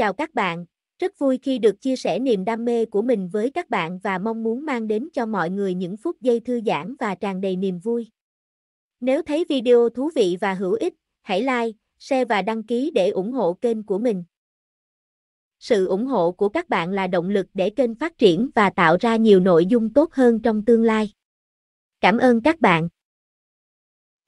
Chào các bạn, rất vui khi được chia sẻ niềm đam mê của mình với các bạn và mong muốn mang đến cho mọi người những phút giây thư giãn và tràn đầy niềm vui. Nếu thấy video thú vị và hữu ích, hãy like, share và đăng ký để ủng hộ kênh của mình. Sự ủng hộ của các bạn là động lực để kênh phát triển và tạo ra nhiều nội dung tốt hơn trong tương lai. Cảm ơn các bạn.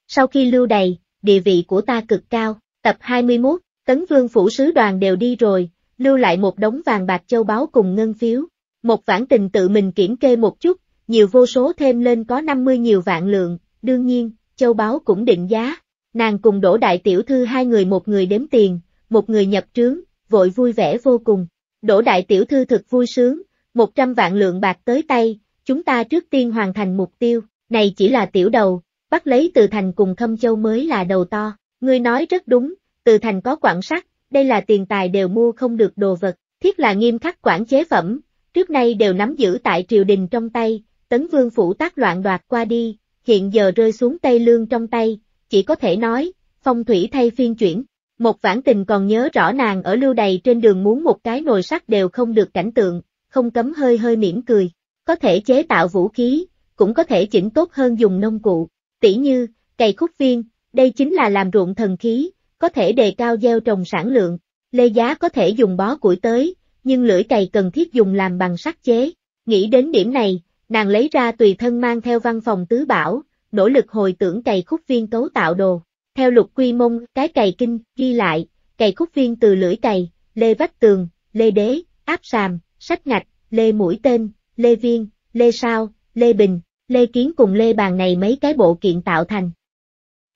Sau khi lưu đầy, địa vị của ta cực cao, tập 21 Tấn vương phủ sứ đoàn đều đi rồi, lưu lại một đống vàng bạc châu báu cùng ngân phiếu. Một vãn tình tự mình kiểm kê một chút, nhiều vô số thêm lên có 50 nhiều vạn lượng, đương nhiên, châu báu cũng định giá. Nàng cùng đổ đại tiểu thư hai người một người đếm tiền, một người nhập trướng, vội vui vẻ vô cùng. Đổ đại tiểu thư thật vui sướng, 100 vạn lượng bạc tới tay, chúng ta trước tiên hoàn thành mục tiêu, này chỉ là tiểu đầu, bắt lấy từ thành cùng khâm châu mới là đầu to, ngươi nói rất đúng, từ thành có quảng sắt, đây là tiền tài đều mua không được đồ vật, thiết là nghiêm khắc quản chế phẩm, trước nay đều nắm giữ tại triều đình trong tay, tấn vương phủ tác loạn đoạt qua đi, hiện giờ rơi xuống Tây Lương trong tay, chỉ có thể nói, phong thủy thay phiên chuyển. Một vãn tình còn nhớ rõ nàng ở lưu đầy trên đường muốn một cái nồi sắt đều không được cảnh tượng, không cấm hơi hơi mỉm cười, có thể chế tạo vũ khí, cũng có thể chỉnh tốt hơn dùng nông cụ, tỉ như, cây khúc viên, đây chính là làm ruộng thần khí, có thể đề cao gieo trồng sản lượng. Lê giá có thể dùng bó củi tới, nhưng lưỡi cày cần thiết dùng làm bằng sắt chế. Nghĩ đến điểm này, nàng lấy ra tùy thân mang theo văn phòng tứ bảo, nỗ lực hồi tưởng cày khúc viên cấu tạo đồ. Theo lục quy mông, cái cày kinh, ghi lại, cày khúc viên từ lưỡi cày, lê vách tường, lê đế, áp sàm, sách ngạch, lê mũi tên, lê viên, lê sao, lê bình, lê kiến cùng lê bàn này mấy cái bộ kiện tạo thành.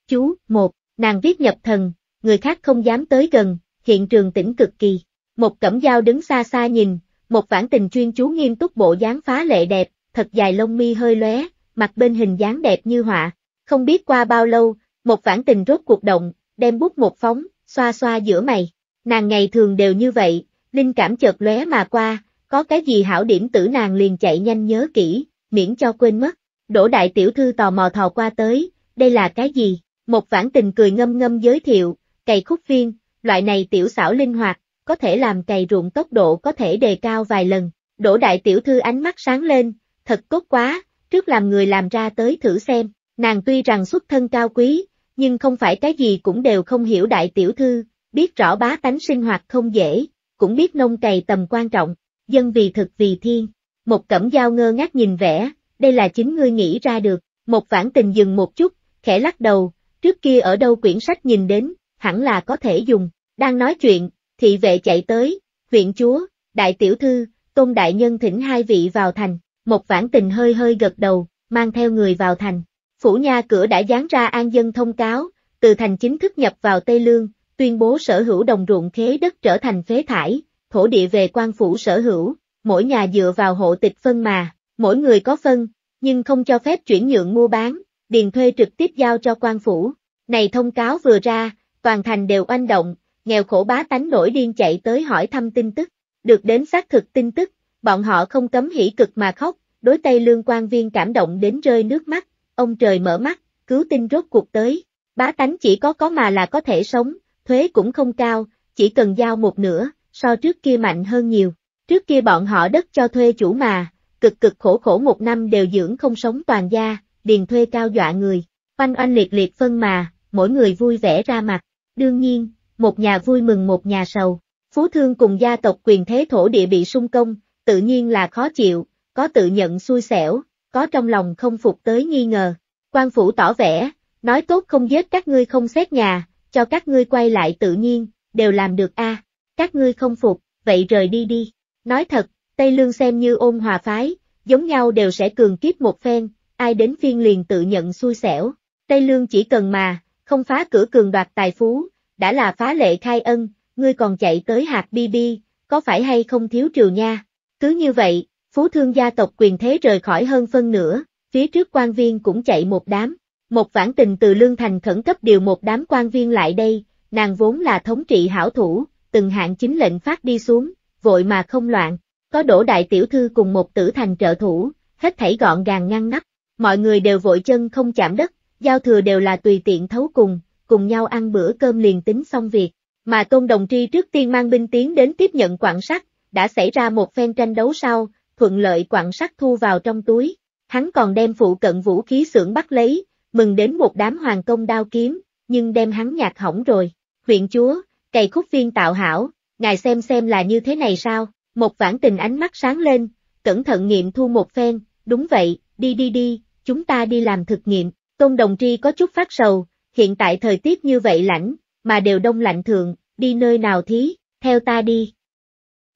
Chú, một, nàng viết nhập thần, người khác không dám tới gần, hiện trường tĩnh cực kỳ. Một cẩm dao đứng xa xa nhìn, một vãn tình chuyên chú nghiêm túc bộ dáng phá lệ đẹp, thật dài lông mi hơi lóe, mặt bên hình dáng đẹp như họa. Không biết qua bao lâu, một vãn tình rốt cuộc động, đem bút một phóng, xoa xoa giữa mày. Nàng ngày thường đều như vậy, linh cảm chợt lóe mà qua, có cái gì hảo điểm tử nàng liền chạy nhanh nhớ kỹ, miễn cho quên mất. Đỗ đại tiểu thư tò mò thò qua tới, đây là cái gì? Một vãn tình cười ngâm ngâm giới thiệu, cày khúc viên, loại này tiểu xảo linh hoạt, có thể làm cày ruộng tốc độ có thể đề cao vài lần. đổ đại tiểu thư ánh mắt sáng lên, thật cốt quá, trước làm người làm ra tới thử xem, nàng tuy rằng xuất thân cao quý, nhưng không phải cái gì cũng đều không hiểu đại tiểu thư, biết rõ bá tánh sinh hoạt không dễ, cũng biết nông cày tầm quan trọng, dân vì thực vì thiên. Một cẩm dao ngơ ngác nhìn vẻ đây là chính ngươi nghĩ ra được, một vãn tình dừng một chút, khẽ lắc đầu, trước kia ở đâu quyển sách nhìn đến, hẳn là có thể dùng. Đang nói chuyện, thị vệ chạy tới, huyện chúa, đại tiểu thư, tôn đại nhân thỉnh hai vị vào thành, một vãn tình hơi hơi gật đầu, mang theo người vào thành. Phủ nha cửa đã dán ra an dân thông cáo, từ thành chính thức nhập vào Tây Lương, tuyên bố sở hữu đồng ruộng khế đất trở thành phế thải, thổ địa về quan phủ sở hữu, mỗi nhà dựa vào hộ tịch phân mà, mỗi người có phân, nhưng không cho phép chuyển nhượng mua bán, điền thuê trực tiếp giao cho quan phủ. Này thông cáo vừa ra, toàn thành đều oanh động, nghèo khổ bá tánh nổi điên chạy tới hỏi thăm tin tức, được đến xác thực tin tức, bọn họ không cấm hỉ cực mà khóc, đối Tây Lương quan viên cảm động đến rơi nước mắt, ông trời mở mắt, cứu tinh rốt cuộc tới, bá tánh chỉ có có mà là có thể sống, thuế cũng không cao, chỉ cần giao một nửa, so trước kia mạnh hơn nhiều, trước kia bọn họ đất cho thuê chủ mà, cực cực khổ khổ một năm đều dưỡng không sống toàn gia, điền thuê cao dọa người, oanh oanh liệt liệt phân mà, mỗi người vui vẻ ra mặt, Đương nhiên, một nhà vui mừng một nhà sầu. Phú thương cùng gia tộc quyền thế thổ địa bị sung công, tự nhiên là khó chịu, có tự nhận xui xẻo, có trong lòng không phục tới nghi ngờ. quan phủ tỏ vẻ, nói tốt không giết các ngươi không xét nhà, cho các ngươi quay lại tự nhiên, đều làm được a. À. Các ngươi không phục, vậy rời đi đi. Nói thật, Tây Lương xem như ôn hòa phái, giống nhau đều sẽ cường kiếp một phen, ai đến phiên liền tự nhận xui xẻo. Tây Lương chỉ cần mà, không phá cửa cường đoạt tài phú, đã là phá lệ khai ân, ngươi còn chạy tới hạt bi bi, có phải hay không thiếu triều nha? Cứ như vậy, phú thương gia tộc quyền thế rời khỏi hơn phân nửa, phía trước quan viên cũng chạy một đám. Một vãn tình từ Lương Thành khẩn cấp điều một đám quan viên lại đây, nàng vốn là thống trị hảo thủ, từng hạng chính lệnh phát đi xuống, vội mà không loạn, có đổ đại tiểu thư cùng một tử thành trợ thủ, hết thảy gọn gàng ngăn nắp, mọi người đều vội chân không chạm đất, giao thừa đều là tùy tiện thấu cùng, cùng nhau ăn bữa cơm liền tính xong việc, mà Tôn Đồng Tri trước tiên mang binh tiến đến tiếp nhận quảng sắt, đã xảy ra một phen tranh đấu sau, thuận lợi quảng sắt thu vào trong túi, hắn còn đem phụ cận vũ khí xưởng bắt lấy, mừng đến một đám hoàng công đao kiếm, nhưng đem hắn nhạt hỏng rồi, huyện chúa, cày khúc viên tạo hảo, ngài xem xem là như thế này sao, một vãn tình ánh mắt sáng lên, cẩn thận nghiệm thu một phen, đúng vậy, đi đi đi, chúng ta đi làm thực nghiệm, tôn đồng tri có chút phát sầu, hiện tại thời tiết như vậy lạnh, mà đều đông lạnh thường, đi nơi nào thí, theo ta đi.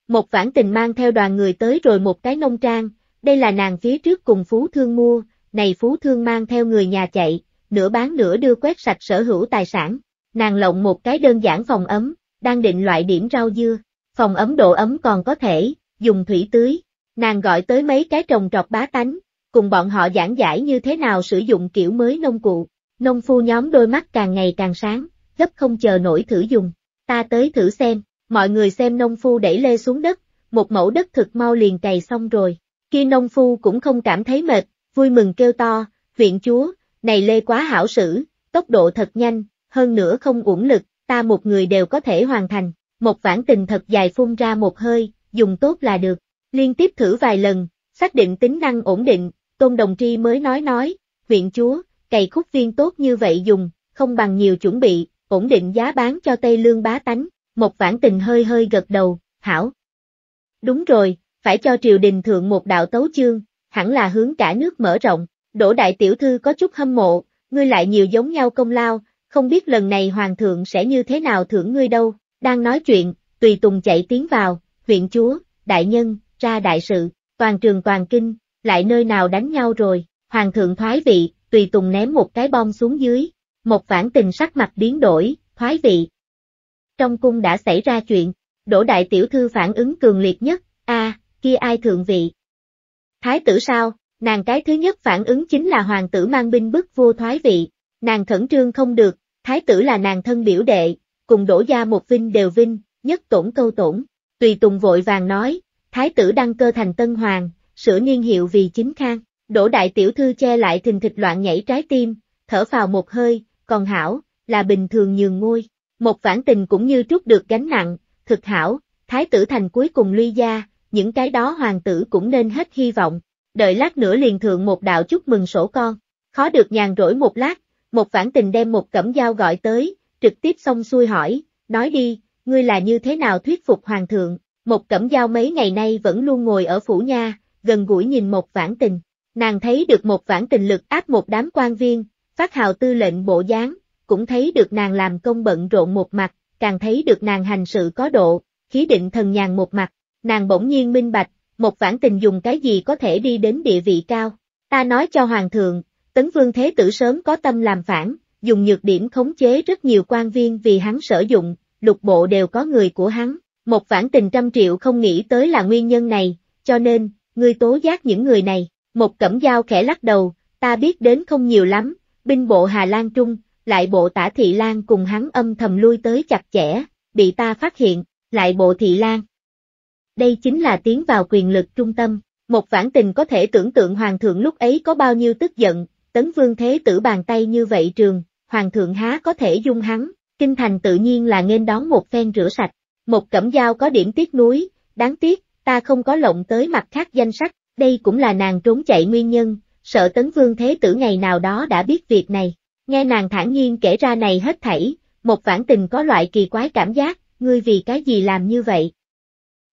Một vãn tình mang theo đoàn người tới rồi một cái nông trang, đây là nàng phía trước cùng Phú Thương mua, này Phú Thương mang theo người nhà chạy, nửa bán nửa đưa quét sạch sở hữu tài sản, nàng lộng một cái đơn giản phòng ấm, đang định loại điểm rau dưa, phòng ấm độ ấm còn có thể, dùng thủy tưới, nàng gọi tới mấy cái trồng trọt bá tánh, cùng bọn họ giảng giải như thế nào sử dụng kiểu mới nông cụ, Nông phu nhóm đôi mắt càng ngày càng sáng, gấp không chờ nổi thử dùng. Ta tới thử xem, mọi người xem nông phu đẩy lê xuống đất, một mẫu đất thực mau liền cày xong rồi. Khi nông phu cũng không cảm thấy mệt, vui mừng kêu to, Viện chúa, này lê quá hảo sử, tốc độ thật nhanh, hơn nữa không uổng lực, ta một người đều có thể hoàn thành. Một vãn tình thật dài phun ra một hơi, dùng tốt là được. Liên tiếp thử vài lần, xác định tính năng ổn định, Tôn Đồng Tri mới nói nói, Viện chúa, cày khúc viên tốt như vậy dùng, không bằng nhiều chuẩn bị, ổn định giá bán cho Tây Lương bá tánh, một vãn tình hơi hơi gật đầu, hảo. Đúng rồi, phải cho triều đình thượng một đạo tấu chương, hẳn là hướng cả nước mở rộng, đỗ đại tiểu thư có chút hâm mộ, ngươi lại nhiều giống nhau công lao, không biết lần này hoàng thượng sẽ như thế nào thưởng ngươi đâu, đang nói chuyện, tùy tùng chạy tiến vào, huyện chúa, đại nhân, ra đại sự, toàn trường toàn kinh, lại nơi nào đánh nhau rồi, hoàng thượng thoái vị, tùy tùng ném một cái bom xuống dưới, một vãn tình sắc mặt biến đổi, thoái vị. Trong cung đã xảy ra chuyện, đỗ đại tiểu thư phản ứng cường liệt nhất, a kia ai thượng vị. Thái tử sao, nàng cái thứ nhất phản ứng chính là hoàng tử mang binh bức vua thoái vị, nàng khẩn trương không được, thái tử là nàng thân biểu đệ, cùng đổ gia một vinh đều vinh, nhất tổn câu tổn, tùy tùng vội vàng nói, thái tử đăng cơ thành tân hoàng, sửa niên hiệu vì chính khang. Đỗ đại tiểu thư che lại thình thịch loạn nhảy trái tim, thở vào một hơi, còn hảo, là bình thường nhường ngôi. Một vãn tình cũng như trút được gánh nặng, thực hảo, thái tử thành cuối cùng luy gia, những cái đó hoàng tử cũng nên hết hy vọng. Đợi lát nữa liền thượng một đạo chúc mừng sổ con. Khó được nhàn rỗi một lát, một vãn tình đem một cẩm dao gọi tới, trực tiếp xong xuôi hỏi, nói đi, ngươi là như thế nào thuyết phục hoàng thượng, một cẩm dao mấy ngày nay vẫn luôn ngồi ở phủ nha, gần gũi nhìn một vãn tình, Nàng thấy được một vãn tình lực áp một đám quan viên, phát hào tư lệnh bộ dáng, cũng thấy được nàng làm công bận rộn một mặt, càng thấy được nàng hành sự có độ, khí định thần nhàn một mặt, nàng bỗng nhiên minh bạch, một vãn tình dùng cái gì có thể đi đến địa vị cao. Ta nói cho hoàng thượng, tấn vương thế tử sớm có tâm làm phản, dùng nhược điểm khống chế rất nhiều quan viên vì hắn sử dụng, lục bộ đều có người của hắn, một vãn tình trăm triệu không nghĩ tới là nguyên nhân này, cho nên, ngươi tố giác những người này, một cẩm dao khẽ lắc đầu, ta biết đến không nhiều lắm, binh bộ Hà Lan Trung, lại bộ tả Thị Lan cùng hắn âm thầm lui tới chặt chẽ, bị ta phát hiện, lại bộ Thị Lan. Đây chính là tiến vào quyền lực trung tâm, một vãn tình có thể tưởng tượng Hoàng thượng lúc ấy có bao nhiêu tức giận, tấn vương thế tử bàn tay như vậy trường, Hoàng thượng há có thể dung hắn, kinh thành tự nhiên là nên đón một phen rửa sạch, một cẩm dao có điểm tiếc núi, đáng tiếc, ta không có lộng tới mặt khác danh sách, đây cũng là nàng trốn chạy nguyên nhân, sợ tấn vương thế tử ngày nào đó đã biết việc này. Nghe nàng thản nhiên kể ra này hết thảy, một phản tình có loại kỳ quái cảm giác, ngươi vì cái gì làm như vậy?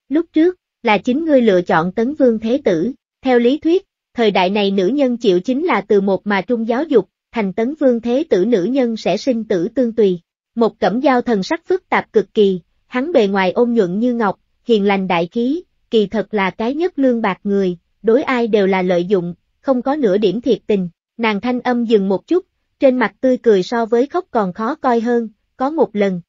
Lúc trước, là chính ngươi lựa chọn tấn vương thế tử, theo lý thuyết, thời đại này nữ nhân chịu chính là từ một mà trung giáo dục, thành tấn vương thế tử nữ nhân sẽ sinh tử tương tùy. Một cẩm dao thần sắc phức tạp cực kỳ, hắn bề ngoài ôn nhuận như ngọc, hiền lành đại khí, kỳ thật là cái nhất lương bạc người, đối ai đều là lợi dụng, không có nửa điểm thiệt tình. Nàng thanh âm dừng một chút, trên mặt tươi cười so với khóc còn khó coi hơn, có một lần.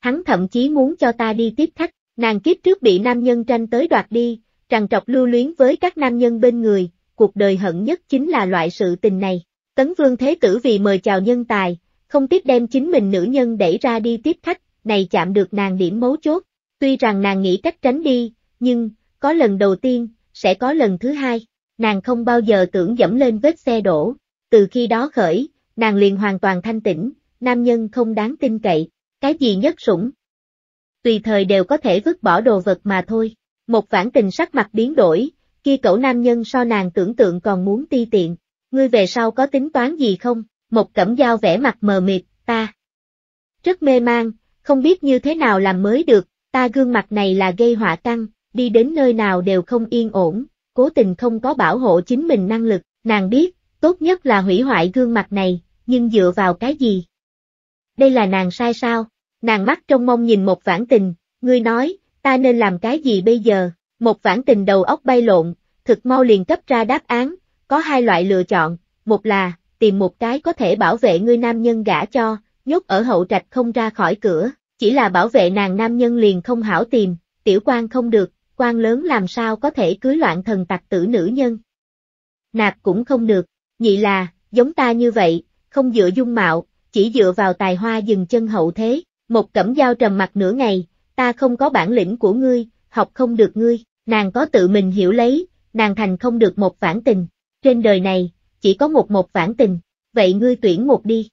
Hắn thậm chí muốn cho ta đi tiếp khách, nàng kiếp trước bị nam nhân tranh tới đoạt đi, trằn trọc lưu luyến với các nam nhân bên người, cuộc đời hận nhất chính là loại sự tình này. Tấn Vương Thế Tử vì mời chào nhân tài, không tiếp đem chính mình nữ nhân đẩy ra đi tiếp khách, này chạm được nàng điểm mấu chốt. Tuy rằng nàng nghĩ cách tránh đi, nhưng, có lần đầu tiên, sẽ có lần thứ hai. Nàng không bao giờ tưởng dẫm lên vết xe đổ. Từ khi đó khởi, nàng liền hoàn toàn thanh tĩnh, nam nhân không đáng tin cậy, cái gì nhất sủng. Tùy thời đều có thể vứt bỏ đồ vật mà thôi. Một vãn tình sắc mặt biến đổi, kia cậu nam nhân so nàng tưởng tượng còn muốn ti tiện. Ngươi về sau có tính toán gì không? Một cẩm dao vẽ mặt mờ mịt, ta. Rất mê mang, không biết như thế nào làm mới được, ta gương mặt này là gây họa căng, đi đến nơi nào đều không yên ổn, cố tình không có bảo hộ chính mình năng lực, nàng biết, tốt nhất là hủy hoại gương mặt này, nhưng dựa vào cái gì? Đây là nàng sai sao? Nàng mắt trong mong nhìn một vãn tình, ngươi nói, ta nên làm cái gì bây giờ? Một vãn tình đầu óc bay lộn, thực mau liền cấp ra đáp án, có hai loại lựa chọn, một là, tìm một cái có thể bảo vệ ngươi nam nhân gã cho, nhốt ở hậu trạch không ra khỏi cửa, chỉ là bảo vệ nàng nam nhân liền không hảo tìm, tiểu quan không được, quan lớn làm sao có thể cưới loạn thần tặc tử nữ nhân. Nạp cũng không được, nhị là, giống ta như vậy, không dựa dung mạo, chỉ dựa vào tài hoa dừng chân hậu thế, một cẩm dao trầm mặt nửa ngày, ta không có bản lĩnh của ngươi, học không được ngươi, nàng có tự mình hiểu lấy, nàng thành không được một phản tình, trên đời này, chỉ có một một phản tình, vậy ngươi tuyển một đi.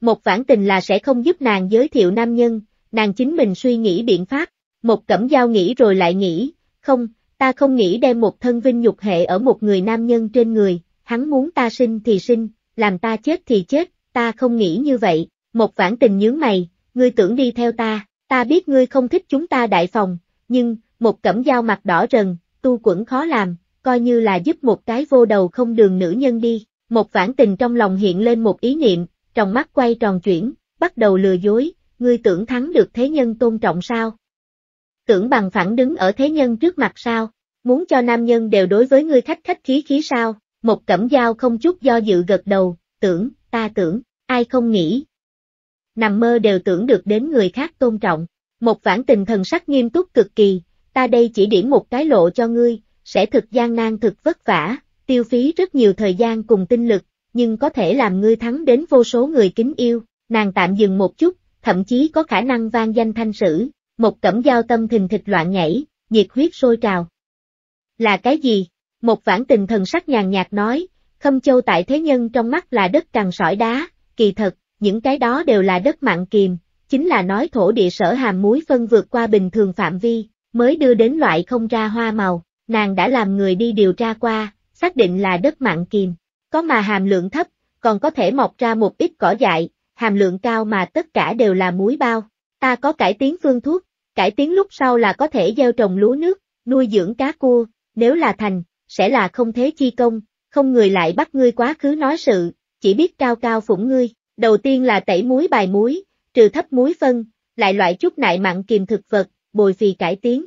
Một phản tình là sẽ không giúp nàng giới thiệu nam nhân, nàng chính mình suy nghĩ biện pháp, một cẩm dao nghĩ rồi lại nghĩ, không, ta không nghĩ đem một thân vinh nhục hệ ở một người nam nhân trên người, hắn muốn ta sinh thì sinh, làm ta chết thì chết, ta không nghĩ như vậy, một vãn tình nhướng mày, ngươi tưởng đi theo ta, ta biết ngươi không thích chúng ta đại phòng, nhưng, một cẩm dao mặt đỏ rần, tu quẩn khó làm, coi như là giúp một cái vô đầu không đường nữ nhân đi, một vãn tình trong lòng hiện lên một ý niệm, trong mắt quay tròn chuyển, bắt đầu lừa dối, ngươi tưởng thắng được thế nhân tôn trọng sao, tưởng bằng phẳng đứng ở thế nhân trước mặt sao, muốn cho nam nhân đều đối với ngươi khách khách khí khí sao, một cẩm dao không chút do dự gật đầu, tưởng, ta tưởng, ai không nghĩ. Nằm mơ đều tưởng được đến người khác tôn trọng, một vãn tình thần sắc nghiêm túc cực kỳ, ta đây chỉ điểm một cái lộ cho ngươi, sẽ thực gian nan thực vất vả, tiêu phí rất nhiều thời gian cùng tinh lực, nhưng có thể làm ngươi thắng đến vô số người kính yêu, nàng tạm dừng một chút, thậm chí có khả năng vang danh thanh sử, một cẩm dao tâm thình thịch loạn nhảy, nhiệt huyết sôi trào. Là cái gì? Một vãn tình thần sắc nhàn nhạt nói, Khâm Châu tại thế nhân trong mắt là đất cằn sỏi đá, kỳ thật, những cái đó đều là đất mặn kìm, chính là nói thổ địa sở hàm muối phân vượt qua bình thường phạm vi, mới đưa đến loại không ra hoa màu, nàng đã làm người đi điều tra qua, xác định là đất mặn kìm, có mà hàm lượng thấp, còn có thể mọc ra một ít cỏ dại, hàm lượng cao mà tất cả đều là muối bao. Ta có cải tiến phương thuốc, Cải tiến lúc sau là có thể gieo trồng lúa nước, nuôi dưỡng cá cua, nếu là thành, sẽ là không thế chi công, không người lại bắt ngươi quá khứ nói sự, chỉ biết cao cao phủng ngươi. Đầu tiên là tẩy muối bài muối, trừ thấp muối phân, lại loại chút nại mặn kiềm thực vật, bồi phì cải tiến.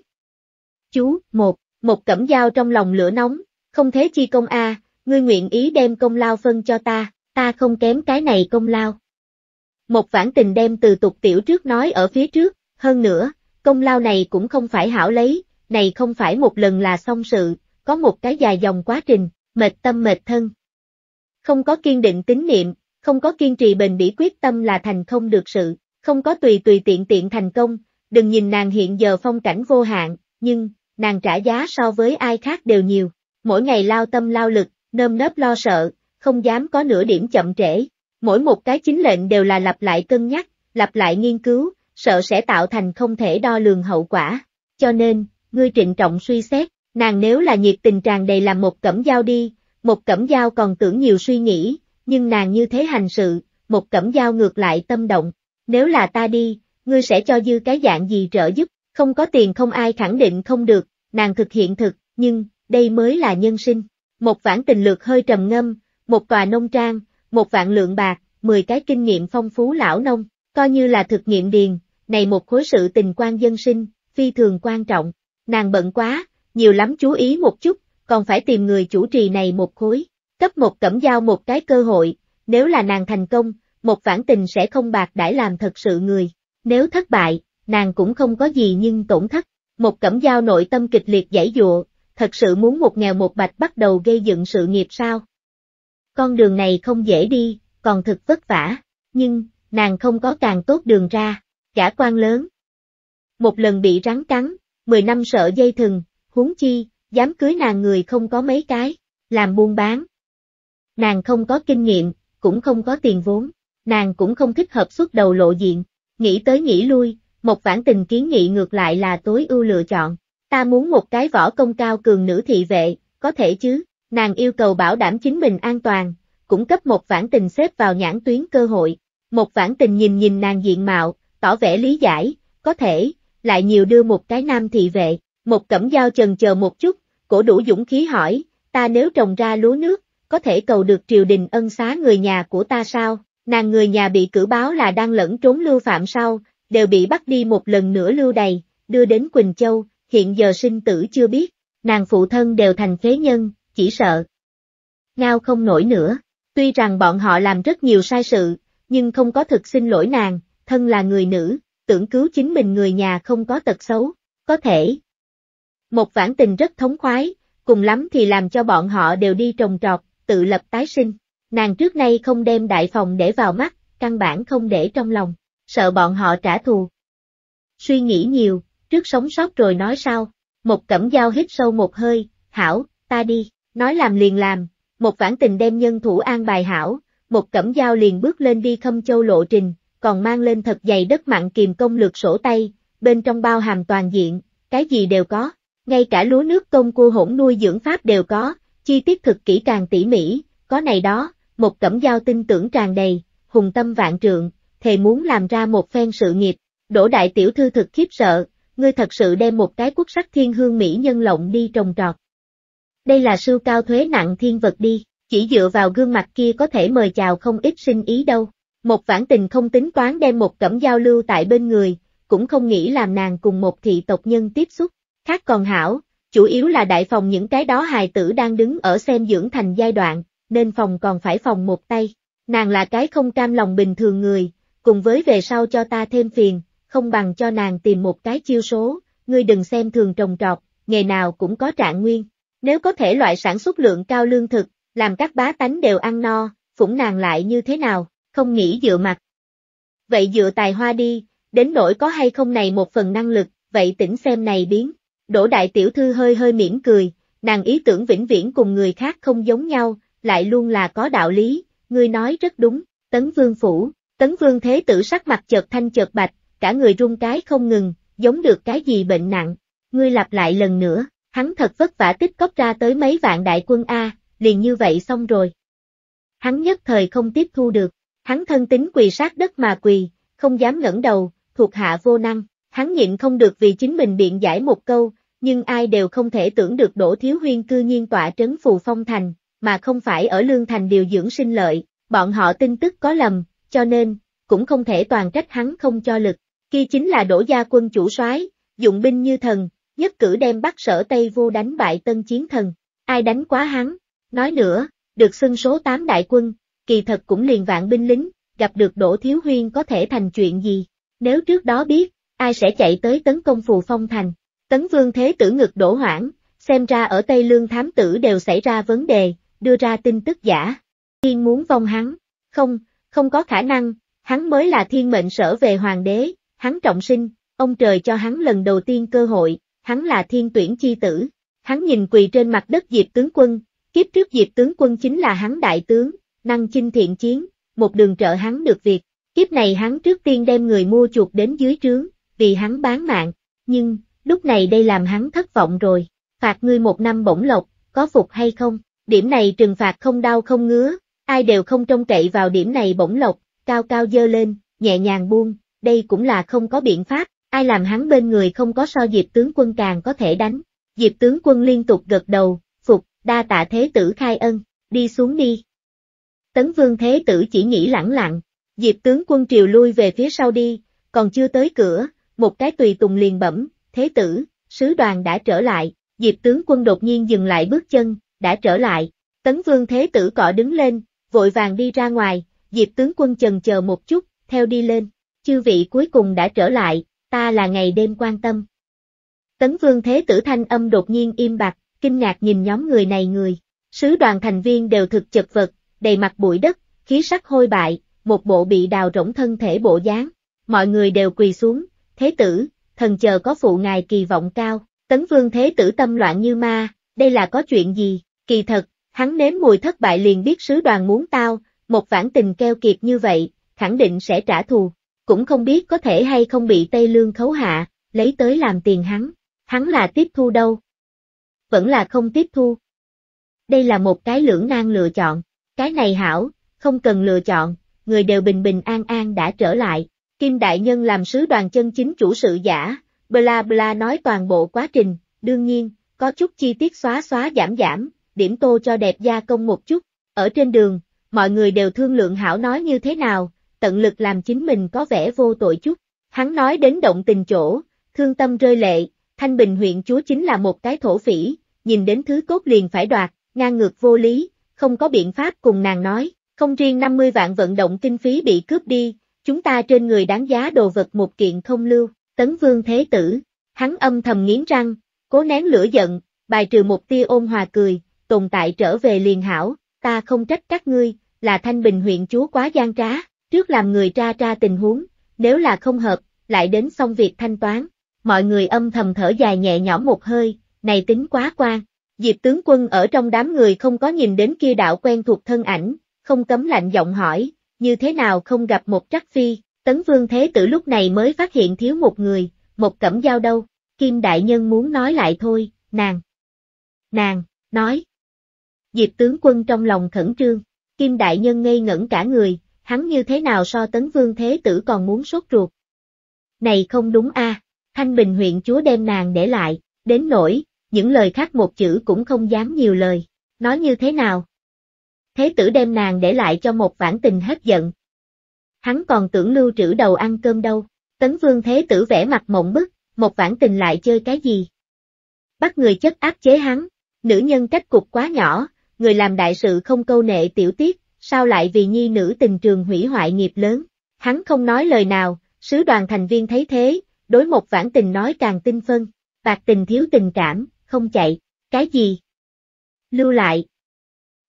Chú, một, một cẩm dao trong lòng lửa nóng, không thế chi công a, ngươi nguyện ý đem công lao phân cho ta, ta không kém cái này công lao. Một vãn tình đem từ tục tiểu trước nói ở phía trước, hơn nữa, Công lao này cũng không phải hảo lấy, này không phải một lần là xong sự, có một cái dài dòng quá trình, mệt tâm mệt thân. Không có kiên định tín niệm, không có kiên trì bền bỉ quyết tâm là thành không được sự, không có tùy tùy tiện tiện thành công, đừng nhìn nàng hiện giờ phong cảnh vô hạn, nhưng, nàng trả giá so với ai khác đều nhiều, mỗi ngày lao tâm lao lực, nơm nớp lo sợ, không dám có nửa điểm chậm trễ, mỗi một cái chính lệnh đều là lặp lại cân nhắc, lặp lại nghiên cứu, sợ sẽ tạo thành không thể đo lường hậu quả. Cho nên, ngươi trịnh trọng suy xét, nàng nếu là nhiệt tình tràn đầy làm một cẩm dao đi, một cẩm dao còn tưởng nhiều suy nghĩ, nhưng nàng như thế hành sự, một cẩm dao ngược lại tâm động. Nếu là ta đi, ngươi sẽ cho dư cái dạng gì trợ giúp, không có tiền không ai khẳng định không được, nàng thực hiện thực, nhưng, đây mới là nhân sinh. Một vãn tình lược hơi trầm ngâm, một tòa nông trang, một vạn lượng bạc, 10 cái kinh nghiệm phong phú lão nông, coi như là thực nghiệm điền, này một khối sự tình quan dân sinh, phi thường quan trọng, nàng bận quá, nhiều lắm chú ý một chút, còn phải tìm người chủ trì này một khối, cấp một cẩm giao một cái cơ hội, nếu là nàng thành công, một vãn tình sẽ không bạc đãi làm thật sự người, nếu thất bại, nàng cũng không có gì nhưng tổn thất, một cẩm giao nội tâm kịch liệt giải dụa, thật sự muốn một nghèo một bạch bắt đầu gây dựng sự nghiệp sao? Con đường này không dễ đi, còn thực vất vả, nhưng, nàng không có càng tốt đường ra, cả quan lớn. Một lần bị rắn cắn, 10 năm sợ dây thừng, huống chi, dám cưới nàng người không có mấy cái, làm buôn bán. Nàng không có kinh nghiệm, cũng không có tiền vốn, nàng cũng không thích hợp xuất đầu lộ diện, nghĩ tới nghĩ lui, một vãn tình kiến nghị ngược lại là tối ưu lựa chọn. Ta muốn một cái võ công cao cường nữ thị vệ, có thể chứ, nàng yêu cầu bảo đảm chính mình an toàn, cũng cấp một vãn tình xếp vào nhãn tuyến cơ hội. Một vãn tình nhìn nhìn nàng diện mạo, tỏ vẻ lý giải, có thể, lại nhiều đưa một cái nam thị vệ, một cẩm dao trần chờ một chút, cổ đủ dũng khí hỏi, ta nếu trồng ra lúa nước, có thể cầu được triều đình ân xá người nhà của ta sao? Nàng người nhà bị cử báo là đang lẫn trốn lưu phạm sau, đều bị bắt đi một lần nữa lưu đầy, đưa đến Quỳnh Châu, hiện giờ sinh tử chưa biết, nàng phụ thân đều thành phế nhân, chỉ sợ. Ngao không nổi nữa, tuy rằng bọn họ làm rất nhiều sai sự, nhưng không có thực xin lỗi nàng, thân là người nữ, tưởng cứu chính mình người nhà không có tật xấu, có thể. Một vãn tình rất thống khoái, cùng lắm thì làm cho bọn họ đều đi trồng trọt, tự lập tái sinh. Nàng trước nay không đem đại phòng để vào mắt, căn bản không để trong lòng, sợ bọn họ trả thù. Suy nghĩ nhiều, trước sống sót rồi nói sao, một cẩm dao hít sâu một hơi, hảo, ta đi, nói làm liền làm, một vãn tình đem nhân thủ an bài hảo, một cẩm dao liền bước lên đi khâm châu lộ trình, còn mang lên thật dày đất mặn kìm công lược sổ tay, bên trong bao hàm toàn diện, cái gì đều có, ngay cả lúa nước công cua hỗn nuôi dưỡng pháp đều có, chi tiết thực kỹ càng tỉ mỉ, có này đó, một cẩm dao tin tưởng tràn đầy, hùng tâm vạn trượng, thề muốn làm ra một phen sự nghiệp, đổ đại tiểu thư thực khiếp sợ, ngươi thật sự đem một cái quốc sắc thiên hương mỹ nhân lộng đi trồng trọt. Đây là sưu cao thuế nặng thiên vật đi. Chỉ dựa vào gương mặt kia có thể mời chào không ít sinh ý đâu. Một vãn tình không tính toán đem một cẩm giao lưu tại bên người, cũng không nghĩ làm nàng cùng một thị tộc nhân tiếp xúc. Khác còn hảo, chủ yếu là đại phòng những cái đó hài tử đang đứng ở xem dưỡng thành giai đoạn, nên phòng còn phải phòng một tay. Nàng là cái không cam lòng bình thường người, cùng với về sau cho ta thêm phiền, không bằng cho nàng tìm một cái chiêu số, ngươi đừng xem thường trồng trọt, nghề nào cũng có trạng nguyên. Nếu có thể loại sản xuất lượng cao lương thực, làm các bá tánh đều ăn no, phủng nàng lại như thế nào, không nghĩ dựa mặt. Vậy dựa tài hoa đi, đến nỗi có hay không này một phần năng lực, vậy tỉnh xem này biến. Đổ đại tiểu thư hơi hơi mỉm cười, nàng ý tưởng vĩnh viễn cùng người khác không giống nhau, lại luôn là có đạo lý, ngươi nói rất đúng, tấn vương phủ, tấn vương thế tử sắc mặt chợt thanh chợt bạch, cả người run cái không ngừng, giống được cái gì bệnh nặng, ngươi lặp lại lần nữa, hắn thật vất vả tích cóp ra tới mấy vạn đại quân A, liền như vậy xong rồi. Hắn nhất thời không tiếp thu được, hắn thân tính quỳ sát đất mà quỳ, không dám ngẩng đầu, thuộc hạ vô năng, hắn nhịn không được vì chính mình biện giải một câu, nhưng ai đều không thể tưởng được Đỗ Thiếu Huyên cư nhiên tọa trấn Phù Phong Thành, mà không phải ở Lương Thành điều dưỡng sinh lợi, bọn họ tin tức có lầm, cho nên, cũng không thể toàn trách hắn không cho lực, kia chính là Đỗ Gia quân chủ soái, dụng binh như thần, nhất cử đem bắt sở Tây vô đánh bại tân chiến thần, ai đánh quá hắn, Nói nữa, được xưng số 8 đại quân, kỳ thật cũng liền vạn binh lính, gặp được Đỗ Thiếu Huyên có thể thành chuyện gì. Nếu trước đó biết, ai sẽ chạy tới tấn công Phù Phong Thành. Tấn Vương Thế Tử ngực đổ hoảng, xem ra ở Tây Lương Thám Tử đều xảy ra vấn đề, đưa ra tin tức giả. Thiên muốn vong hắn. Không, không có khả năng, hắn mới là thiên mệnh sở về Hoàng đế, hắn trọng sinh, ông trời cho hắn lần đầu tiên cơ hội, hắn là thiên tuyển chi tử. Hắn nhìn quỳ trên mặt đất Diệp tướng quân, Kiếp trước Diệp tướng quân chính là hắn đại tướng, năng chinh thiện chiến, một đường trợ hắn được việc. Kiếp này hắn trước tiên đem người mua chuột đến dưới trướng, vì hắn bán mạng, nhưng, lúc này đây làm hắn thất vọng rồi, phạt ngươi một năm bổng lộc, có phục hay không, điểm này trừng phạt không đau không ngứa, ai đều không trông cậy vào điểm này bổng lộc, cao cao dơ lên, nhẹ nhàng buông, đây cũng là không có biện pháp, ai làm hắn bên người không có so diệp tướng quân càng có thể đánh. Diệp tướng quân liên tục gật đầu, đa tạ thế tử khai ân, đi xuống đi. Tấn vương thế tử chỉ nghĩ lẳng lặng, diệp tướng quân triều lui về phía sau đi, còn chưa tới cửa, một cái tùy tùng liền bẩm, thế tử, sứ đoàn đã trở lại, diệp tướng quân đột nhiên dừng lại bước chân, đã trở lại, tấn vương thế tử cọ đứng lên, vội vàng đi ra ngoài, diệp tướng quân chần chờ một chút, theo đi lên, chư vị cuối cùng đã trở lại, ta là ngày đêm quan tâm. Tấn vương thế tử thanh âm đột nhiên im bặt, kinh ngạc nhìn nhóm người này người. Sứ đoàn thành viên đều thực chật vật, đầy mặt bụi đất, khí sắc hôi bại, một bộ bị đào rỗng thân thể bộ dáng. Mọi người đều quỳ xuống, thế tử, thần chờ có phụ ngài kỳ vọng cao, tấn vương thế tử tâm loạn như ma, đây là có chuyện gì, kỳ thật, hắn nếm mùi thất bại liền biết sứ đoàn muốn tao, một vãn tình keo kiệt như vậy, khẳng định sẽ trả thù, cũng không biết có thể hay không bị Tây Lương khấu hạ, lấy tới làm tiền hắn, hắn là tiếp thu đâu, vẫn là không tiếp thu. Đây là một cái lưỡng nan lựa chọn, cái này hảo, không cần lựa chọn, người đều bình bình an an đã trở lại, Kim Đại Nhân làm sứ đoàn chân chính chủ sự giả, bla bla nói toàn bộ quá trình, đương nhiên, có chút chi tiết xóa xóa giảm giảm, điểm tô cho đẹp gia công một chút, ở trên đường, mọi người đều thương lượng hảo nói như thế nào, tận lực làm chính mình có vẻ vô tội chút, hắn nói đến động tình chỗ, thương tâm rơi lệ, Thanh Bình huyện chúa chính là một cái thổ phỉ, nhìn đến thứ cốt liền phải đoạt, ngang ngược vô lý, không có biện pháp cùng nàng nói, không riêng 50 vạn vận động kinh phí bị cướp đi, chúng ta trên người đáng giá đồ vật một kiện không lưu, tấn vương thế tử, hắn âm thầm nghiến răng, cố nén lửa giận, bài trừ một tia ôn hòa cười, tồn tại trở về liền hảo, ta không trách các ngươi, là thanh bình huyện chúa quá gian trá, trước làm người tra tra tình huống, nếu là không hợp, lại đến xong việc thanh toán, mọi người âm thầm thở dài nhẹ nhõm một hơi, này tính quá quan. Diệp tướng quân ở trong đám người không có nhìn đến kia đạo quen thuộc thân ảnh, không cấm lạnh giọng hỏi, như thế nào không gặp một trắc phi, tấn vương thế tử lúc này mới phát hiện thiếu một người, một cẩm dao đâu, kim đại nhân muốn nói lại thôi, nàng. Nàng, nói. Diệp tướng quân trong lòng khẩn trương, kim đại nhân ngây ngẩn cả người, hắn như thế nào so tấn vương thế tử còn muốn sốt ruột. Này không đúng a Thanh Bình huyện chúa đem nàng để lại, đến nỗi, những lời khác một chữ cũng không dám nhiều lời. Nói như thế nào? Thế tử đem nàng để lại cho một vãn tình hết giận. Hắn còn tưởng lưu trữ đầu ăn cơm đâu, tấn vương thế tử vẽ mặt mộng bức, một vãn tình lại chơi cái gì? Bắt người chất áp chế hắn, nữ nhân cách cục quá nhỏ, người làm đại sự không câu nệ tiểu tiết, sao lại vì nhi nữ tình trường hủy hoại nghiệp lớn? Hắn không nói lời nào, sứ đoàn thành viên thấy thế, đối một vãn tình nói càng tinh phân, bạc tình thiếu tình cảm, không chạy, cái gì? Lưu lại.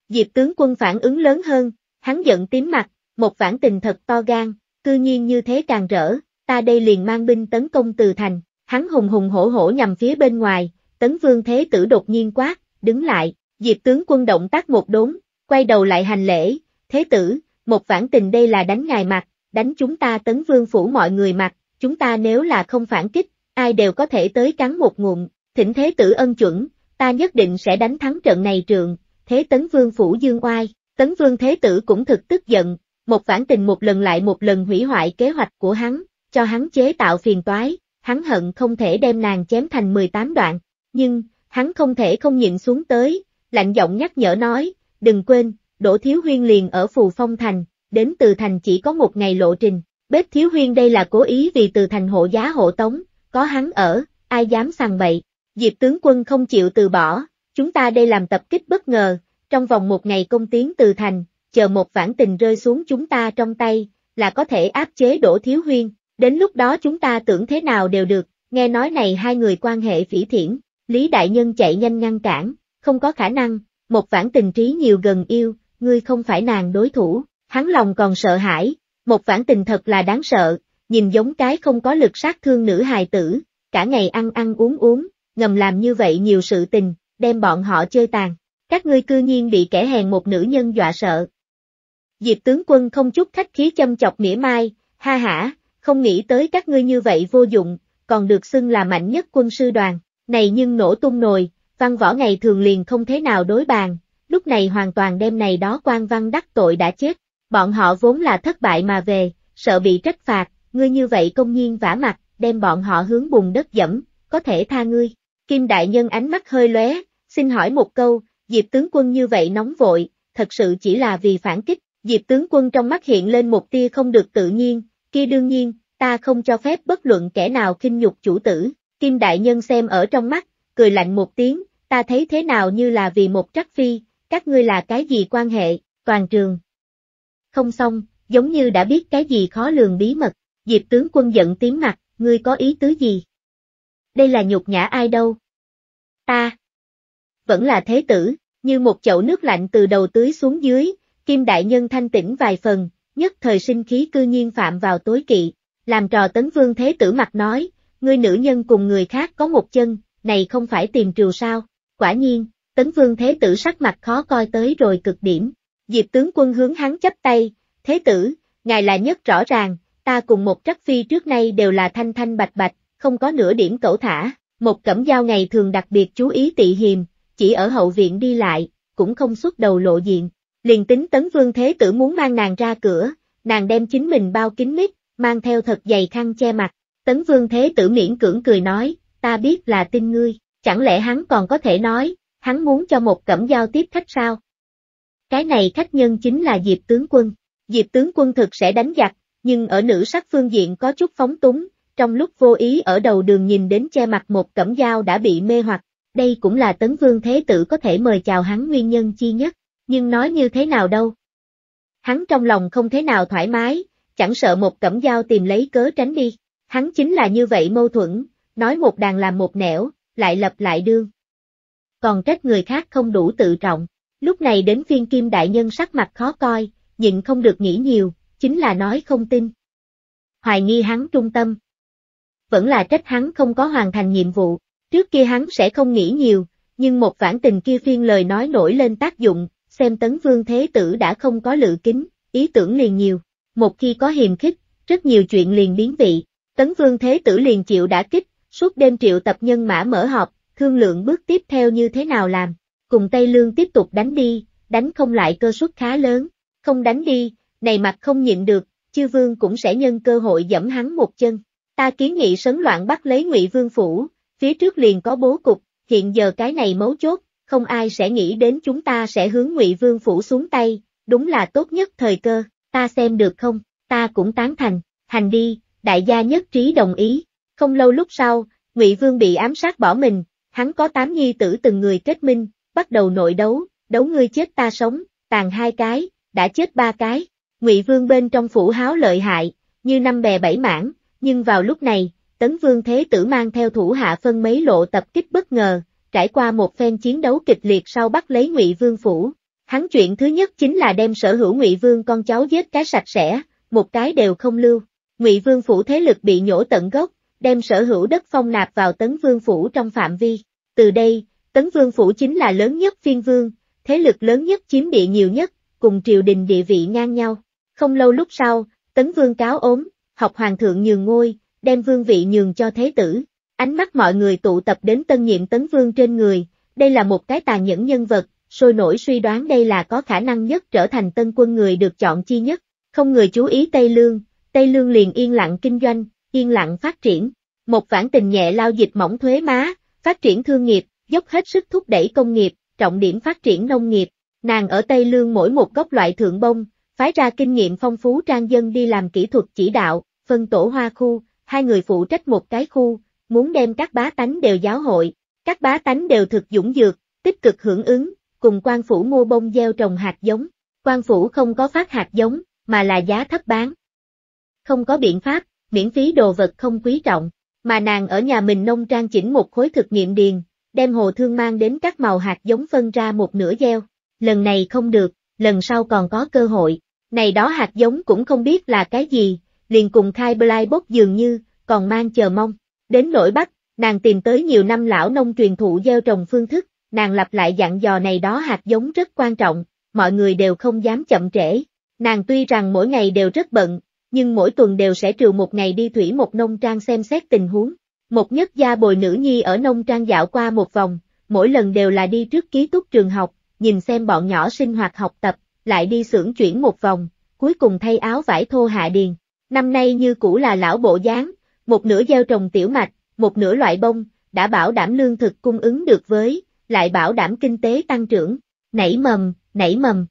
Diệp tướng quân phản ứng lớn hơn, hắn giận tím mặt, một phản tình thật to gan, cư nhiên như thế càng rỡ, ta đây liền mang binh tấn công từ thành, hắn hùng hùng hổ hổ nhằm phía bên ngoài, tấn vương thế tử đột nhiên quát, đứng lại, diệp tướng quân động tác một đốn, quay đầu lại hành lễ, thế tử, một phản tình đây là đánh ngài mặt, đánh chúng ta tấn vương phủ mọi người mặt, chúng ta nếu là không phản kích, ai đều có thể tới cắn một ngụm, Thỉnh thế tử ân chuẩn, ta nhất định sẽ đánh thắng trận này trường, thế tấn vương phủ dương oai, tấn vương thế tử cũng thực tức giận, một phản tình một lần lại một lần hủy hoại kế hoạch của hắn, cho hắn chế tạo phiền toái, hắn hận không thể đem nàng chém thành 18 đoạn, nhưng, hắn không thể không nhịn xuống tới, lạnh giọng nhắc nhở nói, đừng quên, Đỗ Thiếu Huyên liền ở Phù Phong Thành, đến từ thành chỉ có một ngày lộ trình, bếp Thiếu Huyên đây là cố ý vì từ thành hộ giá hộ tống, có hắn ở, ai dám sằng bậy. Diệp tướng quân không chịu từ bỏ, chúng ta đây làm tập kích bất ngờ, trong vòng một ngày công tiến từ thành, chờ một vãn tình rơi xuống chúng ta trong tay, là có thể áp chế đổ thiếu huyên, đến lúc đó chúng ta tưởng thế nào đều được, nghe nói này hai người quan hệ phỉ thiển, Lý Đại Nhân chạy nhanh ngăn cản, không có khả năng, một vãn tình trí nhiều gần yêu, ngươi không phải nàng đối thủ, hắn lòng còn sợ hãi, một vãn tình thật là đáng sợ, nhìn giống cái không có lực sát thương nữ hài tử, cả ngày ăn ăn uống uống, ngầm làm như vậy nhiều sự tình, đem bọn họ chơi tàn. Các ngươi cư nhiên bị kẻ hèn một nữ nhân dọa sợ. Diệp tướng quân không chút khách khí châm chọc mỉa mai, ha ha, không nghĩ tới các ngươi như vậy vô dụng, còn được xưng là mạnh nhất quân sư đoàn, này nhưng nổ tung nồi, văn võ ngày thường liền không thế nào đối bàn, lúc này hoàn toàn đêm này đó quan văn đắc tội đã chết, bọn họ vốn là thất bại mà về, sợ bị trách phạt, ngươi như vậy công nhiên vả mặt, đem bọn họ hướng bùn đất dẫm, có thể tha ngươi. Kim Đại Nhân ánh mắt hơi lóe, xin hỏi một câu, Diệp tướng quân như vậy nóng vội, thật sự chỉ là vì phản kích, Diệp tướng quân trong mắt hiện lên một tia không được tự nhiên, kia đương nhiên, ta không cho phép bất luận kẻ nào khinh nhục chủ tử, Kim Đại Nhân xem ở trong mắt, cười lạnh một tiếng, ta thấy thế nào như là vì một trắc phi, các ngươi là cái gì quan hệ, toàn trường. Không xong, giống như đã biết cái gì khó lường bí mật, Diệp tướng quân giận tím mặt, ngươi có ý tứ gì? đây là nhục nhã ai đâu. Ta. vẫn là thế tử, như một chậu nước lạnh từ đầu tưới xuống dưới, kim đại nhân thanh tĩnh vài phần, nhất thời sinh khí cư nhiên phạm vào tối kỵ, làm trò tấn vương thế tử mặt nói, ngươi nữ nhân cùng người khác có một chân, này không phải tìm triều sao, quả nhiên, tấn vương thế tử sắc mặt khó coi tới rồi cực điểm, diệp tướng quân hướng hắn chấp tay, thế tử, ngài là nhất rõ ràng, ta cùng một trắc phi trước nay đều là thanh thanh bạch bạch, không có nửa điểm cẩu thả, một cẩm dao ngày thường đặc biệt chú ý tị hiềm, chỉ ở hậu viện đi lại, cũng không xuất đầu lộ diện, liền tính tấn vương thế tử muốn mang nàng ra cửa, nàng đem chính mình bao kín mít, mang theo thật dày khăn che mặt, tấn vương thế tử miễn cưỡng cười nói, ta biết là tin ngươi, chẳng lẽ hắn còn có thể nói, hắn muốn cho một cẩm dao tiếp khách sao? Cái này khách nhân chính là Diệp tướng quân, Diệp tướng quân thực sẽ đánh giặc, nhưng ở nữ sắc phương diện có chút phóng túng, trong lúc vô ý ở đầu đường nhìn đến che mặt một cẩm dao đã bị mê hoặc, đây cũng là tấn vương thế tử có thể mời chào hắn nguyên nhân chi nhất, nhưng nói như thế nào đâu. Hắn trong lòng không thế nào thoải mái, chẳng sợ một cẩm dao tìm lấy cớ tránh đi, hắn chính là như vậy mâu thuẫn, nói một đàn làm một nẻo, lại lập lại đương. Còn trách người khác không đủ tự trọng, lúc này đến phiên kim đại nhân sắc mặt khó coi, nhịn không được nghĩ nhiều, chính là nói không tin. Hoài nghi hắn trung tâm, vẫn là trách hắn không có hoàn thành nhiệm vụ, trước kia hắn sẽ không nghĩ nhiều, nhưng một vãn tình kia phiên lời nói nổi lên tác dụng, xem tấn vương thế tử đã không có lự kính, ý tưởng liền nhiều, một khi có hiềm khích, rất nhiều chuyện liền biến vị, tấn vương thế tử liền chịu đã kích, suốt đêm triệu tập nhân mã mở họp, thương lượng bước tiếp theo như thế nào làm, cùng Tây Lương tiếp tục đánh đi, đánh không lại cơ suất khá lớn, không đánh đi, này mặt không nhịn được, chư vương cũng sẽ nhân cơ hội dẫm hắn một chân. Ta kiến nghị sấn loạn bắt lấy Ngụy Vương Phủ, phía trước liền có bố cục, hiện giờ cái này mấu chốt, không ai sẽ nghĩ đến chúng ta sẽ hướng Ngụy Vương Phủ xuống tay, đúng là tốt nhất thời cơ, ta xem được không, ta cũng tán thành, hành đi, đại gia nhất trí đồng ý. Không lâu lúc sau, Ngụy Vương bị ám sát bỏ mình, hắn có tám nhi tử từng người kết minh, bắt đầu nội đấu, đấu ngươi chết ta sống, tàn hai cái, đã chết ba cái. Ngụy Vương bên trong phủ háo lợi hại, như năm bè bảy mảng, nhưng vào lúc này, Tấn Vương Thế Tử mang theo thủ hạ phân mấy lộ tập kích bất ngờ, trải qua một phen chiến đấu kịch liệt sau bắt lấy Ngụy Vương Phủ. Hắn chuyện thứ nhất chính là đem sở hữu Ngụy Vương con cháu giết cái sạch sẽ, một cái đều không lưu. Ngụy Vương Phủ thế lực bị nhổ tận gốc, đem sở hữu đất phong nạp vào Tấn Vương Phủ trong phạm vi. Từ đây, Tấn Vương Phủ chính là lớn nhất phiên vương, thế lực lớn nhất chiếm địa nhiều nhất, cùng triều đình địa vị ngang nhau. Không lâu lúc sau, Tấn Vương cáo ốm, học hoàng thượng nhường ngôi, đem vương vị nhường cho thế tử. Ánh mắt mọi người tụ tập đến tân nhiệm tấn vương trên người, đây là một cái tàn nhẫn nhân vật, sôi nổi suy đoán đây là có khả năng nhất trở thành tân quân người được chọn chi nhất. Không người chú ý Tây Lương, Tây Lương liền yên lặng kinh doanh, yên lặng phát triển. Một vãn tình nhẹ lao dịch mỏng thuế má, phát triển thương nghiệp, dốc hết sức thúc đẩy công nghiệp, trọng điểm phát triển nông nghiệp. Nàng ở Tây Lương mỗi một góc loại thượng bông, phái ra kinh nghiệm phong phú trang dân đi làm kỹ thuật chỉ đạo, phân tổ hoa khu, hai người phụ trách một cái khu, muốn đem các bá tánh đều giáo hội, các bá tánh đều thực dũng dược, tích cực hưởng ứng, cùng quan phủ mua bông gieo trồng hạt giống, quan phủ không có phát hạt giống, mà là giá thấp bán. Không có biện pháp, miễn phí đồ vật không quý trọng, mà nàng ở nhà mình nông trang chỉnh một khối thực nghiệm điền, đem hồ thương mang đến các màu hạt giống phân ra một nửa gieo, lần này không được, lần sau còn có cơ hội. Này đó hạt giống cũng không biết là cái gì, liền cùng khai Blai bốc dường như, còn mang chờ mong. Đến nỗi Bắc, nàng tìm tới nhiều năm lão nông truyền thụ gieo trồng phương thức, nàng lặp lại dặn dò này đó hạt giống rất quan trọng, mọi người đều không dám chậm trễ. Nàng tuy rằng mỗi ngày đều rất bận, nhưng mỗi tuần đều sẽ trừ một ngày đi thủy một nông trang xem xét tình huống. Một nhất gia bồi nữ nhi ở nông trang dạo qua một vòng, mỗi lần đều là đi trước ký túc trường học, nhìn xem bọn nhỏ sinh hoạt học tập, lại đi xưởng chuyển một vòng, cuối cùng thay áo vải thô hạ điền. Năm nay như cũ là lão bộ dáng, một nửa gieo trồng tiểu mạch, một nửa loại bông, đã bảo đảm lương thực cung ứng được với, lại bảo đảm kinh tế tăng trưởng. Nảy mầm, nảy mầm.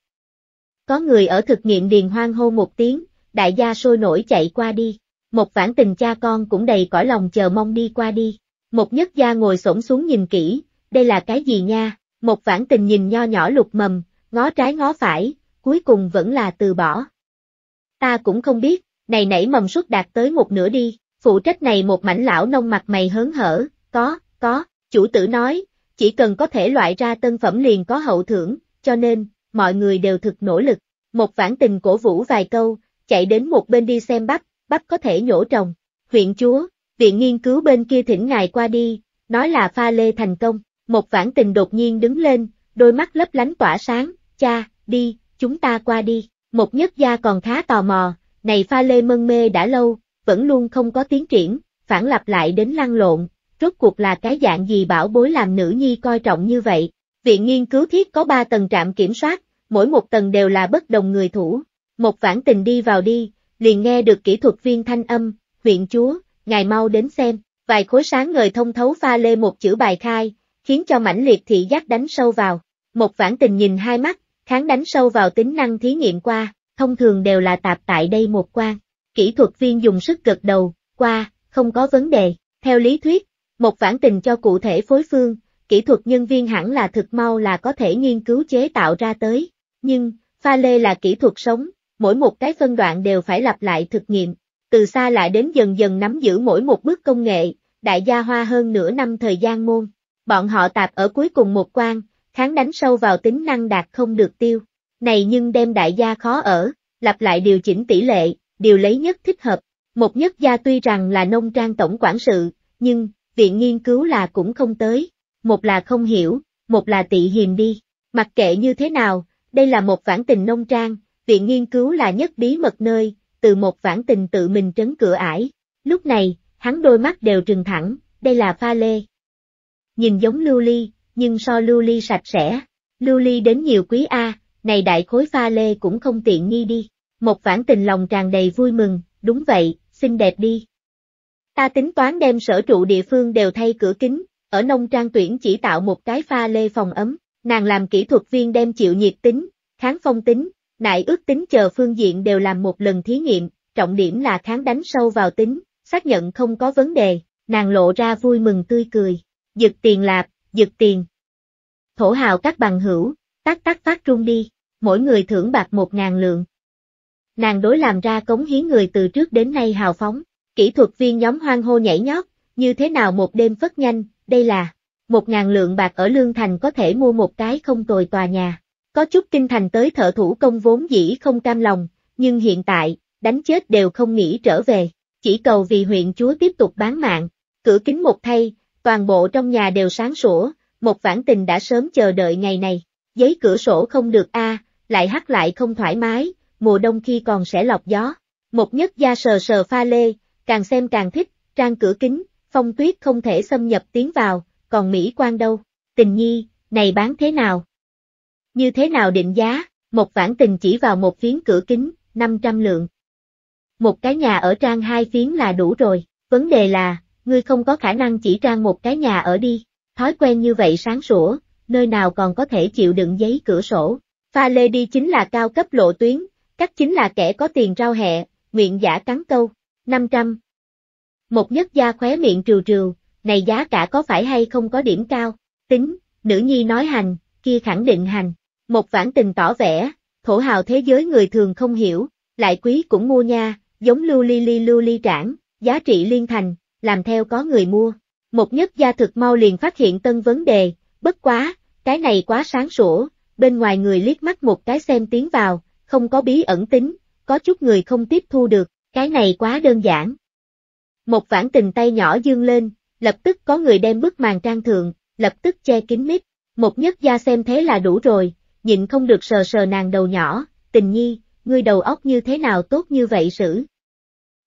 Có người ở thực nghiệm điền hoang hô một tiếng, đại gia sôi nổi chạy qua đi. Một vãn tình cha con cũng đầy cõi lòng chờ mong đi qua đi. Một nhất gia ngồi xổm xuống nhìn kỹ, đây là cái gì nha? Một vãn tình nhìn nho nhỏ lục mầm, ngó trái ngó phải, cuối cùng vẫn là từ bỏ. Ta cũng không biết, này nảy mầm suất đạt tới một nửa đi, phụ trách này một mảnh lão nông mặt mày hớn hở, có, có, chủ tử nói, chỉ cần có thể loại ra tân phẩm liền có hậu thưởng, cho nên, mọi người đều thực nỗ lực. Một vãn tình cổ vũ vài câu, chạy đến một bên đi xem bắp, bắp có thể nhổ trồng. Huyện chúa, viện nghiên cứu bên kia thỉnh ngài qua đi, nói là pha lê thành công. Một vãn tình đột nhiên đứng lên, đôi mắt lấp lánh tỏa sáng, cha, đi, chúng ta qua đi. Một nhất gia còn khá tò mò, này pha lê mân mê đã lâu, vẫn luôn không có tiến triển, phản lặp lại đến lăn lộn, rốt cuộc là cái dạng gì bảo bối làm nữ nhi coi trọng như vậy. Viện nghiên cứu thiết có 3 tầng trạm kiểm soát, mỗi một tầng đều là bất đồng người thủ. Một vãn tình đi vào đi, liền nghe được kỹ thuật viên thanh âm, huyện chúa, ngài mau đến xem, vài khối sáng ngời thông thấu pha lê một chữ bài khai, khiến cho mãnh liệt thị giác đánh sâu vào. Một vãn tình nhìn hai mắt, kháng đánh sâu vào tính năng thí nghiệm qua, thông thường đều là tạp tại đây một quan. Kỹ thuật viên dùng sức gật đầu, qua, không có vấn đề, theo lý thuyết, một vãn tình cho cụ thể phối phương, kỹ thuật nhân viên hẳn là thực mau là có thể nghiên cứu chế tạo ra tới, nhưng, pha lê là kỹ thuật sống, mỗi một cái phân đoạn đều phải lặp lại thực nghiệm, từ xa lại đến dần dần nắm giữ mỗi một bước công nghệ, đại gia hoa hơn nửa năm thời gian môn. Bọn họ tạp ở cuối cùng một quan, kháng đánh sâu vào tính năng đạt không được tiêu. Này nhưng đem đại gia khó ở, lặp lại điều chỉnh tỷ lệ, điều lấy nhất thích hợp. Một nhất gia tuy rằng là nông trang tổng quản sự, nhưng, viện nghiên cứu là cũng không tới. Một là không hiểu, một là tị hiềm đi. Mặc kệ như thế nào, đây là một vãn tình nông trang, viện nghiên cứu là nhất bí mật nơi, từ một vãn tình tự mình trấn cửa ải. Lúc này, hắn đôi mắt đều trừng thẳng, đây là pha lê. Nhìn giống lưu ly, nhưng so lưu ly sạch sẽ, lưu ly đến nhiều quý A, này đại khối pha lê cũng không tiện nghi đi. Một vãn tình lòng tràn đầy vui mừng, đúng vậy, xinh đẹp đi. Ta tính toán đem sở trụ địa phương đều thay cửa kính, ở nông trang tuyển chỉ tạo một cái pha lê phòng ấm, nàng làm kỹ thuật viên đem chịu nhiệt tính, kháng phong tính, nại ước tính chờ phương diện đều làm một lần thí nghiệm, trọng điểm là kháng đánh sâu vào tính, xác nhận không có vấn đề, nàng lộ ra vui mừng tươi cười. Dực tiền lạp, giật tiền. Thổ hào các bằng hữu, tác tác phát trung đi, mỗi người thưởng bạc một ngàn lượng. Nàng đối làm ra cống hiến người từ trước đến nay hào phóng, kỹ thuật viên nhóm hoang hô nhảy nhót, như thế nào một đêm phất nhanh, đây là, một ngàn lượng bạc ở Lương Thành có thể mua một cái không tồi tòa nhà. Có chút kinh thành tới thợ thủ công vốn dĩ không cam lòng, nhưng hiện tại, đánh chết đều không nghĩ trở về, chỉ cầu vì huyện chúa tiếp tục bán mạng. Cửa kính một thay, toàn bộ trong nhà đều sáng sủa, một vãn tình đã sớm chờ đợi ngày này, giấy cửa sổ không được a, à, lại hắt lại không thoải mái, mùa đông khi còn sẽ lọc gió. Một nhất da sờ sờ pha lê, càng xem càng thích, trang cửa kính, phong tuyết không thể xâm nhập tiến vào, còn Mỹ quan đâu, tình nhi, này bán thế nào? Như thế nào định giá, một vãn tình chỉ vào một phiến cửa kính, 500 lượng. Một cái nhà ở trang hai phiến là đủ rồi, vấn đề là, ngươi không có khả năng chỉ trang một cái nhà ở đi, thói quen như vậy sáng sủa, nơi nào còn có thể chịu đựng giấy cửa sổ. Pha lê đi chính là cao cấp lộ tuyến, cắt chính là kẻ có tiền rau hẹ, nguyện giả cắn câu, 500. Một nhất gia khóe miệng trừ trừ, này giá cả có phải hay không có điểm cao, tính, nữ nhi nói hành, kia khẳng định hành, một vãn tình tỏ vẻ, thổ hào thế giới người thường không hiểu, lại quý cũng mua nha, giống lưu ly ly lưu ly trảng, giá trị liên thành, làm theo có người mua. Một nhất gia thực mau liền phát hiện tân vấn đề, bất quá, cái này quá sáng sủa, bên ngoài người liếc mắt một cái xem tiến vào, không có bí ẩn tính, có chút người không tiếp thu được, cái này quá đơn giản. Một vãn tình tay nhỏ dương lên, lập tức có người đem bức màn trang thượng, lập tức che kín mít, một nhất gia xem thế là đủ rồi, nhịn không được sờ sờ nàng đầu nhỏ, tình nhi, ngươi đầu óc như thế nào tốt như vậy sử.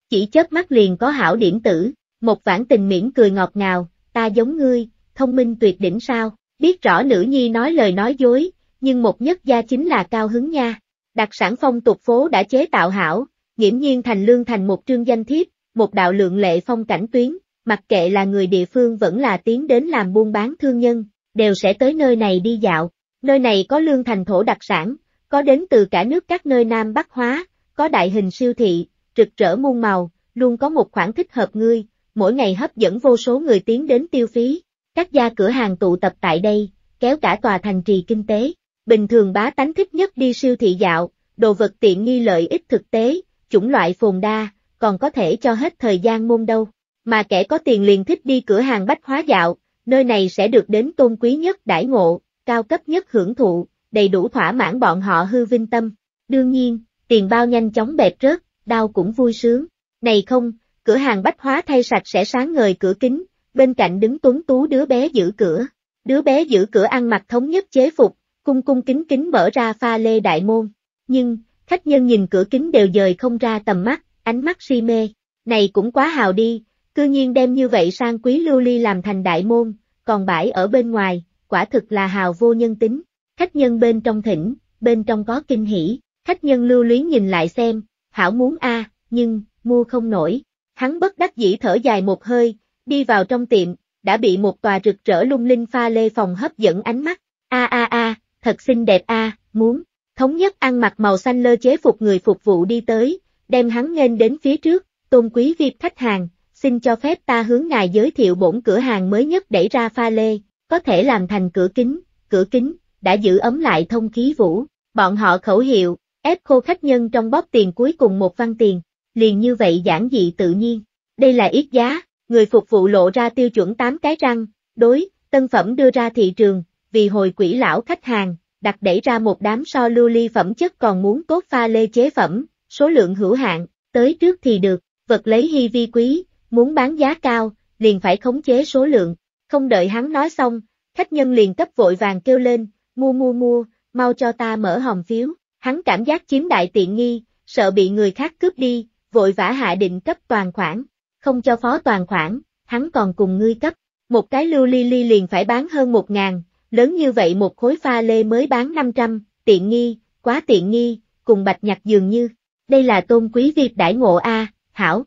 Chỉ chớp mắt liền có hảo điểm tử, một vãn tình miễn cười ngọt ngào, ta giống ngươi, thông minh tuyệt đỉnh sao, biết rõ nữ nhi nói lời nói dối, nhưng một nhất gia chính là cao hứng nha. Đặc sản phong tục phố đã chế tạo hảo, nghiễm nhiên thành lương thành một trương danh thiếp, một đạo lượng lệ phong cảnh tuyến, mặc kệ là người địa phương vẫn là tiến đến làm buôn bán thương nhân, đều sẽ tới nơi này đi dạo. Nơi này có lương thành thổ đặc sản, có đến từ cả nước các nơi Nam Bắc Hóa, có đại hình siêu thị, rực rỡ muôn màu, luôn có một khoảng thích hợp ngươi, mỗi ngày hấp dẫn vô số người tiến đến tiêu phí, các gia cửa hàng tụ tập tại đây, kéo cả tòa thành trì kinh tế. Bình thường bá tánh thích nhất đi siêu thị dạo, đồ vật tiện nghi lợi ích thực tế, chủng loại phồn đa, còn có thể cho hết thời gian môn đâu. Mà kẻ có tiền liền thích đi cửa hàng bách hóa dạo, nơi này sẽ được đến tôn quý nhất đãi ngộ, cao cấp nhất hưởng thụ, đầy đủ thỏa mãn bọn họ hư vinh tâm. Đương nhiên, tiền bao nhanh chóng bẹp rớt, đau cũng vui sướng. Này không, cửa hàng bách hóa thay sạch sẽ sáng ngời cửa kính, bên cạnh đứng tuấn tú đứa bé giữ cửa. Đứa bé giữ cửa ăn mặc thống nhất chế phục, cung cung kính kính mở ra pha lê đại môn. Nhưng, khách nhân nhìn cửa kính đều dời không ra tầm mắt, ánh mắt si mê. Này cũng quá hào đi, cư nhiên đem như vậy sang quý lưu ly làm thành đại môn, còn bãi ở bên ngoài, quả thực là hào vô nhân tính. Khách nhân bên trong thỉnh, bên trong có kinh hỉ, khách nhân lưu luyến nhìn lại xem, hảo muốn a nhưng, mua không nổi. Hắn bất đắc dĩ thở dài một hơi, đi vào trong tiệm, đã bị một tòa rực rỡ lung linh pha lê phòng hấp dẫn ánh mắt. A a a, thật xinh đẹp a, muốn. Thống nhất ăn mặc màu xanh lơ chế phục người phục vụ đi tới, đem hắn nghênh đến phía trước, tôn quý VIP khách hàng, xin cho phép ta hướng ngài giới thiệu bổn cửa hàng mới nhất đẩy ra pha lê, có thể làm thành cửa kính, cửa kính, đã giữ ấm lại thông khí vũ, bọn họ khẩu hiệu, ép khô khách nhân trong bóp tiền cuối cùng một văn tiền, liền như vậy giản dị tự nhiên. Đây là ít giá, người phục vụ lộ ra tiêu chuẩn 8 cái răng, đối, tân phẩm đưa ra thị trường, vì hồi quỹ lão khách hàng, đặt đẩy ra một đám so lưu ly phẩm chất còn muốn cốt pha lê chế phẩm, số lượng hữu hạn, tới trước thì được, vật lấy hy vi quý, muốn bán giá cao, liền phải khống chế số lượng, không đợi hắn nói xong, khách nhân liền cấp vội vàng kêu lên, mua mua mua, mau cho ta mở hòm phiếu, hắn cảm giác chiếm đại tiện nghi, sợ bị người khác cướp đi, vội vã hạ định cấp toàn khoản, không cho phó toàn khoản, hắn còn cùng ngươi cấp, một cái lưu ly ly liền phải bán hơn một ngàn, lớn như vậy một khối pha lê mới bán 500, tiện nghi, quá tiện nghi, cùng bạch nhặt dường như, đây là tôn quý việc đãi ngộ a, hảo.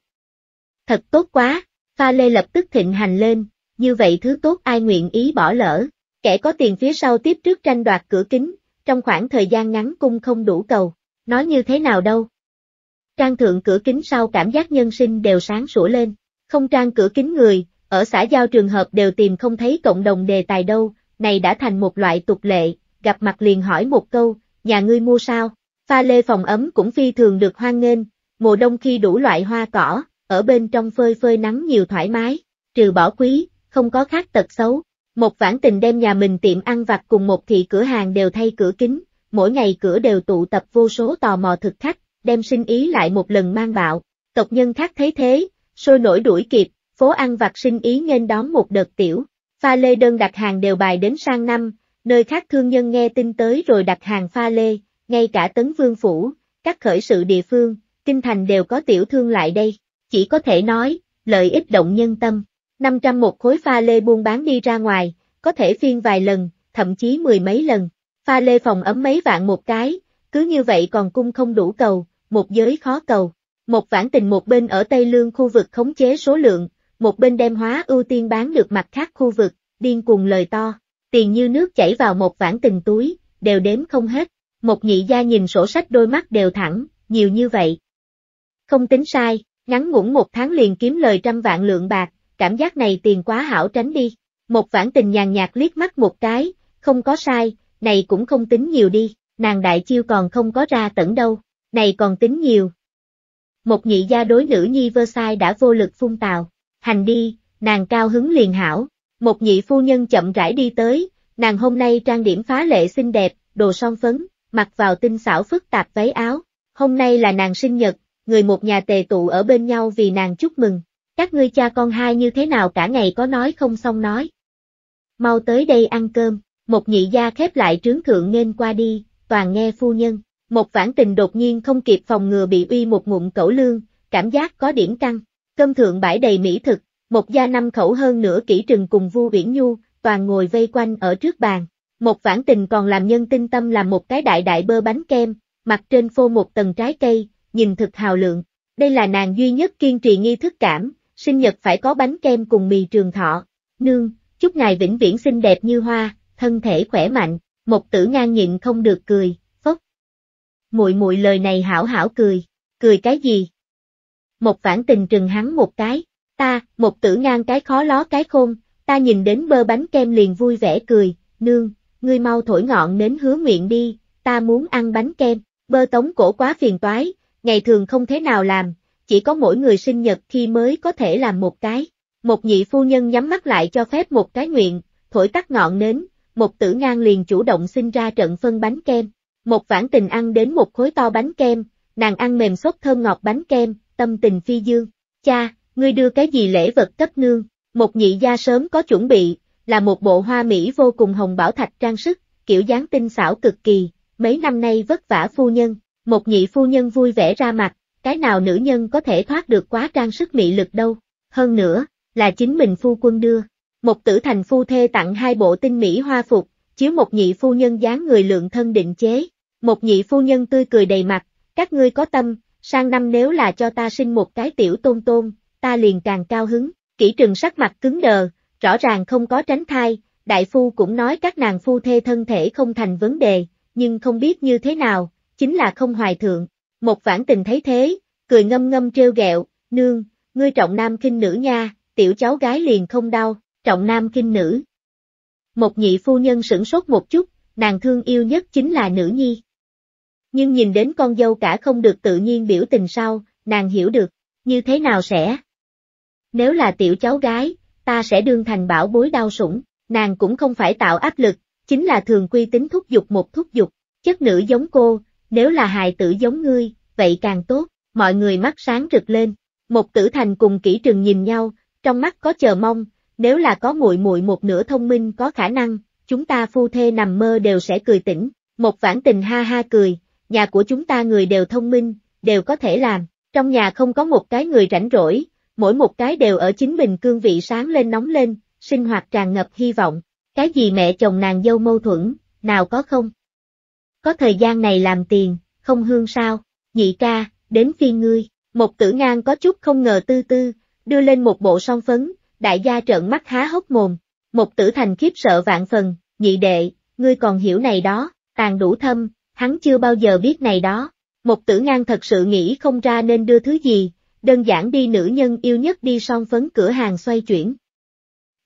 Thật tốt quá, pha lê lập tức thịnh hành lên, như vậy thứ tốt ai nguyện ý bỏ lỡ, kẻ có tiền phía sau tiếp trước tranh đoạt cửa kính, trong khoảng thời gian ngắn cung không đủ cầu, nói như thế nào đâu, trang thượng cửa kính sau cảm giác nhân sinh đều sáng sủa lên. Không trang cửa kính người, ở xã giao trường hợp đều tìm không thấy cộng đồng đề tài đâu, này đã thành một loại tục lệ, gặp mặt liền hỏi một câu, nhà ngươi mua sao? Pha lê phòng ấm cũng phi thường được hoan nghênh, mùa đông khi đủ loại hoa cỏ, ở bên trong phơi phơi nắng nhiều thoải mái, trừ bỏ quý, không có khác tật xấu. Một vãn tình đem nhà mình tiệm ăn vặt cùng một thị cửa hàng đều thay cửa kính, mỗi ngày cửa đều tụ tập vô số tò mò thực khách, đem sinh ý lại một lần mang bạo, tộc nhân khác thấy thế, sôi nổi đuổi kịp, phố ăn vặt sinh ý nên đón một đợt tiểu, pha lê đơn đặt hàng đều bài đến sang năm, nơi khác thương nhân nghe tin tới rồi đặt hàng pha lê, ngay cả tấn vương phủ, các khởi sự địa phương, kinh thành đều có tiểu thương lại đây, chỉ có thể nói, lợi ích động nhân tâm, 500 một khối pha lê buôn bán đi ra ngoài, có thể phiên vài lần, thậm chí mười mấy lần, pha lê phòng ấm mấy vạn một cái, cứ như vậy còn cung không đủ cầu, một giới khó cầu. Một vãn tình một bên ở Tây Lương khu vực khống chế số lượng, một bên đem hóa ưu tiên bán được mặt khác khu vực, điên cuồng lời to, tiền như nước chảy vào một vãn tình túi, đều đếm không hết, một nhị gia nhìn sổ sách đôi mắt đều thẳng, nhiều như vậy. Không tính sai, ngắn ngủn một tháng liền kiếm lời trăm vạn lượng bạc, cảm giác này tiền quá hảo tránh đi, một vãn tình nhàn nhạt liếc mắt một cái, không có sai, này cũng không tính nhiều đi, nàng đại chiêu còn không có ra tận đâu. Này còn tính nhiều. Một nhị gia đối nữ nhi Versailles đã vô lực phun tào. Hành đi, nàng cao hứng liền hảo. Một nhị phu nhân chậm rãi đi tới, nàng hôm nay trang điểm phá lệ xinh đẹp, đồ son phấn, mặc vào tinh xảo phức tạp váy áo. Hôm nay là nàng sinh nhật, người một nhà tề tụ ở bên nhau vì nàng chúc mừng. Các ngươi cha con hai như thế nào cả ngày có nói không xong nói. Mau tới đây ăn cơm, một nhị gia khép lại trướng thượng nên qua đi, toàn nghe phu nhân. Một vãn tình đột nhiên không kịp phòng ngừa bị uy một ngụm cẩu lương, cảm giác có điểm căng, cơm thượng bãi đầy mỹ thực, một gia năm khẩu hơn nửa kỹ trừng cùng Vu Uyển Nhu, toàn ngồi vây quanh ở trước bàn. Một vãn tình còn làm nhân tinh tâm làm một cái đại đại bơ bánh kem, mặt trên phô một tầng trái cây, nhìn thực hào lượng. Đây là nàng duy nhất kiên trì nghi thức cảm, sinh nhật phải có bánh kem cùng mì trường thọ. Nương, chúc ngài vĩnh viễn xinh đẹp như hoa, thân thể khỏe mạnh, một tử ngang nhịn không được cười, muội muội lời này hảo hảo cười, cười cái gì? Một vãn tình trừng hắn một cái, ta, một tử ngang cái khó ló cái khôn, ta nhìn đến bơ bánh kem liền vui vẻ cười, nương, ngươi mau thổi ngọn nến hứa nguyện đi, ta muốn ăn bánh kem, bơ tống cổ quá phiền toái, ngày thường không thế nào làm, chỉ có mỗi người sinh nhật khi mới có thể làm một cái. Một nhị phu nhân nhắm mắt lại cho phép một cái nguyện, thổi tắt ngọn nến, một tử ngang liền chủ động sinh ra trận phân bánh kem, một vãn tình ăn đến một khối to bánh kem, nàng ăn mềm xốp thơm ngọt bánh kem, tâm tình phi dương. Cha, ngươi đưa cái gì lễ vật cấp nương? Một nhị gia sớm có chuẩn bị, là một bộ hoa mỹ vô cùng hồng bảo thạch trang sức, kiểu dáng tinh xảo cực kỳ, mấy năm nay vất vả phu nhân, một nhị phu nhân vui vẻ ra mặt, cái nào nữ nhân có thể thoát được quá trang sức mỹ lực đâu, hơn nữa, là chính mình phu quân đưa. Một tử thành phu thê tặng hai bộ tinh mỹ hoa phục, chiếu một nhị phu nhân dáng người lượng thân định chế, một nhị phu nhân tươi cười đầy mặt, các ngươi có tâm, sang năm nếu là cho ta sinh một cái tiểu tôn tôn, ta liền càng cao hứng, kỹ trừng sắc mặt cứng đờ, rõ ràng không có tránh thai, đại phu cũng nói các nàng phu thê thân thể không thành vấn đề, nhưng không biết như thế nào, chính là không hoài thượng, một vãn tình thấy thế, cười ngâm ngâm trêu ghẹo, nương, ngươi trọng nam kinh nữ nha, tiểu cháu gái liền không đau, trọng nam kinh nữ. Một nhị phu nhân sửng sốt một chút, nàng thương yêu nhất chính là nữ nhi, nhưng nhìn đến con dâu cả không được tự nhiên biểu tình sau, nàng hiểu được, như thế nào sẽ? Nếu là tiểu cháu gái, ta sẽ đương thành bảo bối đau sủng, nàng cũng không phải tạo áp lực, chính là thường quy tính thúc dục một thúc dục, chất nữ giống cô, nếu là hài tử giống ngươi, vậy càng tốt, mọi người mắt sáng rực lên. Một tử thành cùng kỹ trừng nhìn nhau, trong mắt có chờ mong, nếu là có muội muội một nửa thông minh có khả năng, chúng ta phu thê nằm mơ đều sẽ cười tỉnh, một vãn tình ha ha cười, nhà của chúng ta người đều thông minh, đều có thể làm, trong nhà không có một cái người rảnh rỗi, mỗi một cái đều ở chính mình cương vị sáng lên nóng lên, sinh hoạt tràn ngập hy vọng, cái gì mẹ chồng nàng dâu mâu thuẫn, nào có không? Có thời gian này làm tiền, không hương sao, nhị ca, đến phi ngươi, một tử ngang có chút không ngờ tư tư, đưa lên một bộ son phấn, đại gia trợn mắt há hốc mồm, một tử thành khiếp sợ vạn phần, nhị đệ, ngươi còn hiểu này đó, tàn đủ thâm, hắn chưa bao giờ biết này đó. Một tử ngang thật sự nghĩ không ra nên đưa thứ gì, đơn giản đi nữ nhân yêu nhất đi son phấn cửa hàng xoay chuyển.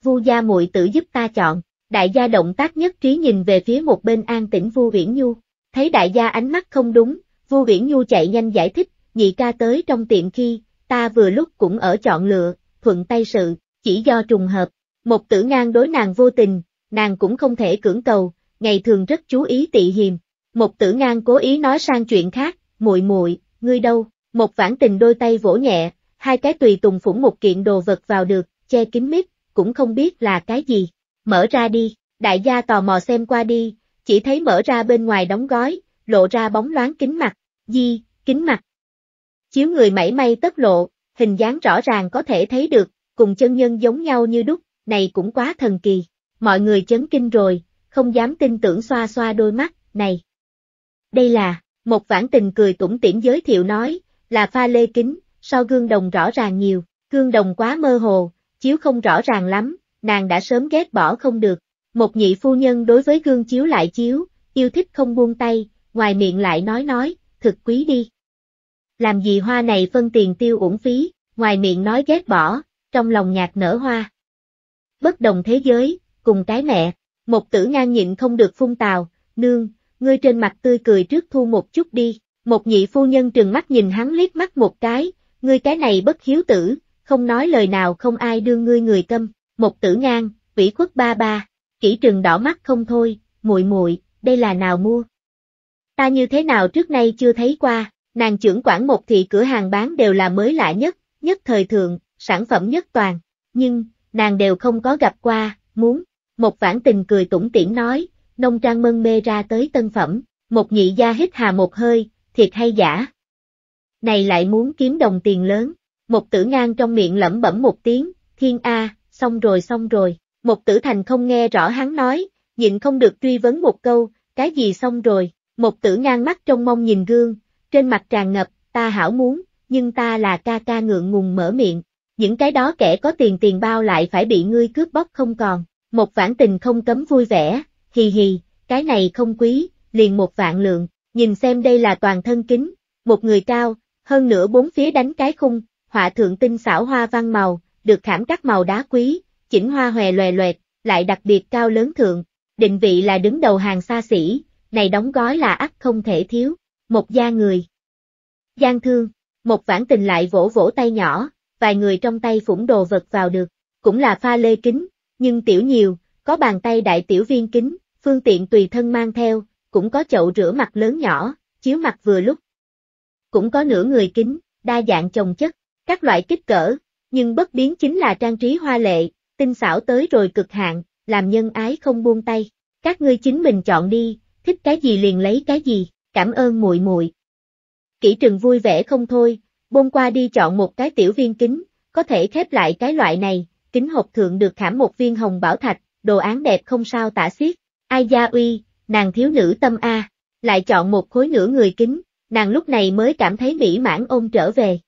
Vu gia muội tử giúp ta chọn, đại gia động tác nhất trí nhìn về phía một bên an tĩnh Vu Viễn Nhu, thấy đại gia ánh mắt không đúng, Vu Viễn Nhu chạy nhanh giải thích, nhị ca tới trong tiệm khi, ta vừa lúc cũng ở chọn lựa, thuận tay sự, chỉ do trùng hợp, một tử ngang đối nàng vô tình, nàng cũng không thể cưỡng cầu, ngày thường rất chú ý tị hiềm, một tử ngang cố ý nói sang chuyện khác, muội muội, ngươi đâu, một vãn tình đôi tay vỗ nhẹ, hai cái tùy tùng phủng một kiện đồ vật vào được, che kín mít, cũng không biết là cái gì, mở ra đi, đại gia tò mò xem qua đi, chỉ thấy mở ra bên ngoài đóng gói, lộ ra bóng loáng kính mặt, di, kính mặt. Chiếu người mảy may tất lộ, hình dáng rõ ràng có thể thấy được, cùng chân nhân giống nhau như đúc, này cũng quá thần kỳ, mọi người chấn kinh rồi, không dám tin tưởng xoa xoa đôi mắt, này, đây là, một vãn tình cười tủm tỉm giới thiệu nói, là pha lê kính, so gương đồng rõ ràng nhiều, gương đồng quá mơ hồ, chiếu không rõ ràng lắm, nàng đã sớm ghét bỏ không được. Một nhị phu nhân đối với gương chiếu lại chiếu, yêu thích không buông tay, ngoài miệng lại nói nói, thực quý đi. Làm gì hoa này phân tiền tiêu uổng phí, ngoài miệng nói ghét bỏ, trong lòng nhạt nở hoa. Bất đồng thế giới, cùng cái mẹ, một tử ngang nhịn không được phun tào, nương, ngươi trên mặt tươi cười trước thu một chút đi, một nhị phu nhân trừng mắt nhìn hắn liếc mắt một cái, ngươi cái này bất hiếu tử, không nói lời nào không ai đưa ngươi người câm, một tử ngang, vĩ khuất ba ba, kỹ trừng đỏ mắt không thôi, muội muội, đây là nào mua? Ta như thế nào trước nay chưa thấy qua, nàng trưởng quản một thị cửa hàng bán đều là mới lạ nhất, nhất thời thượng, sản phẩm nhất toàn, nhưng, nàng đều không có gặp qua, muốn, một vãn tình cười tủm tỉm nói, nông trang mân mê ra tới tân phẩm, một nhị gia hít hà một hơi, thiệt hay giả. Này lại muốn kiếm đồng tiền lớn, một tử ngang trong miệng lẩm bẩm một tiếng, thiên a, xong rồi xong rồi, một tử thành không nghe rõ hắn nói, nhịn không được truy vấn một câu, cái gì xong rồi, một tử ngang mắt trong mong nhìn gương, trên mặt tràn ngập, ta hảo muốn, nhưng ta là ca ca ngượng ngùng mở miệng, những cái đó kẻ có tiền tiền bao lại phải bị ngươi cướp bóc không còn, một vãn tình không cấm vui vẻ, hì hì, cái này không quý, liền một vạn lượng, nhìn xem đây là toàn thân kính, một người cao, hơn nữa bốn phía đánh cái khung, họa thượng tinh xảo hoa văn màu, được khảm các màu đá quý, chỉnh hoa hòe loè loẹt, lại đặc biệt cao lớn thượng, định vị là đứng đầu hàng xa xỉ, này đóng gói là ắt không thể thiếu, một gia người. Giang thương, một vãn tình lại vỗ vỗ tay nhỏ, vài người trong tay phủng đồ vật vào được, cũng là pha lê kính, nhưng tiểu nhiều, có bàn tay đại tiểu viên kính, phương tiện tùy thân mang theo, cũng có chậu rửa mặt lớn nhỏ, chiếu mặt vừa lúc. Cũng có nửa người kính, đa dạng chồng chất, các loại kích cỡ, nhưng bất biến chính là trang trí hoa lệ, tinh xảo tới rồi cực hạn, làm nhân ái không buông tay. Các ngươi chính mình chọn đi, thích cái gì liền lấy cái gì, cảm ơn muội muội. Kỷ Trừng vui vẻ không thôi, bôn qua đi chọn một cái tiểu viên kính, có thể khép lại cái loại này, kính hộp thượng được khảm một viên hồng bảo thạch, đồ án đẹp không sao tả xiết. Ai gia uy, nàng thiếu nữ tâm A, lại chọn một khối nửa người kính, nàng lúc này mới cảm thấy mỹ mãn ôm trở về.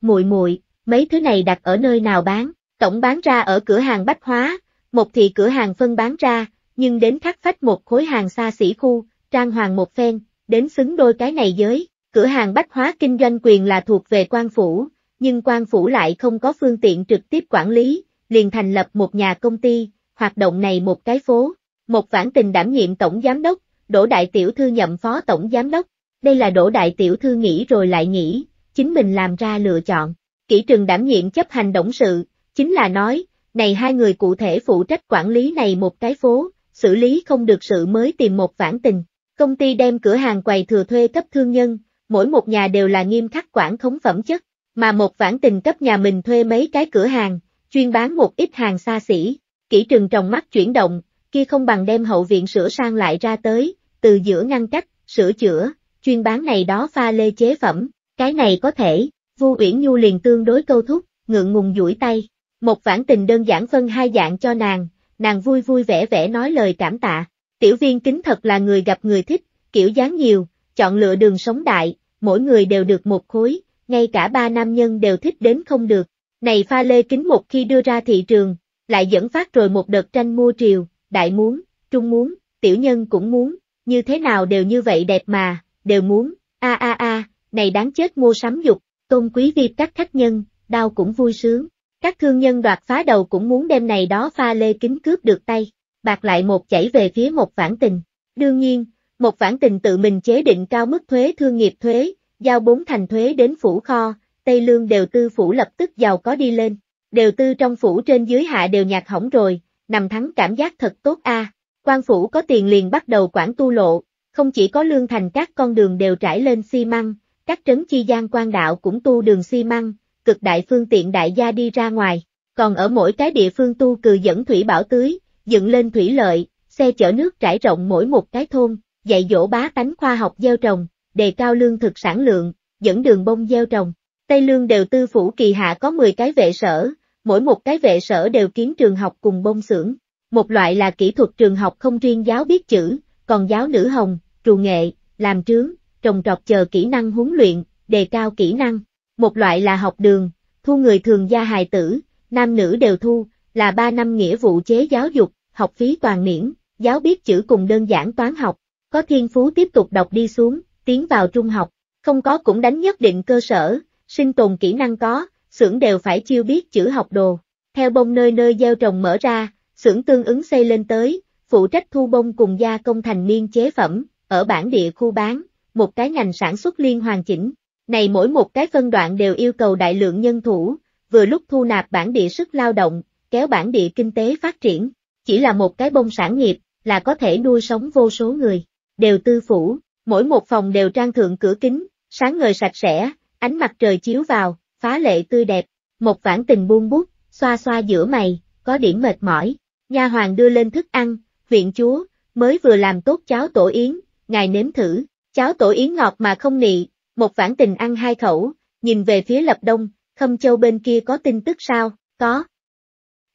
Mùi mùi, mấy thứ này đặt ở nơi nào bán, tổng bán ra ở cửa hàng bách hóa, một thì cửa hàng phân bán ra, nhưng đến khắc phách một khối hàng xa xỉ khu, trang hoàng một phen, đến xứng đôi cái này giới, cửa hàng bách hóa kinh doanh quyền là thuộc về quan phủ, nhưng quan phủ lại không có phương tiện trực tiếp quản lý, liền thành lập một nhà công ty, hoạt động này một cái phố, một vãn tình đảm nhiệm tổng giám đốc, Đỗ Đại Tiểu Thư nhậm phó tổng giám đốc. Đây là Đỗ Đại Tiểu Thư nghĩ rồi lại nghĩ, chính mình làm ra lựa chọn. kỹ trường đảm nhiệm chấp hành động sự, chính là nói, này hai người cụ thể phụ trách quản lý này một cái phố, xử lý không được sự mới tìm một vãn tình. Công ty đem cửa hàng quầy thừa thuê cấp thương nhân, mỗi một nhà đều là nghiêm khắc quản khống phẩm chất, mà một vãn tình cấp nhà mình thuê mấy cái cửa hàng, chuyên bán một ít hàng xa xỉ. Kỷ trừng trong mắt chuyển động, kia không bằng đem hậu viện sửa sang lại ra tới, từ giữa ngăn cách, sửa chữa, chuyên bán này đó pha lê chế phẩm, cái này có thể, Vu Uyển Nhu liền tương đối câu thúc, ngượng ngùng duỗi tay, một vãn tình đơn giản phân hai dạng cho nàng, nàng vui vui vẻ vẻ nói lời cảm tạ, tiểu viên kính thật là người gặp người thích, kiểu dáng nhiều, chọn lựa đường sống đại, mỗi người đều được một khối, ngay cả ba nam nhân đều thích đến không được, này pha lê kính một khi đưa ra thị trường, lại dẫn phát rồi một đợt tranh mua triều, đại muốn, trung muốn, tiểu nhân cũng muốn, như thế nào đều như vậy đẹp mà, đều muốn, a a a, này đáng chết mua sắm dục, tôn quý vi các khách nhân, đau cũng vui sướng, các thương nhân đoạt phá đầu cũng muốn đem này đó pha lê kính cướp được tay, bạc lại một chảy về phía một phản tình. Đương nhiên, một phản tình tự mình chế định cao mức thuế thương nghiệp thuế, giao bốn thành thuế đến phủ kho, Tây Lương đều tư phủ lập tức giàu có đi lên, đều tư trong phủ trên dưới hạ đều nhạt hỏng rồi, nằm thắng cảm giác thật tốt a. À. Quan phủ có tiền liền bắt đầu quản tu lộ, không chỉ có lương thành các con đường đều trải lên xi măng, các trấn chi gian quan đạo cũng tu đường xi măng, cực đại phương tiện đại gia đi ra ngoài, còn ở mỗi cái địa phương tu cừ dẫn thủy bảo tưới, dựng lên thủy lợi, xe chở nước trải rộng mỗi một cái thôn, dạy dỗ bá tánh khoa học gieo trồng, đề cao lương thực sản lượng, dẫn đường bông gieo trồng. Tây Lương đều tư phủ kỳ hạ có 10 cái vệ sở, Mỗi một cái vệ sở đều kiến trường học cùng bông xưởng, một loại là kỹ thuật trường học không riêng giáo biết chữ, còn giáo nữ hồng, trù nghệ, làm trướng, trồng trọt chờ kỹ năng huấn luyện, đề cao kỹ năng. Một loại là học đường, thu người thường gia hài tử, nam nữ đều thu, là 3 năm nghĩa vụ chế giáo dục, học phí toàn miễn, giáo biết chữ cùng đơn giản toán học, có thiên phú tiếp tục đọc đi xuống, tiến vào trung học, không có cũng đánh nhất định cơ sở, sinh tồn kỹ năng có, xưởng đều phải chiêu biết chữ học đồ. Theo bông nơi nơi gieo trồng mở ra, xưởng tương ứng xây lên tới, phụ trách thu bông cùng gia công thành niên chế phẩm, ở bản địa khu bán, một cái ngành sản xuất liên hoàn chỉnh. Này mỗi một cái phân đoạn đều yêu cầu đại lượng nhân thủ, vừa lúc thu nạp bản địa sức lao động, kéo bản địa kinh tế phát triển. Chỉ là một cái bông sản nghiệp, là có thể nuôi sống vô số người. Đều tư phủ, mỗi một phòng đều trang thượng cửa kính, sáng ngời sạch sẽ, ánh mặt trời chiếu vào, phá lệ tươi đẹp, một vãn tình buông bút, xoa xoa giữa mày, có điểm mệt mỏi, nha hoàng đưa lên thức ăn, viện chúa, mới vừa làm tốt cháo tổ yến, ngài nếm thử, cháo tổ yến ngọt mà không nị, một vãn tình ăn hai khẩu, nhìn về phía lập đông, khâm châu bên kia có tin tức sao, có.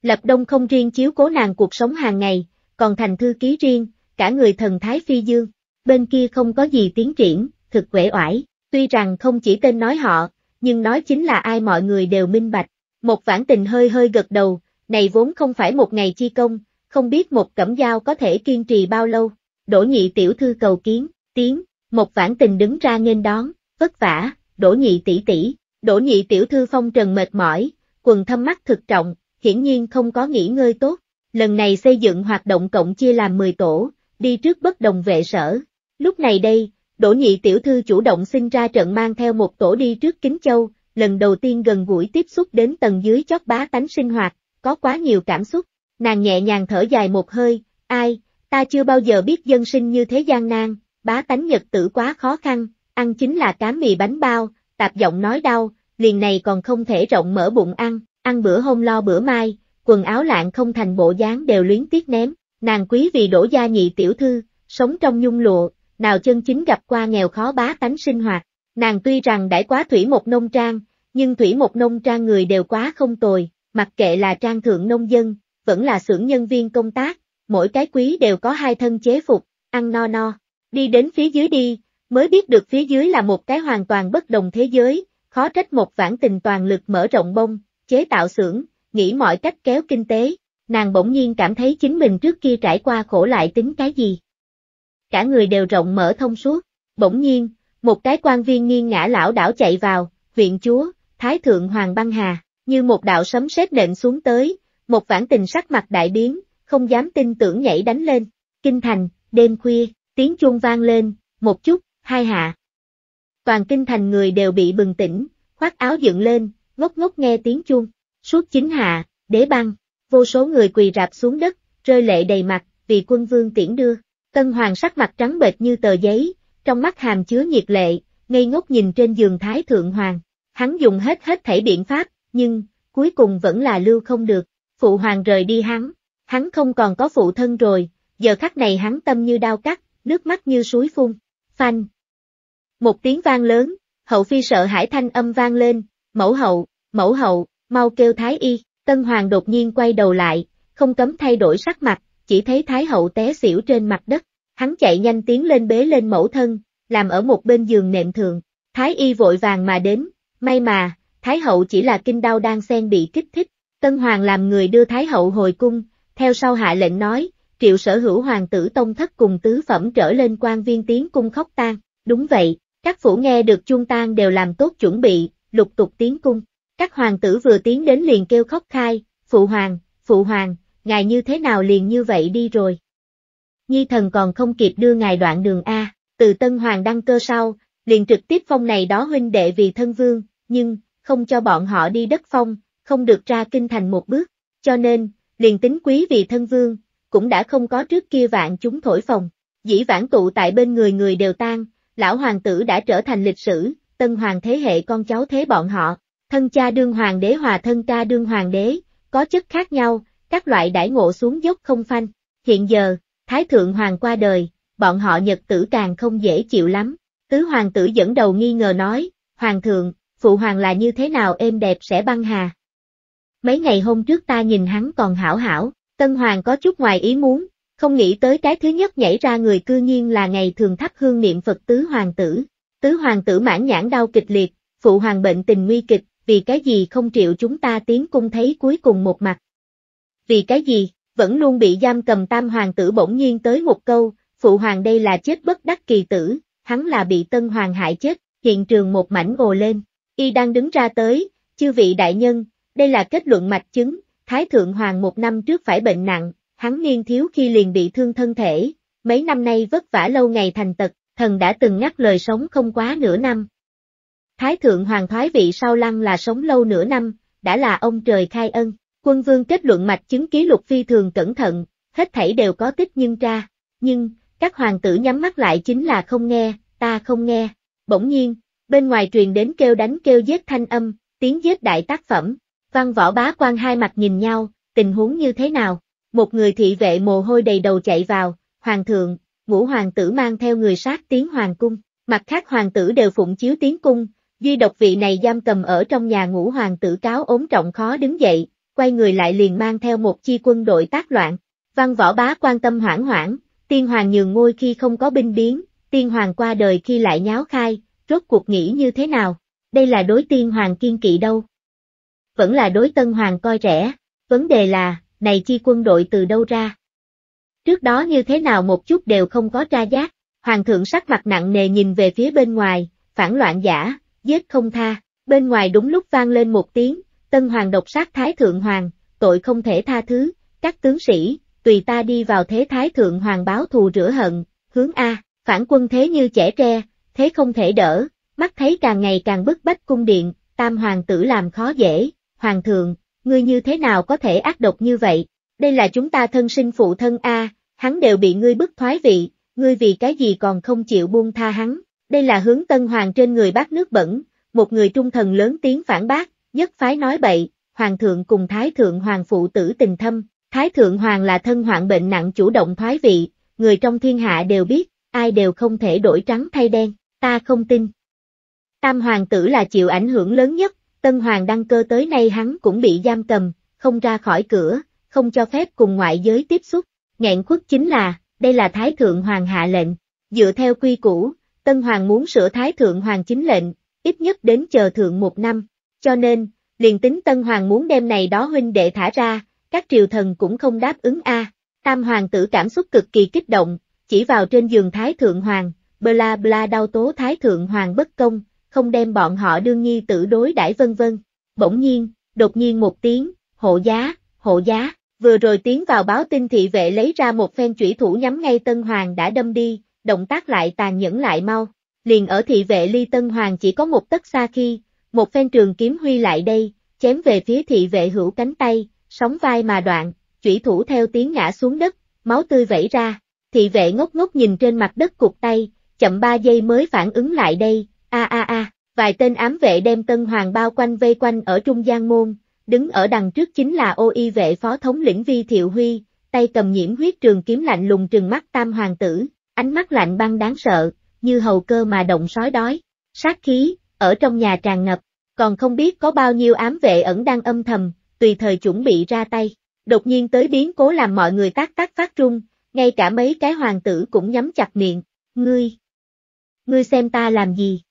Lập đông không riêng chiếu cố nàng cuộc sống hàng ngày, còn thành thư ký riêng, cả người thần thái phi dương, bên kia không có gì tiến triển, thực quể oải, tuy rằng không chỉ tên nói họ, nhưng nói chính là ai mọi người đều minh bạch. Một vãn tình hơi hơi gật đầu, này vốn không phải một ngày chi công, không biết một cẩm dao có thể kiên trì bao lâu. Đỗ nhị tiểu thư cầu kiến, tiếng, một vãn tình đứng ra nghênh đón, vất vả, đỗ nhị tỷ tỷ, đỗ nhị tiểu thư phong trần mệt mỏi, quần thâm mắt thực trọng, hiển nhiên không có nghỉ ngơi tốt. Lần này xây dựng hoạt động cộng chia làm 10 tổ, đi trước bất đồng vệ sở. Lúc này đây, Đỗ nhị tiểu thư chủ động xin ra trận mang theo một tổ đi trước Kính Châu, lần đầu tiên gần gũi tiếp xúc đến tầng dưới chót bá tánh sinh hoạt, có quá nhiều cảm xúc, nàng nhẹ nhàng thở dài một hơi, ai, ta chưa bao giờ biết dân sinh như thế gian nan, bá tánh nhật tử quá khó khăn, ăn chính là cám mì bánh bao, tạp giọng nói đau, liền này còn không thể rộng mở bụng ăn, ăn bữa hôm lo bữa mai, quần áo lạng không thành bộ dáng đều luyến tiếc ném, nàng quý vì Đỗ gia nhị tiểu thư, sống trong nhung lụa, nào chân chính gặp qua nghèo khó bá tánh sinh hoạt. Nàng tuy rằng đãi quá thủy một nông trang, nhưng thủy một nông trang người đều quá không tồi, mặc kệ là trang thượng nông dân, vẫn là xưởng nhân viên công tác, mỗi cái quý đều có hai thân chế phục, ăn no no. Đi đến phía dưới đi, mới biết được phía dưới là một cái hoàn toàn bất đồng thế giới, khó trách một vãn tình toàn lực mở rộng bông, chế tạo xưởng, nghĩ mọi cách kéo kinh tế, nàng bỗng nhiên cảm thấy chính mình trước kia trải qua khổ lại tính cái gì cả người đều rộng mở thông suốt. Bỗng nhiên, một cái quan viên nghiêng ngã lão đảo chạy vào, viện chúa, thái thượng hoàng băng hà, như một đạo sấm sét nện xuống tới, một vãn tình sắc mặt đại biến, không dám tin tưởng nhảy đánh lên. Kinh thành, đêm khuya, tiếng chuông vang lên, một chút, hai hạ. Toàn kinh thành người đều bị bừng tỉnh, khoác áo dựng lên, ngốc ngốc nghe tiếng chuông. Suốt chính hạ, đế băng, vô số người quỳ rạp xuống đất, rơi lệ đầy mặt, vì quân vương tiễn đưa. Tân Hoàng sắc mặt trắng bệch như tờ giấy, trong mắt hàm chứa nhiệt lệ, ngây ngốc nhìn trên giường Thái Thượng Hoàng. Hắn dùng hết hết thảy biện pháp, nhưng, cuối cùng vẫn là lưu không được. Phụ Hoàng rời đi hắn, hắn không còn có phụ thân rồi, giờ khắc này hắn tâm như đau cắt, nước mắt như suối phun. Phanh. Một tiếng vang lớn, hậu phi sợ hải thanh âm vang lên, mẫu hậu, mẫu hậu, mau kêu Thái Y, Tân Hoàng đột nhiên quay đầu lại, không cấm thay đổi sắc mặt, chỉ thấy Thái hậu té xỉu trên mặt đất, hắn chạy nhanh tiến lên bế lên mẫu thân, làm ở một bên giường nệm thường, Thái y vội vàng mà đến, may mà, Thái hậu chỉ là kinh đau đang xen bị kích thích, Tân Hoàng làm người đưa Thái hậu hồi cung, theo sau hạ lệnh nói, triệu sở hữu hoàng tử tông thất cùng tứ phẩm trở lên quan viên tiến cung khóc tan, đúng vậy, các phủ nghe được chuông tan đều làm tốt chuẩn bị, lục tục tiến cung, các hoàng tử vừa tiến đến liền kêu khóc khai, phụ hoàng, phụ hoàng, ngài như thế nào liền như vậy đi rồi. Nhi thần còn không kịp đưa ngài đoạn đường A, từ Tân Hoàng đăng cơ sau, liền trực tiếp phong này đó huynh đệ vì thân vương, nhưng, không cho bọn họ đi đất phong, không được ra kinh thành một bước, cho nên, liền tính quý vì thân vương, cũng đã không có trước kia vạn chúng thổi phòng, dĩ vãn tụ tại bên người người đều tan, lão hoàng tử đã trở thành lịch sử, tân hoàng thế hệ con cháu thế bọn họ, thân cha đương hoàng đế hòa thân ca đương hoàng đế, có chất khác nhau, các loại đãi ngộ xuống dốc không phanh. Hiện giờ, Thái Thượng Hoàng qua đời, bọn họ nhật tử càng không dễ chịu lắm. Tứ Hoàng tử dẫn đầu nghi ngờ nói, Hoàng thượng, Phụ Hoàng là như thế nào êm đẹp sẽ băng hà. Mấy ngày hôm trước ta nhìn hắn còn hảo hảo, Tân Hoàng có chút ngoài ý muốn, không nghĩ tới cái thứ nhất nhảy ra người cư nhiên là ngày thường thắp hương niệm Phật Tứ Hoàng tử. Tứ Hoàng tử mãn nhãn đau kịch liệt, Phụ Hoàng bệnh tình nguy kịch, vì cái gì không chịu chúng ta tiến cung thấy cuối cùng một mặt vì cái gì, vẫn luôn bị giam cầm tam hoàng tử bỗng nhiên tới một câu, phụ hoàng đây là chết bất đắc kỳ tử, hắn là bị tân hoàng hại chết, hiện trường một mảnh ồ lên, y đang đứng ra tới, chư vị đại nhân, đây là kết luận mạch chứng, thái thượng hoàng một năm trước phải bệnh nặng, hắn niên thiếu khi liền bị thương thân thể, mấy năm nay vất vả lâu ngày thành tật, thần đã từng nhắc lời sống không quá nửa năm. Thái thượng hoàng thoái vị sau lăng là sống lâu nửa năm, đã là ông trời khai ân. Quân vương kết luận mạch chứng ký lục phi thường cẩn thận, hết thảy đều có tích nhưng ra, nhưng, các hoàng tử nhắm mắt lại chính là không nghe, ta không nghe. Bỗng nhiên, bên ngoài truyền đến kêu đánh kêu giết thanh âm, tiếng giết đại tác phẩm. Văn võ bá quan hai mặt nhìn nhau, tình huống như thế nào? Một người thị vệ mồ hôi đầy đầu chạy vào, hoàng thượng, ngũ hoàng tử mang theo người sát tiến hoàng cung, mặt khác hoàng tử đều phụng chiếu tiến cung, duy độc vị này giam cầm ở trong nhà ngũ hoàng tử cáo ốm trọng khó đứng dậy, quay người lại liền mang theo một chi quân đội tác loạn. Văn võ bá quan tâm hoảng hoảng, tiên hoàng nhường ngôi khi không có binh biến, tiên hoàng qua đời khi lại nháo khai, rốt cuộc nghĩ như thế nào, đây là đối tiên hoàng kiên kỵ đâu. Vẫn là đối tân hoàng coi rẻ, vấn đề là, này chi quân đội từ đâu ra. Trước đó như thế nào một chút đều không có tra giác, hoàng thượng sắc mặt nặng nề nhìn về phía bên ngoài, phản loạn giả, giết không tha, bên ngoài đúng lúc vang lên một tiếng, tân hoàng độc sát thái thượng hoàng, tội không thể tha thứ, các tướng sĩ, tùy ta đi vào thế thái thượng hoàng báo thù rửa hận, hướng A, phản quân thế như trẻ tre, thế không thể đỡ, mắt thấy càng ngày càng bức bách cung điện, tam hoàng tử làm khó dễ, hoàng thượng, ngươi như thế nào có thể ác độc như vậy, đây là chúng ta thân sinh phụ thân A, hắn đều bị ngươi bức thoái vị, ngươi vì cái gì còn không chịu buông tha hắn, đây là hướng tân hoàng trên người bác nước bẩn, một người trung thần lớn tiếng phản bác, nhất phái nói bậy, hoàng thượng cùng thái thượng hoàng phụ tử tình thâm, thái thượng hoàng là thân hoạn bệnh nặng chủ động thoái vị, người trong thiên hạ đều biết, ai đều không thể đổi trắng thay đen, ta không tin. Tam hoàng tử là chịu ảnh hưởng lớn nhất, tân hoàng đăng cơ tới nay hắn cũng bị giam cầm, không ra khỏi cửa, không cho phép cùng ngoại giới tiếp xúc, nghẹn khuất chính là, đây là thái thượng hoàng hạ lệnh, dựa theo quy củ, tân hoàng muốn sửa thái thượng hoàng chính lệnh, ít nhất đến chờ thượng một năm, cho nên, liền tính Tân Hoàng muốn đem này đó huynh đệ thả ra, các triều thần cũng không đáp ứng a. Tam hoàng tử cảm xúc cực kỳ kích động, chỉ vào trên giường Thái Thượng Hoàng, bla bla đau tố Thái Thượng Hoàng bất công, không đem bọn họ đương nhi tử đối đãi vân vân. Bỗng nhiên, đột nhiên một tiếng, hộ giá, hộ giá, vừa rồi tiến vào báo tin thị vệ lấy ra một phen chủy thủ nhắm ngay Tân Hoàng đã đâm đi, động tác lại tàn nhẫn lại mau. Liền ở thị vệ ly Tân Hoàng chỉ có một tấc xa khi, một phen trường kiếm huy lại đây, chém về phía thị vệ hữu cánh tay, sóng vai mà đoạn, chủy thủ theo tiếng ngã xuống đất, máu tươi vẩy ra, thị vệ ngốc ngốc nhìn trên mặt đất cục tay, chậm ba giây mới phản ứng lại đây, a a a, vài tên ám vệ đem tân hoàng bao quanh vây quanh ở trung gian môn, đứng ở đằng trước chính là ô y vệ phó thống lĩnh vi thiệu huy, tay cầm nhiễm huyết trường kiếm lạnh lùng trừng mắt tam hoàng tử, ánh mắt lạnh băng đáng sợ, như hầu cơ mà động sói đói, sát khí, ở trong nhà tràn ngập, còn không biết có bao nhiêu ám vệ ẩn đang âm thầm, tùy thời chuẩn bị ra tay. Đột nhiên tới biến cố làm mọi người tác tác phát trung, ngay cả mấy cái hoàng tử cũng nhắm chặt miệng, ngươi, ngươi xem ta làm gì?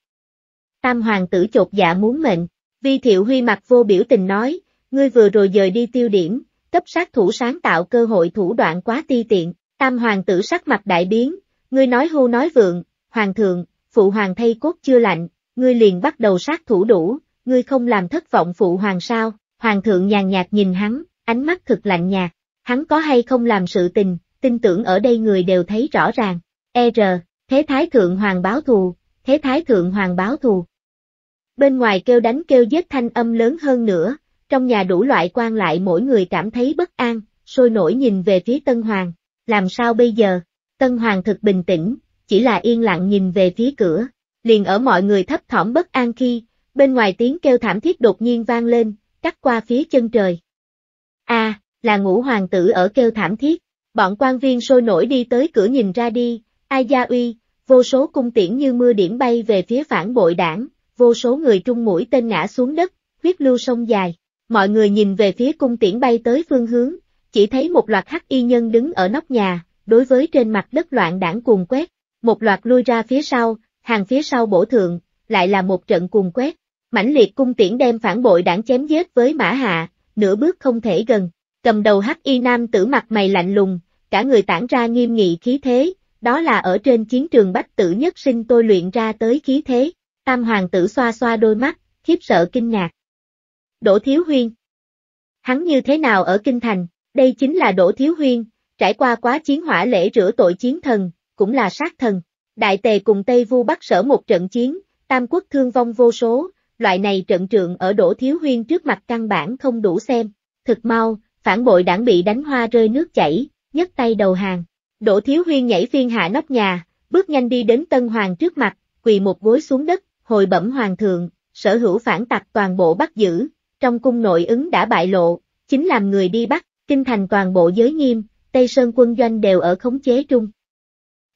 Tam hoàng tử chột dạ muốn mệnh, vi thiệu huy mặt vô biểu tình nói, ngươi vừa rồi dời đi tiêu điểm, cấp sát thủ sáng tạo cơ hội thủ đoạn quá ti tiện, tam hoàng tử sắc mặt đại biến, ngươi nói hưu nói vượng, hoàng thượng, phụ hoàng thay cốt chưa lạnh, ngươi liền bắt đầu sát thủ đủ, ngươi không làm thất vọng phụ hoàng sao, hoàng thượng nhàn nhạt nhìn hắn, ánh mắt thực lạnh nhạt, hắn có hay không làm sự tình, tin tưởng ở đây người đều thấy rõ ràng, e r, thế thái thượng hoàng báo thù, thế thái thượng hoàng báo thù. Bên ngoài kêu đánh kêu giết thanh âm lớn hơn nữa, trong nhà đủ loại quan lại mỗi người cảm thấy bất an, sôi nổi nhìn về phía Tân Hoàng, làm sao bây giờ, Tân Hoàng thực bình tĩnh, chỉ là yên lặng nhìn về phía cửa, liền ở mọi người thấp thỏm bất an khi, bên ngoài tiếng kêu thảm thiết đột nhiên vang lên, cắt qua phía chân trời. A, à, là ngũ hoàng tử ở kêu thảm thiết, bọn quan viên sôi nổi đi tới cửa nhìn ra đi, ai gia uy, vô số cung tiễn như mưa điểm bay về phía phản bội đảng, vô số người trung mũi tên ngã xuống đất, huyết lưu sông dài, mọi người nhìn về phía cung tiễn bay tới phương hướng, chỉ thấy một loạt hắc y nhân đứng ở nóc nhà, đối với trên mặt đất loạn đảng cuồng quét, một loạt lui ra phía sau, hàng phía sau bổ thượng, lại là một trận cuồng quét. Mãnh liệt cung tiễn đem phản bội đảng chém giết với mã hạ, nửa bước không thể gần. Cầm đầu hắc y nam tử mặt mày lạnh lùng, cả người tản ra nghiêm nghị khí thế, đó là ở trên chiến trường bách tử nhất sinh tôi luyện ra tới khí thế. Tam hoàng tử xoa xoa đôi mắt, khiếp sợ kinh ngạc. Đỗ Thiếu Huyên Hắn như thế nào ở Kinh Thành, đây chính là Đỗ Thiếu Huyên, trải qua quá chiến hỏa lễ rửa tội chiến thần, cũng là sát thần. Đại Tề cùng Tây Vu bắt sở một trận chiến, Tam quốc thương vong vô số, loại này trận trượng ở Đỗ Thiếu Huyên trước mặt căn bản không đủ xem. Thực mau, phản bội đảng bị đánh hoa rơi nước chảy, nhấc tay đầu hàng. Đỗ Thiếu Huyên nhảy phiên hạ nóc nhà, bước nhanh đi đến Tân Hoàng trước mặt, quỳ một gối xuống đất, hồi bẩm Hoàng thượng, sở hữu phản tặc toàn bộ bắt giữ, trong cung nội ứng đã bại lộ, chính làm người đi bắt, kinh thành toàn bộ giới nghiêm, Tây Sơn quân doanh đều ở khống chế trung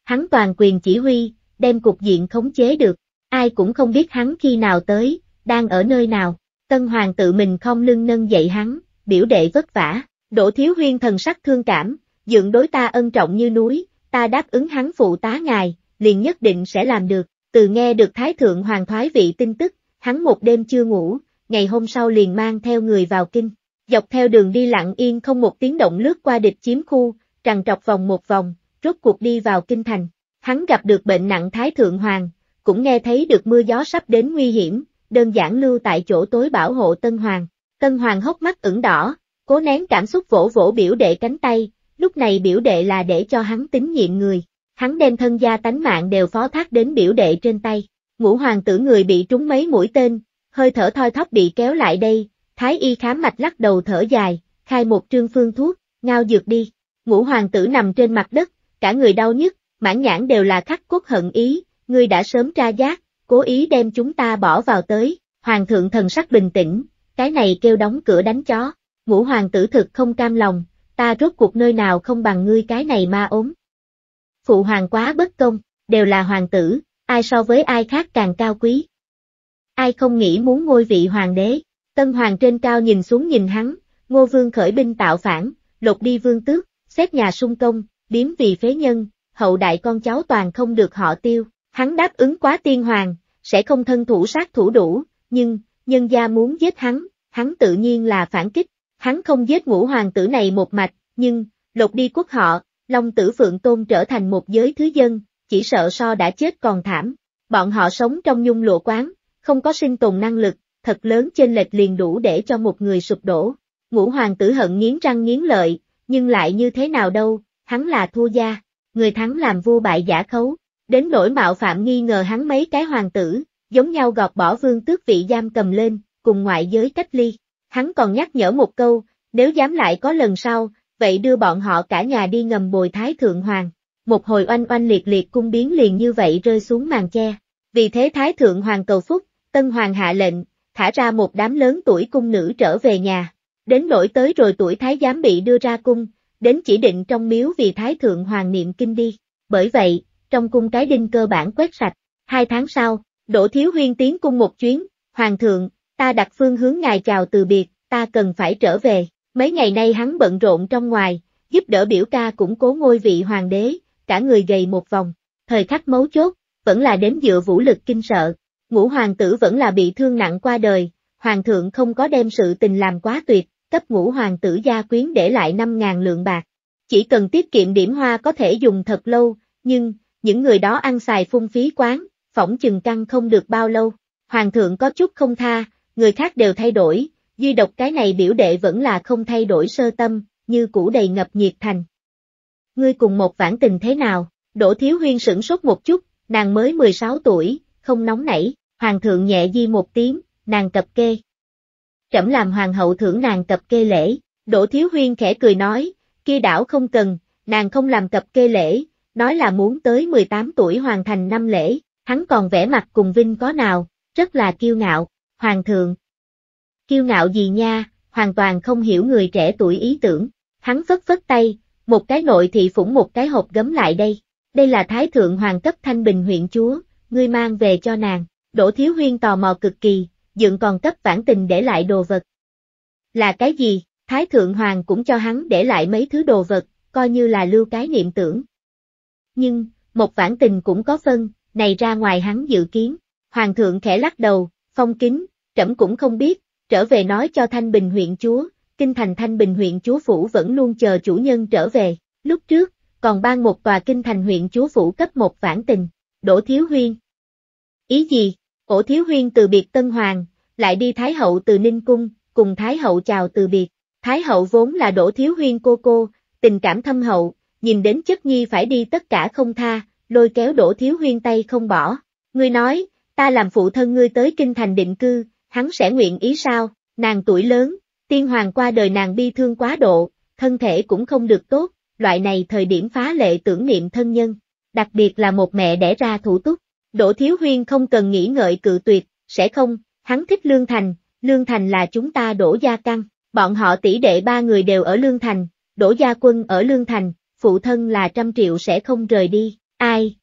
hắn toàn quyền chỉ huy, đem cục diện khống chế được, ai cũng không biết hắn khi nào tới, đang ở nơi nào, tân hoàng tự mình không lưng nâng dậy hắn, biểu đệ vất vả, Đổ thiếu huyên thần sắc thương cảm, dựng đối ta ân trọng như núi, ta đáp ứng hắn phụ tá ngài, liền nhất định sẽ làm được, từ nghe được thái thượng hoàng thoái vị tin tức, hắn một đêm chưa ngủ, ngày hôm sau liền mang theo người vào kinh, dọc theo đường đi lặng yên không một tiếng động lướt qua địch chiếm khu, tràn trọc vòng một vòng, rốt cuộc đi vào kinh thành. Hắn gặp được bệnh nặng Thái Thượng Hoàng, cũng nghe thấy được mưa gió sắp đến nguy hiểm, đơn giản lưu tại chỗ tối bảo hộ Tân Hoàng. Tân Hoàng hốc mắt ửng đỏ, cố nén cảm xúc vỗ vỗ biểu đệ cánh tay, lúc này biểu đệ là để cho hắn tín nhiệm người. Hắn đem thân gia tánh mạng đều phó thác đến biểu đệ trên tay. Ngũ hoàng tử người bị trúng mấy mũi tên, hơi thở thoi thóp bị kéo lại đây, thái y khám mạch lắc đầu thở dài, khai một trương phương thuốc, ngao dược đi. Ngũ hoàng tử nằm trên mặt đất, cả người đau nhức, mãn nhãn đều là khắc cốt hận ý, ngươi đã sớm tra giác, cố ý đem chúng ta bỏ vào tới, hoàng thượng thần sắc bình tĩnh, cái này kêu đóng cửa đánh chó, ngũ hoàng tử thực không cam lòng, ta rốt cuộc nơi nào không bằng ngươi cái này ma ốm. Phụ hoàng quá bất công, đều là hoàng tử, ai so với ai khác càng cao quý. Ai không nghĩ muốn ngôi vị hoàng đế, tân hoàng trên cao nhìn xuống nhìn hắn, ngô vương khởi binh tạo phản, lột đi vương tước, xét nhà sung công, điếm vì phế nhân, hậu đại con cháu toàn không được họ tiêu, hắn đáp ứng quá tiên hoàng, sẽ không thân thủ sát thủ đủ, nhưng, nhân gia muốn giết hắn, hắn tự nhiên là phản kích, hắn không giết ngũ hoàng tử này một mạch, nhưng, lột đi quốc họ, Long tử Phượng Tôn trở thành một giới thứ dân, chỉ sợ so đã chết còn thảm, bọn họ sống trong nhung lụa quán, không có sinh tồn năng lực, thật lớn trên lệch liền đủ để cho một người sụp đổ. Ngũ hoàng tử hận nghiến răng nghiến lợi, nhưng lại như thế nào đâu, hắn là thua gia, người thắng làm vua bại giả khấu, đến nỗi mạo phạm nghi ngờ hắn mấy cái hoàng tử, giống nhau gọt bỏ vương tước vị giam cầm lên, cùng ngoại giới cách ly. Hắn còn nhắc nhở một câu, nếu dám lại có lần sau, vậy đưa bọn họ cả nhà đi ngầm bồi thái thượng hoàng. Một hồi oanh oanh liệt liệt cung biến liền như vậy rơi xuống màn che. Vì thế thái thượng hoàng cầu phúc, tân hoàng hạ lệnh, thả ra một đám lớn tuổi cung nữ trở về nhà. Đến nỗi tới rồi tuổi thái giám bị đưa ra cung, đến chỉ định trong miếu vì Thái Thượng Hoàng niệm kinh đi. Bởi vậy, trong cung cái đinh cơ bản quét sạch. Hai tháng sau, Đỗ Thiếu Huyên tiến cung một chuyến, Hoàng thượng, ta đặt phương hướng ngài chào từ biệt, ta cần phải trở về. Mấy ngày nay hắn bận rộn trong ngoài, giúp đỡ biểu ca củng cố ngôi vị hoàng đế, cả người gầy một vòng. Thời khắc mấu chốt, vẫn là đến dựa vũ lực kinh sợ. Ngũ hoàng tử vẫn là bị thương nặng qua đời, hoàng thượng không có đem sự tình làm quá tuyệt, cấp ngũ hoàng tử gia quyến để lại 5.000 lượng bạc. Chỉ cần tiết kiệm điểm hoa có thể dùng thật lâu, nhưng, những người đó ăn xài phung phí quán, phỏng chừng căng không được bao lâu. Hoàng thượng có chút không tha, người khác đều thay đổi, duy độc cái này biểu đệ vẫn là không thay đổi sơ tâm, như cũ đầy ngập nhiệt thành. Ngươi cùng một vãn tình thế nào? Đỗ Thiếu Huyên sửng sốt một chút, nàng mới 16 tuổi, không nóng nảy, hoàng thượng nhẹ di một tiếng, nàng cập kê, trẫm làm hoàng hậu thưởng nàng cập kê lễ. Đỗ Thiếu Huyên khẽ cười nói, kia đảo không cần, nàng không làm cập kê lễ, nói là muốn tới 18 tuổi hoàn thành năm lễ, hắn còn vẽ mặt cùng Vinh có nào, rất là kiêu ngạo, hoàng thượng. Kiêu ngạo gì nha, hoàn toàn không hiểu người trẻ tuổi ý tưởng, hắn phất phất tay, một cái nội thị phủng một cái hộp gấm lại đây, đây là thái thượng hoàng cấp thanh bình huyện chúa, ngươi mang về cho nàng, Đỗ Thiếu Huyên tò mò cực kỳ, dựng còn cấp vãn tình để lại đồ vật. Là cái gì, Thái Thượng Hoàng cũng cho hắn để lại mấy thứ đồ vật, coi như là lưu cái niệm tưởng. Nhưng, một vãn tình cũng có phân, này ra ngoài hắn dự kiến, Hoàng thượng khẽ lắc đầu, phong kính, trẫm cũng không biết, trở về nói cho Thanh Bình huyện chúa, kinh thành Thanh Bình huyện chúa phủ vẫn luôn chờ chủ nhân trở về, lúc trước, còn ban một tòa kinh thành huyện chúa phủ cấp một vãn tình, đổ Thiếu Huyên. Ý gì, Ổ Thiếu Huyên từ biệt Tân Hoàng, lại đi Thái Hậu từ Ninh Cung, cùng Thái Hậu chào từ biệt. Thái Hậu vốn là Đổ Thiếu Huyên cô cô, tình cảm thâm hậu, nhìn đến chất nhi phải đi tất cả không tha, lôi kéo Đổ Thiếu Huyên tay không bỏ. Ngươi nói, ta làm phụ thân ngươi tới kinh thành định cư, hắn sẽ nguyện ý sao, nàng tuổi lớn, tiên hoàng qua đời nàng bi thương quá độ, thân thể cũng không được tốt, loại này thời điểm phá lệ tưởng niệm thân nhân, đặc biệt là một mẹ đẻ ra thủ túc, Đỗ Thiếu Huyên không cần nghĩ ngợi cự tuyệt, sẽ không, hắn thích Lương Thành, Lương Thành là chúng ta Đỗ Gia Căng, bọn họ tỷ đệ ba người đều ở Lương Thành, Đỗ Gia Quân ở Lương Thành, phụ thân là trăm triệu sẽ không rời đi, ai?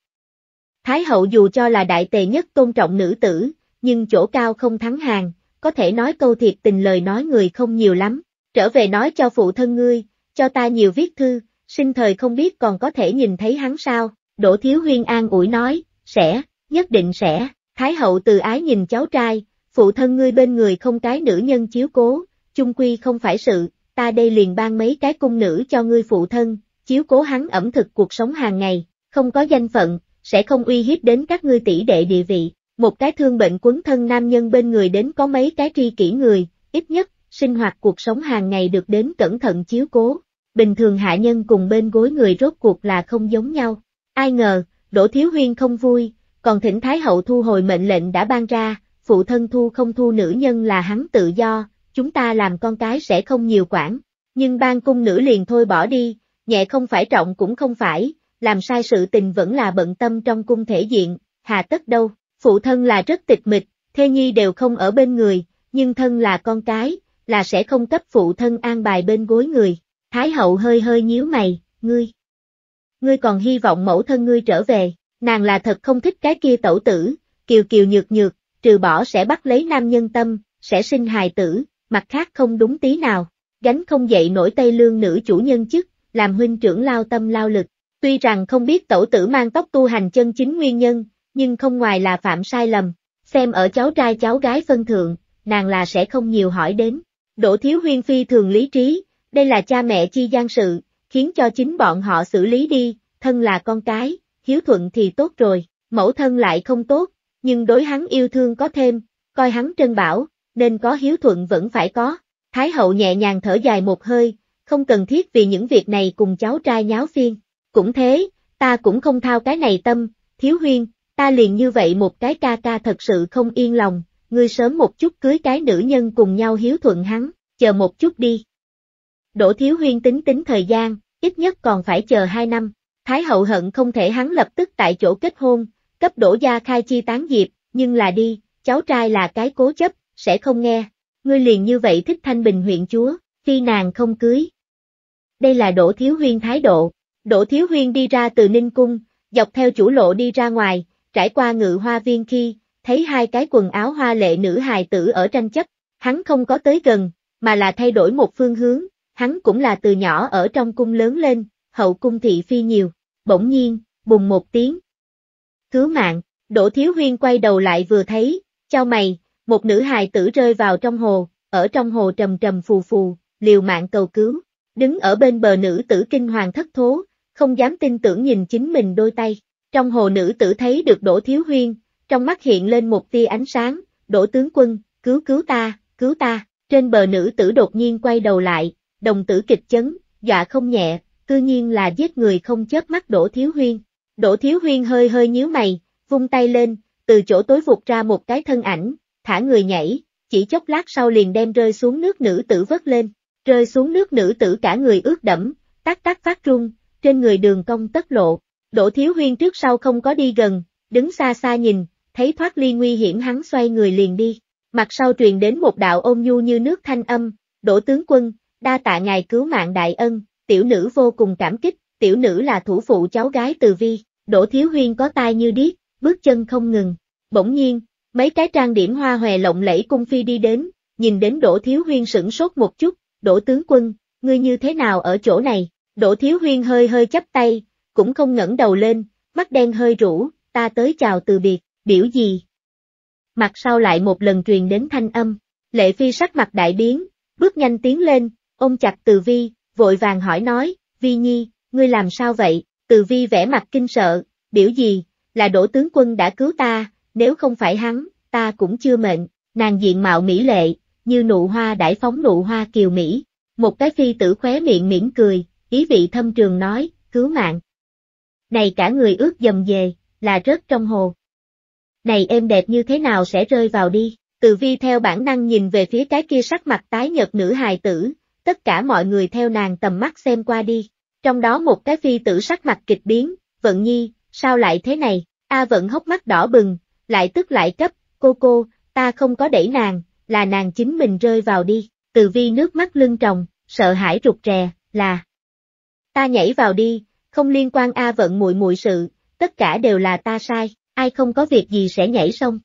Thái hậu dù cho là đại tề nhất tôn trọng nữ tử, nhưng chỗ cao không thắng hàng, có thể nói câu thiệt tình lời nói người không nhiều lắm, trở về nói cho phụ thân ngươi, cho ta nhiều viết thư, sinh thời không biết còn có thể nhìn thấy hắn sao, Đỗ Thiếu Huyên An ủi nói, sẽ nhất định sẽ, Thái hậu từ ái nhìn cháu trai, phụ thân ngươi bên người không cái nữ nhân chiếu cố, chung quy không phải sự, ta đây liền ban mấy cái cung nữ cho ngươi phụ thân, chiếu cố hắn ẩm thực cuộc sống hàng ngày, không có danh phận, sẽ không uy hiếp đến các ngươi tỷ đệ địa vị, một cái thương bệnh quấn thân nam nhân bên người đến có mấy cái tri kỷ người, ít nhất, sinh hoạt cuộc sống hàng ngày được đến cẩn thận chiếu cố, bình thường hạ nhân cùng bên gối người rốt cuộc là không giống nhau, ai ngờ, Đỗ Thiếu Huyên không vui, còn thỉnh Thái Hậu thu hồi mệnh lệnh đã ban ra, phụ thân thu không thu nữ nhân là hắn tự do, chúng ta làm con cái sẽ không nhiều quản, nhưng ban cung nữ liền thôi bỏ đi, nhẹ không phải trọng cũng không phải, làm sai sự tình vẫn là bận tâm trong cung thể diện, hà tất đâu, phụ thân là rất tịch mịch, thê nhi đều không ở bên người, nhưng thân là con cái, là sẽ không cấp phụ thân an bài bên gối người, Thái Hậu hơi hơi nhíu mày, ngươi, ngươi còn hy vọng mẫu thân ngươi trở về. Nàng là thật không thích cái kia tẩu tử, kiều kiều nhược nhược, trừ bỏ sẽ bắt lấy nam nhân tâm, sẽ sinh hài tử, mặt khác không đúng tí nào, gánh không dậy nổi tây lương nữ chủ nhân chức, làm huynh trưởng lao tâm lao lực. Tuy rằng không biết tẩu tử mang tóc tu hành chân chính nguyên nhân, nhưng không ngoài là phạm sai lầm, xem ở cháu trai cháu gái phân thượng, nàng là sẽ không nhiều hỏi đến. Đỗ Thiếu Huyên Phi thường lý trí, đây là cha mẹ chi gian sự, khiến cho chính bọn họ xử lý đi, thân là con cái, hiếu thuận thì tốt rồi, mẫu thân lại không tốt, nhưng đối hắn yêu thương có thêm, coi hắn trân bảo, nên có hiếu thuận vẫn phải có. Thái hậu nhẹ nhàng thở dài một hơi, không cần thiết vì những việc này cùng cháu trai nháo phiên. Cũng thế, ta cũng không thao cái này tâm, thiếu huyên, ta liền như vậy một cái ca ca thật sự không yên lòng, ngươi sớm một chút cưới cái nữ nhân cùng nhau hiếu thuận hắn, chờ một chút đi. Đỗ thiếu huyên tính tính thời gian, ít nhất còn phải chờ hai năm, Thái hậu hận không thể hắn lập tức tại chỗ kết hôn, cấp đổ gia khai chi tán diệp, nhưng là đi, cháu trai là cái cố chấp, sẽ không nghe. Ngươi liền như vậy thích thanh bình huyện chúa, phi nàng không cưới. Đây là Đỗ Thiếu Huyên thái độ. Đỗ Thiếu Huyên đi ra từ Ninh Cung, dọc theo chủ lộ đi ra ngoài, trải qua ngự hoa viên khi, thấy hai cái quần áo hoa lệ nữ hài tử ở tranh chấp, hắn không có tới gần, mà là thay đổi một phương hướng, hắn cũng là từ nhỏ ở trong cung lớn lên, hậu cung thị phi nhiều, bỗng nhiên, bùng một tiếng. Cứu mạng, Đỗ Thiếu Huyên quay đầu lại vừa thấy, cho mày, một nữ hài tử rơi vào trong hồ, ở trong hồ trầm trầm phù phù, liều mạng cầu cứu, đứng ở bên bờ nữ tử kinh hoàng thất thố, không dám tin tưởng nhìn chính mình đôi tay. Trong hồ nữ tử thấy được Đỗ Thiếu Huyên, trong mắt hiện lên một tia ánh sáng, Đỗ Tướng Quân, cứu cứu ta, cứu ta, trên bờ nữ tử đột nhiên quay đầu lại, đồng tử kịch chấn, dọa không nhẹ, cư nhiên là giết người không chớp mắt Đỗ Thiếu Huyên. Đỗ Thiếu Huyên hơi hơi nhíu mày, vung tay lên, từ chỗ tối vụt ra một cái thân ảnh, thả người nhảy, chỉ chốc lát sau liền đem rơi xuống nước nữ tử vớt lên, rơi xuống nước nữ tử cả người ướt đẫm, tắc tắc phát run, trên người đường cong tất lộ. Đỗ Thiếu Huyên trước sau không có đi gần, đứng xa xa nhìn, thấy thoát ly nguy hiểm hắn xoay người liền đi. Mặt sau truyền đến một đạo ôm nhu như nước thanh âm, Đỗ tướng quân, đa tạ ngài cứu mạng đại ân, tiểu nữ vô cùng cảm kích, tiểu nữ là thủ phụ cháu gái từ vi, đỗ thiếu huyên có tai như điếc, bước chân không ngừng. Bỗng nhiên, mấy cái trang điểm hoa hòe lộng lẫy cung phi đi đến, nhìn đến đỗ thiếu huyên sửng sốt một chút, đỗ tướng quân, ngươi như thế nào ở chỗ này, đỗ thiếu huyên hơi hơi chắp tay, cũng không ngẩng đầu lên, mắt đen hơi rũ, ta tới chào từ biệt, biểu gì. Mặt sau lại một lần truyền đến thanh âm, lệ phi sắc mặt đại biến, bước nhanh tiến lên, ôm chặt từ vi, vội vàng hỏi nói, Vi Nhi, ngươi làm sao vậy? Từ Vi vẻ mặt kinh sợ, biểu gì, là đổ tướng quân đã cứu ta, nếu không phải hắn, ta cũng chưa mệnh, nàng diện mạo mỹ lệ, như nụ hoa đãi phóng nụ hoa kiều Mỹ. Một cái phi tử khóe miệng mỉm cười, ý vị thâm trường nói, cứu mạng. Này cả người ướt dầm về, là rớt trong hồ. Này em đẹp như thế nào sẽ rơi vào đi, từ vi theo bản năng nhìn về phía cái kia sắc mặt tái nhợt nữ hài tử, tất cả mọi người theo nàng tầm mắt xem qua đi. Trong đó một cái phi tử sắc mặt kịch biến, vận nhi, sao lại thế này, A vận hốc mắt đỏ bừng, lại tức lại cấp, cô cô, ta không có đẩy nàng, là nàng chính mình rơi vào đi, từ vi nước mắt lưng tròng, sợ hãi rụt rè, là. Ta nhảy vào đi, không liên quan A vận muội muội sự, tất cả đều là ta sai, ai không có việc gì sẽ nhảy xong.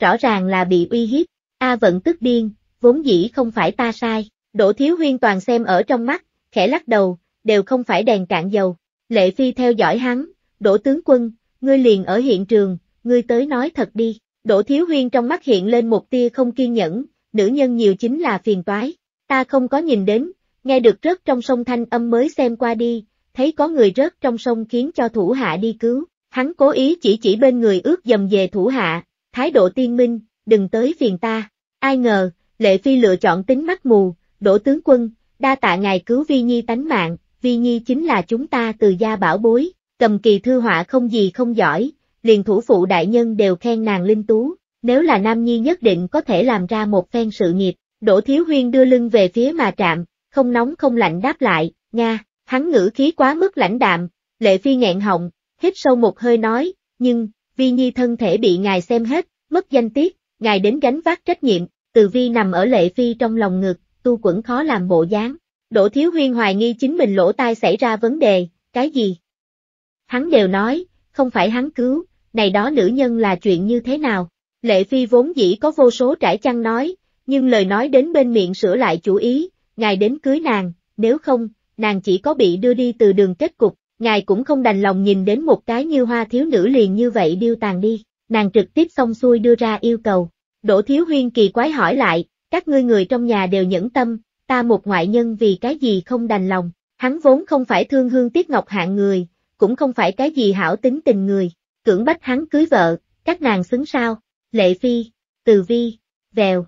Rõ ràng là bị uy hiếp, A vận tức điên, vốn dĩ không phải ta sai, Đỗ Thiếu Huyên toàn xem ở trong mắt, khẽ lắc đầu, đều không phải đèn cạn dầu. Lệ Phi theo dõi hắn, Đỗ Tướng Quân, ngươi liền ở hiện trường, ngươi tới nói thật đi. Đỗ Thiếu Huyên trong mắt hiện lên một tia không kiên nhẫn, nữ nhân nhiều chính là phiền toái. Ta không có nhìn đến, nghe được rớt trong sông thanh âm mới xem qua đi, thấy có người rớt trong sông khiến cho thủ hạ đi cứu. Hắn cố ý chỉ chỉ bên người ước dầm về thủ hạ, thái độ tiên minh, đừng tới phiền ta. Ai ngờ, Lệ Phi lựa chọn tính mắt mù, đỗ tướng quân, đa tạ ngài cứu Vi Nhi tánh mạng, Vi Nhi chính là chúng ta từ gia bảo bối, cầm kỳ thư họa không gì không giỏi, liền thủ phụ đại nhân đều khen nàng linh tú, nếu là Nam Nhi nhất định có thể làm ra một phen sự nghiệp, đỗ thiếu huyên đưa lưng về phía mà trạm, không nóng không lạnh đáp lại, Nga, hắn ngữ khí quá mức lãnh đạm, lệ phi nghẹn hồng hít sâu một hơi nói, nhưng, Vi Nhi thân thể bị ngài xem hết, mất danh tiết, ngài đến gánh vác trách nhiệm, từ Vi nằm ở lệ phi trong lòng ngực, tu quẩn khó làm bộ dáng. Đỗ Thiếu Huyên hoài nghi chính mình lỗ tai xảy ra vấn đề, cái gì? Hắn đều nói, không phải hắn cứu, này đó nữ nhân là chuyện như thế nào? Lệ Phi vốn dĩ có vô số trải chăn nói, nhưng lời nói đến bên miệng sửa lại chủ ý, ngài đến cưới nàng, nếu không, nàng chỉ có bị đưa đi từ đường kết cục, ngài cũng không đành lòng nhìn đến một cái như hoa thiếu nữ liền như vậy điêu tàn đi, nàng trực tiếp xong xuôi đưa ra yêu cầu. Đỗ Thiếu Huyên kỳ quái hỏi lại, các ngươi người trong nhà đều nhẫn tâm, ta một ngoại nhân vì cái gì không đành lòng, hắn vốn không phải thương hương tiếc ngọc hạng người, cũng không phải cái gì hảo tính tình người, cưỡng bách hắn cưới vợ, các nàng xứng sao, lệ phi, từ vi, vèo.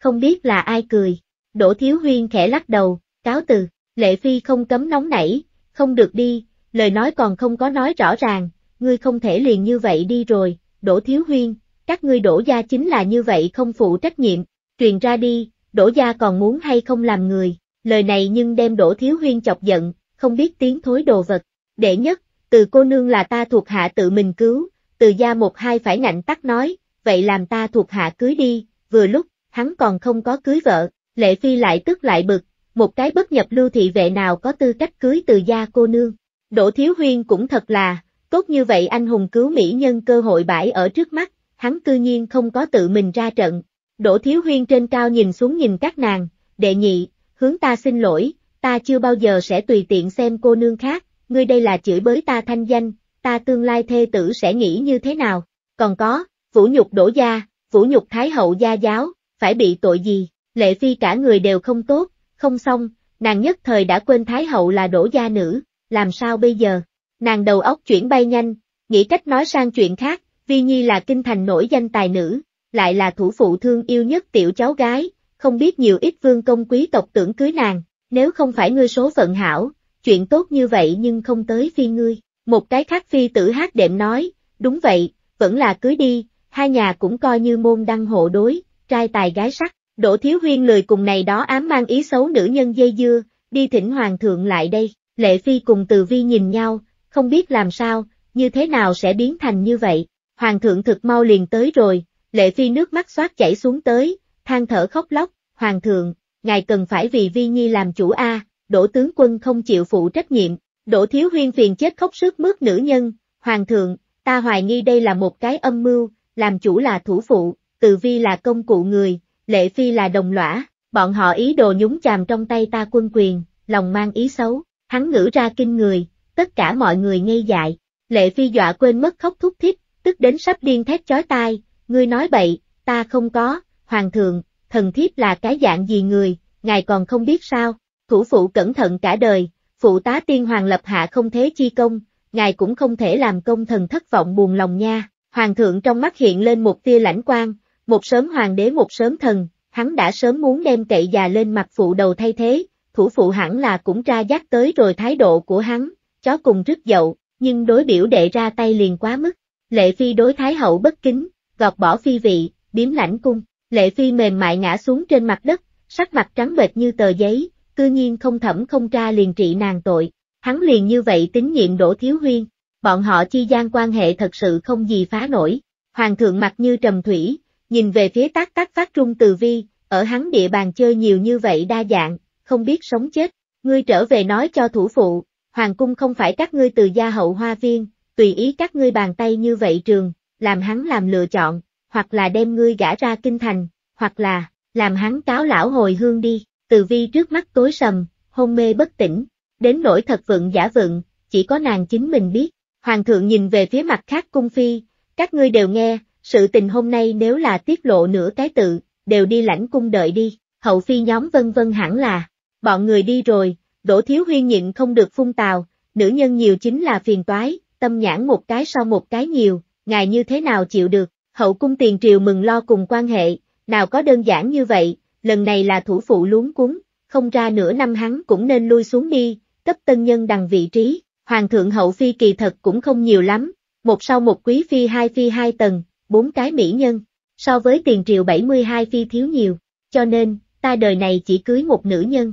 Không biết là ai cười, đỗ thiếu huyên khẽ lắc đầu, cáo từ, lệ phi không cấm nóng nảy, không được đi, lời nói còn không có nói rõ ràng, ngươi không thể liền như vậy đi rồi, đỗ thiếu huyên, các ngươi đổ gia chính là như vậy không phụ trách nhiệm, truyền ra đi, đổ gia còn muốn hay không làm người, lời này nhưng đem đổ thiếu huyên chọc giận, không biết tiếng thối đồ vật. Đệ nhất, từ cô nương là ta thuộc hạ tự mình cứu, từ gia một hai phải ngạnh tắt nói, vậy làm ta thuộc hạ cưới đi, vừa lúc, hắn còn không có cưới vợ, lệ phi lại tức lại bực, một cái bất nhập lưu thị vệ nào có tư cách cưới từ gia cô nương. Đỗ Thiếu Huyên cũng thật là, tốt như vậy anh hùng cứu mỹ nhân cơ hội bãi ở trước mắt, hắn cư nhiên không có tự mình ra trận, Đỗ Thiếu Huyên trên cao nhìn xuống nhìn các nàng, đệ nhị, hướng ta xin lỗi, ta chưa bao giờ sẽ tùy tiện xem cô nương khác, ngươi đây là chửi bới ta thanh danh, ta tương lai thê tử sẽ nghĩ như thế nào, còn có, vũ nhục đổ gia, vũ nhục thái hậu gia giáo, phải bị tội gì, lệ phi cả người đều không tốt, không xong, nàng nhất thời đã quên thái hậu là đổ gia nữ, làm sao bây giờ, nàng đầu óc chuyển bay nhanh, nghĩ cách nói sang chuyện khác, vi nhi là kinh thành nổi danh tài nữ, lại là thủ phụ thương yêu nhất tiểu cháu gái, không biết nhiều ít vương công quý tộc tưởng cưới nàng, nếu không phải ngươi số phận hảo, chuyện tốt như vậy nhưng không tới phi ngươi. Một cái khác phi tử hát đệm nói, đúng vậy, vẫn là cưới đi, hai nhà cũng coi như môn đăng hộ đối, trai tài gái sắc, đỗ thiếu huyên lười cùng này đó ám mang ý xấu nữ nhân dây dưa, đi thỉnh hoàng thượng lại đây, lệ phi cùng từ vi nhìn nhau, không biết làm sao, như thế nào sẽ biến thành như vậy, hoàng thượng thực mau liền tới rồi, Lệ Phi nước mắt xoát chảy xuống tới, than thở khóc lóc, Hoàng thượng, ngài cần phải vì Vi Nhi làm chủ A, Đổ tướng quân không chịu phụ trách nhiệm, đổ thiếu huyên phiền chết khóc sức mướt nữ nhân, Hoàng thượng, ta hoài nghi đây là một cái âm mưu, làm chủ là thủ phụ, từ Vi là công cụ người, Lệ Phi là đồng lõa, bọn họ ý đồ nhúng chàm trong tay ta quân quyền, lòng mang ý xấu, hắn ngữ ra kinh người, tất cả mọi người ngây dại, Lệ Phi dọa quên mất khóc thúc thích, tức đến sắp điên thét chói tai, ngươi nói bậy, ta không có, hoàng thượng, thần thiếp là cái dạng gì người, ngài còn không biết sao, thủ phụ cẩn thận cả đời, phụ tá tiên hoàng lập hạ không thế chi công, ngài cũng không thể làm công thần thất vọng buồn lòng nha, hoàng thượng trong mắt hiện lên một tia lãnh quan, một sớm hoàng đế một sớm thần, hắn đã sớm muốn đem cậy già lên mặt phụ đầu thay thế, thủ phụ hẳn là cũng tra giác tới rồi thái độ của hắn, chó cùng rứt dậu, nhưng đối biểu đệ ra tay liền quá mức, lệ phi đối thái hậu bất kính, gọt bỏ phi vị, biếm lãnh cung, lệ phi mềm mại ngã xuống trên mặt đất, sắc mặt trắng bệch như tờ giấy, cư nhiên không thẩm không tra liền trị nàng tội, hắn liền như vậy tín nhiệm đổ thiếu huyên, bọn họ chi gian quan hệ thật sự không gì phá nổi, hoàng thượng mặt như trầm thủy, nhìn về phía tác tác phát trung từ vi, ở hắn địa bàn chơi nhiều như vậy đa dạng, không biết sống chết, ngươi trở về nói cho thủ phụ, hoàng cung không phải các ngươi từ gia hậu hoa viên, tùy ý các ngươi bàn tay như vậy trường, làm hắn làm lựa chọn, hoặc là đem ngươi gả ra kinh thành, hoặc là, làm hắn cáo lão hồi hương đi, từ vi trước mắt tối sầm, hôn mê bất tỉnh, đến nỗi thật vượng giả vượng, chỉ có nàng chính mình biết, hoàng thượng nhìn về phía mặt khác cung phi, các ngươi đều nghe, sự tình hôm nay nếu là tiết lộ nửa cái tự, đều đi lãnh cung đợi đi, hậu phi nhóm vân vân hẳn là, bọn người đi rồi, đỗ thiếu huyên nhịn không được phun tào, nữ nhân nhiều chính là phiền toái, tâm nhãn một cái sau một cái nhiều, ngài như thế nào chịu được, hậu cung tiền triều mừng lo cùng quan hệ, nào có đơn giản như vậy, lần này là thủ phụ luống cúng, không ra nửa năm hắn cũng nên lui xuống đi, cấp tân nhân đằng vị trí, hoàng thượng hậu phi kỳ thật cũng không nhiều lắm, một sau một quý phi hai phi hai tầng, bốn cái mỹ nhân, so với tiền triều 72 phi thiếu nhiều, cho nên, ta đời này chỉ cưới một nữ nhân.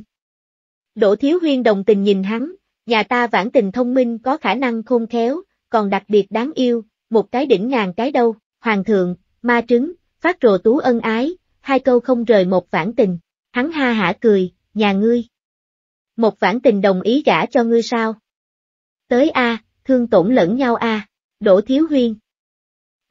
Đỗ Thiếu Huyên đồng tình nhìn hắn, nhà ta vãn tình thông minh có khả năng khôn khéo, còn đặc biệt đáng yêu, một cái đỉnh ngàn cái đâu, hoàng thượng, ma trứng, phát rồ tú ân ái, hai câu không rời một vãn tình, hắn ha hả cười, nhà ngươi. Một vãn tình đồng ý gả cho ngươi sao? Tới a, thương tổn lẫn nhau a, à, Đỗ Thiếu Huyên.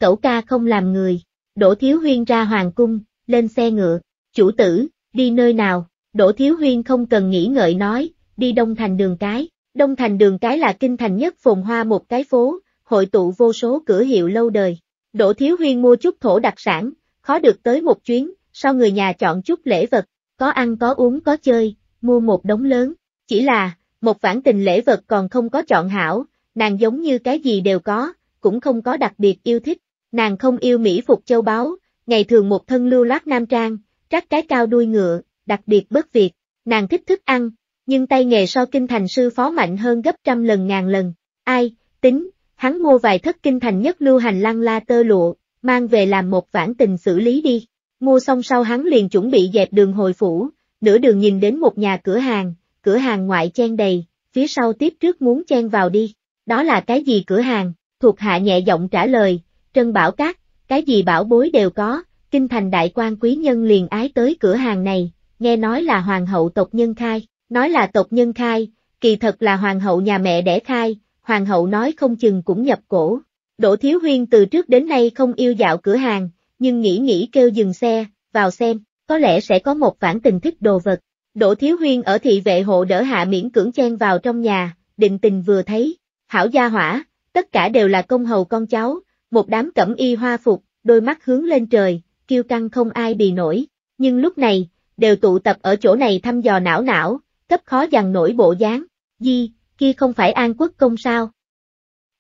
Cẩu ca không làm người, Đỗ Thiếu Huyên ra hoàng cung, lên xe ngựa, chủ tử, đi nơi nào, Đỗ Thiếu Huyên không cần nghĩ ngợi nói, đi Đông Thành đường cái, Đông Thành đường cái là kinh thành nhất phồn hoa một cái phố, hội tụ vô số cửa hiệu lâu đời. Đỗ Thiếu Huyên mua chút thổ đặc sản, khó được tới một chuyến, sau người nhà chọn chút lễ vật, có ăn có uống có chơi, mua một đống lớn. Chỉ là, một vãn tình lễ vật còn không có chọn hảo, nàng giống như cái gì đều có, cũng không có đặc biệt yêu thích. Nàng không yêu mỹ phục châu báu, ngày thường một thân lưu loát nam trang, trắc cái cao đuôi ngựa, đặc biệt bất việt. Nàng thích thức ăn, nhưng tay nghề so kinh thành sư phó mạnh hơn gấp trăm lần ngàn lần. Ai, tính, hắn mua vài thất kinh thành nhất lưu hành lăng la tơ lụa, mang về làm một vãn tình xử lý đi. Mua xong sau hắn liền chuẩn bị dẹp đường hồi phủ, nửa đường nhìn đến một nhà cửa hàng, cửa hàng ngoại chen đầy, phía sau tiếp trước muốn chen vào đi. Đó là cái gì cửa hàng? Thuộc hạ nhẹ giọng trả lời, Trân Bảo Cát, cái gì bảo bối đều có, kinh thành đại quan quý nhân liền ái tới cửa hàng này, nghe nói là hoàng hậu tộc nhân khai, nói là tộc nhân khai, kỳ thật là hoàng hậu nhà mẹ đẻ khai, hoàng hậu nói không chừng cũng nhập cổ. Đỗ Thiếu Huyên từ trước đến nay không yêu dạo cửa hàng, nhưng nghĩ nghĩ kêu dừng xe, vào xem, có lẽ sẽ có một phản tình thích đồ vật. Đỗ Thiếu Huyên ở thị vệ hộ đỡ hạ miễn cưỡng chen vào trong nhà, định tình vừa thấy, hảo gia hỏa, tất cả đều là công hầu con cháu, một đám cẩm y hoa phục, đôi mắt hướng lên trời, kêu căng không ai bì nổi, nhưng lúc này, đều tụ tập ở chỗ này thăm dò não não, cấp khó dằn nổi bộ dáng, di, kia không phải An Quốc Công sao?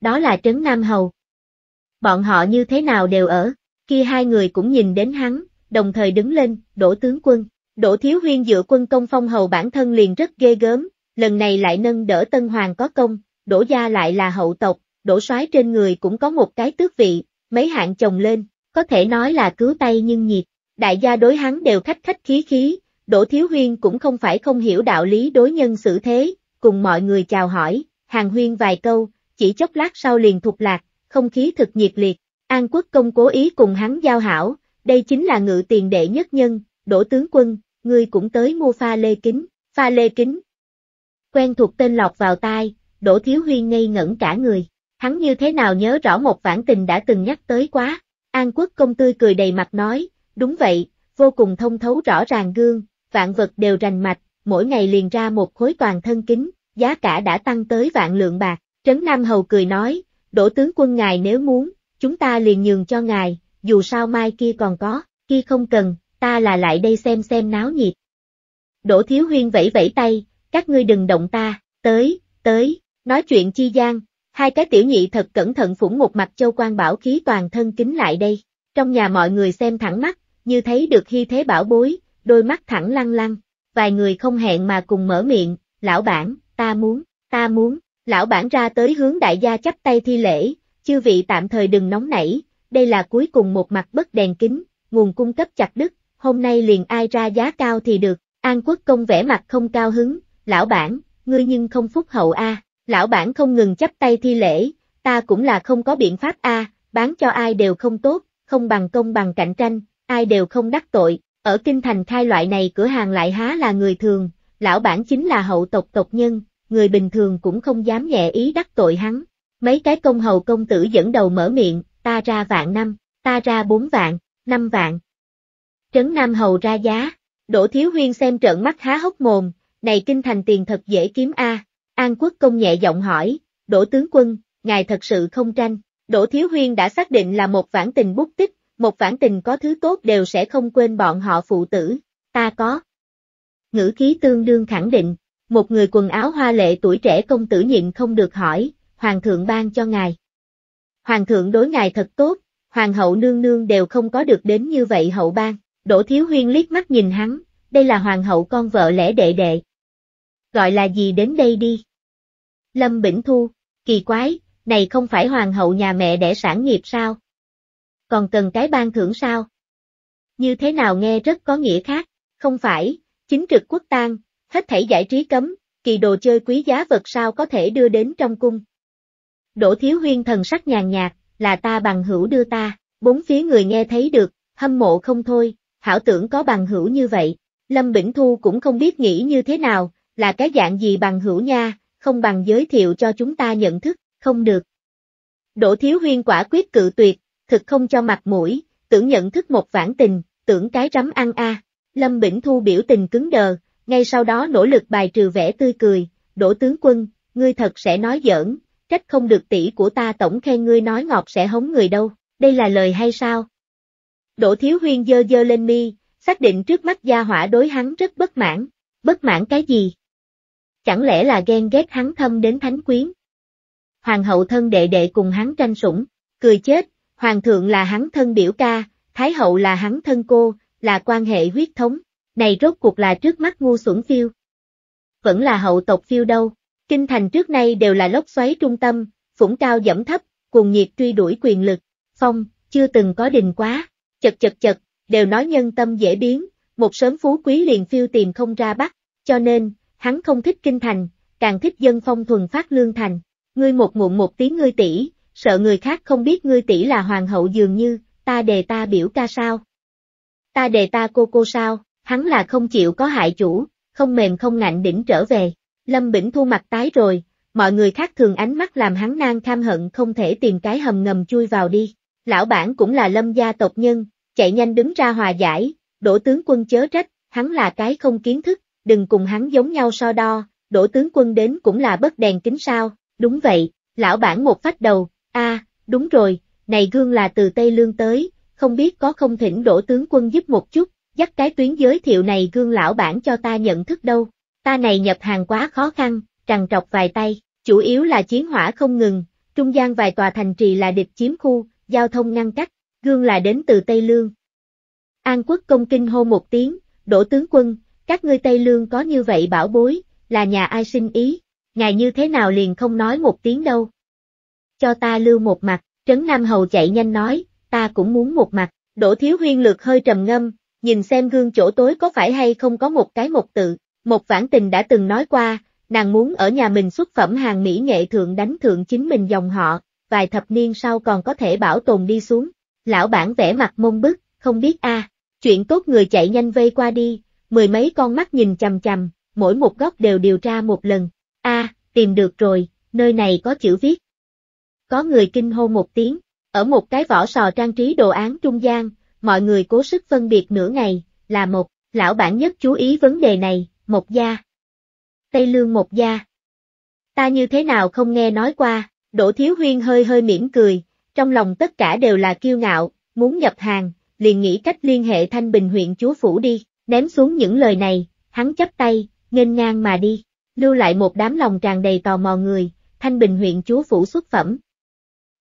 Đó là Trấn Nam Hầu. Bọn họ như thế nào đều ở, kia hai người cũng nhìn đến hắn, đồng thời đứng lên, đổ tướng quân. đổ Thiếu Huyên dựa quân công phong hầu bản thân liền rất ghê gớm, lần này lại nâng đỡ Tân Hoàng có công, đổ gia lại là hậu tộc, đổ soái trên người cũng có một cái tước vị, mấy hạng chồng lên, có thể nói là cứu tay nhưng nhiệt, đại gia đối hắn đều khách khách khí khí, đổ Thiếu Huyên cũng không phải không hiểu đạo lý đối nhân xử thế, cùng mọi người chào hỏi, hàng huyên vài câu, chỉ chốc lát sau liền thục lạc, không khí thực nhiệt liệt, An Quốc công cố ý cùng hắn giao hảo, đây chính là ngự tiền đệ nhất nhân, đổ tướng quân, ngươi cũng tới mua pha lê kính, pha lê kính. Quen thuộc tên lọc vào tai, đổ thiếu huyên ngây ngẩn cả người, hắn như thế nào nhớ rõ một vãn tình đã từng nhắc tới quá, An Quốc công tươi cười đầy mặt nói, đúng vậy, vô cùng thông thấu rõ ràng gương, vạn vật đều rành mạch, mỗi ngày liền ra một khối toàn thân kính, giá cả đã tăng tới vạn lượng bạc. Trấn Nam Hầu cười nói, đổ tướng quân ngài nếu muốn, chúng ta liền nhường cho ngài, dù sao mai kia còn có, kia không cần, ta là lại đây xem xem náo nhiệt. Đỗ Thiếu Huyên vẫy vẫy tay, các ngươi đừng động ta, tới, tới, nói chuyện chi gian, hai cái tiểu nhị thật cẩn thận phủng một mặt châu quan bảo khí toàn thân kính lại đây, trong nhà mọi người xem thẳng mắt, như thấy được hy thế bảo bối, đôi mắt thẳng lăng lăng, vài người không hẹn mà cùng mở miệng, lão bản, ta muốn, ta muốn, lão bản ra tới hướng đại gia chắp tay thi lễ, chư vị tạm thời đừng nóng nảy, đây là cuối cùng một mặt bất đèn kính, nguồn cung cấp chặt đứt, hôm nay liền ai ra giá cao thì được, An Quốc công vẻ mặt không cao hứng, lão bản, ngươi nhưng không phúc hậu a, lão bản không ngừng chắp tay thi lễ, ta cũng là không có biện pháp a, bán cho ai đều không tốt, không bằng công bằng cạnh tranh, ai đều không đắc tội, ở kinh thành khai loại này cửa hàng lại há là người thường, lão bản chính là hậu tộc tộc nhân, người bình thường cũng không dám nhẹ ý đắc tội hắn. Mấy cái công hầu công tử dẫn đầu mở miệng, ta ra vạn năm, ta ra bốn vạn, năm vạn. Trấn Nam Hầu ra giá, Đỗ Thiếu Huyên xem trợn mắt há hốc mồm, này kinh thành tiền thật dễ kiếm a. An Quốc công nhẹ giọng hỏi, Đỗ Tướng Quân, ngài thật sự không tranh, Đỗ Thiếu Huyên đã xác định là một vãn tình bút tích, một vãn tình có thứ tốt đều sẽ không quên bọn họ phụ tử, ta có ngữ khí tương đương khẳng định, một người quần áo hoa lệ tuổi trẻ công tử nhịn không được hỏi, hoàng thượng ban cho ngài. Hoàng thượng đối ngài thật tốt, hoàng hậu nương nương đều không có được đến như vậy hậu ban, đỗ thiếu huyên liếc mắt nhìn hắn, đây là hoàng hậu con vợ lẽ đệ đệ. Gọi là gì đến đây đi? Lâm Bỉnh Thu, kỳ quái, này không phải hoàng hậu nhà mẹ đẻ sản nghiệp sao? Còn cần cái ban thưởng sao? Như thế nào nghe rất có nghĩa khác, không phải, Chính trực quốc tang hết thảy giải trí cấm, kỳ đồ chơi quý giá vật sao có thể đưa đến trong cung. Đỗ Thiếu Huyên thần sắc nhàn nhạt, là ta bằng hữu đưa ta, bốn phía người nghe thấy được, hâm mộ không thôi, hảo tưởng có bằng hữu như vậy. Lâm Bỉnh Thu cũng không biết nghĩ như thế nào, là cái dạng gì bằng hữu nha, không bằng giới thiệu cho chúng ta nhận thức, không được. Đỗ Thiếu Huyên quả quyết cự tuyệt, thực không cho mặt mũi, tưởng nhận thức một vãn tình, tưởng cái rắm ăn a. À. Lâm Bỉnh Thu biểu tình cứng đờ, ngay sau đó nỗ lực bài trừ vẻ tươi cười, đổ tướng quân, ngươi thật sẽ nói giỡn, trách không được tỷ của ta tổng khen ngươi nói ngọt sẽ hống người đâu, đây là lời hay sao? Đỗ Thiếu Huyên dơ dơ lên mi, xác định trước mắt gia hỏa đối hắn rất bất mãn, bất mãn cái gì? Chẳng lẽ là ghen ghét hắn thâm đến thánh quyến? Hoàng hậu thân đệ đệ cùng hắn tranh sủng, cười chết, hoàng thượng là hắn thân biểu ca, thái hậu là hắn thân cô, là quan hệ huyết thống, này rốt cuộc là trước mắt ngu xuẩn phiêu. Vẫn là hậu tộc phiêu đâu, kinh thành trước nay đều là lốc xoáy trung tâm, phủng cao dẫm thấp, cuồng nhiệt truy đuổi quyền lực, phong, chưa từng có đình quá, chật chật chật, đều nói nhân tâm dễ biến, một sớm phú quý liền phiêu tìm không ra bắt, cho nên, hắn không thích kinh thành, càng thích dân phong thuần phát lương thành, ngươi một muộn một tiếng ngươi tỷ, sợ người khác không biết ngươi tỷ là hoàng hậu dường như, ta đề ta biểu ca sao, ta đề ta cô cô sao, hắn là không chịu có hại chủ, không mềm không ngạnh đỉnh trở về. Lâm Bỉnh thu mặt tái rồi, mọi người khác thường ánh mắt làm hắn nang tham hận không thể tìm cái hầm ngầm chui vào đi. Lão bản cũng là lâm gia tộc nhân, chạy nhanh đứng ra hòa giải, đổ tướng quân chớ trách, hắn là cái không kiến thức, đừng cùng hắn giống nhau so đo, đổ tướng quân đến cũng là bất đèn kính sao, đúng vậy, lão bản một phách đầu, a đúng rồi, này gương là từ Tây Lương tới, không biết có không thỉnh đổ tướng quân giúp một chút, dắt cái tuyến giới thiệu này gương lão bản cho ta nhận thức đâu, ta này nhập hàng quá khó khăn, trằn trọc vài tay, chủ yếu là chiến hỏa không ngừng, trung gian vài tòa thành trì là địch chiếm khu, giao thông ngăn cách, gương là đến từ Tây Lương. An quốc công kinh hô một tiếng, đổ tướng quân, các ngươi Tây Lương có như vậy bảo bối, là nhà ai sinh ý, ngài như thế nào liền không nói một tiếng đâu. Cho ta lưu một mặt, Trấn Nam Hầu chạy nhanh nói, ta cũng muốn một mặt, Đỗ Thiếu Huyên lược hơi trầm ngâm, nhìn xem gương chỗ tối có phải hay không có một cái một tự, một vãn tình đã từng nói qua, nàng muốn ở nhà mình xuất phẩm hàng mỹ nghệ thượng đánh thượng chính mình dòng họ, vài thập niên sau còn có thể bảo tồn đi xuống, lão bản vẽ mặt mông bức, không biết a chuyện tốt người chạy nhanh vây qua đi, mười mấy con mắt nhìn chằm chằm, mỗi một góc đều điều tra một lần, a tìm được rồi, nơi này có chữ viết. Có người kinh hô một tiếng, ở một cái vỏ sò trang trí đồ án trung gian, mọi người cố sức phân biệt nửa ngày, là một, lão bản nhất chú ý vấn đề này, một gia. Tây lương một gia. Ta như thế nào không nghe nói qua, Đỗ Thiếu Huyên hơi hơi mỉm cười, trong lòng tất cả đều là kiêu ngạo, muốn nhập hàng, liền nghĩ cách liên hệ Thanh Bình huyện chúa phủ đi, ném xuống những lời này, hắn chấp tay, nghênh ngang mà đi, lưu lại một đám lòng tràn đầy tò mò người, Thanh Bình huyện chúa phủ xuất phẩm.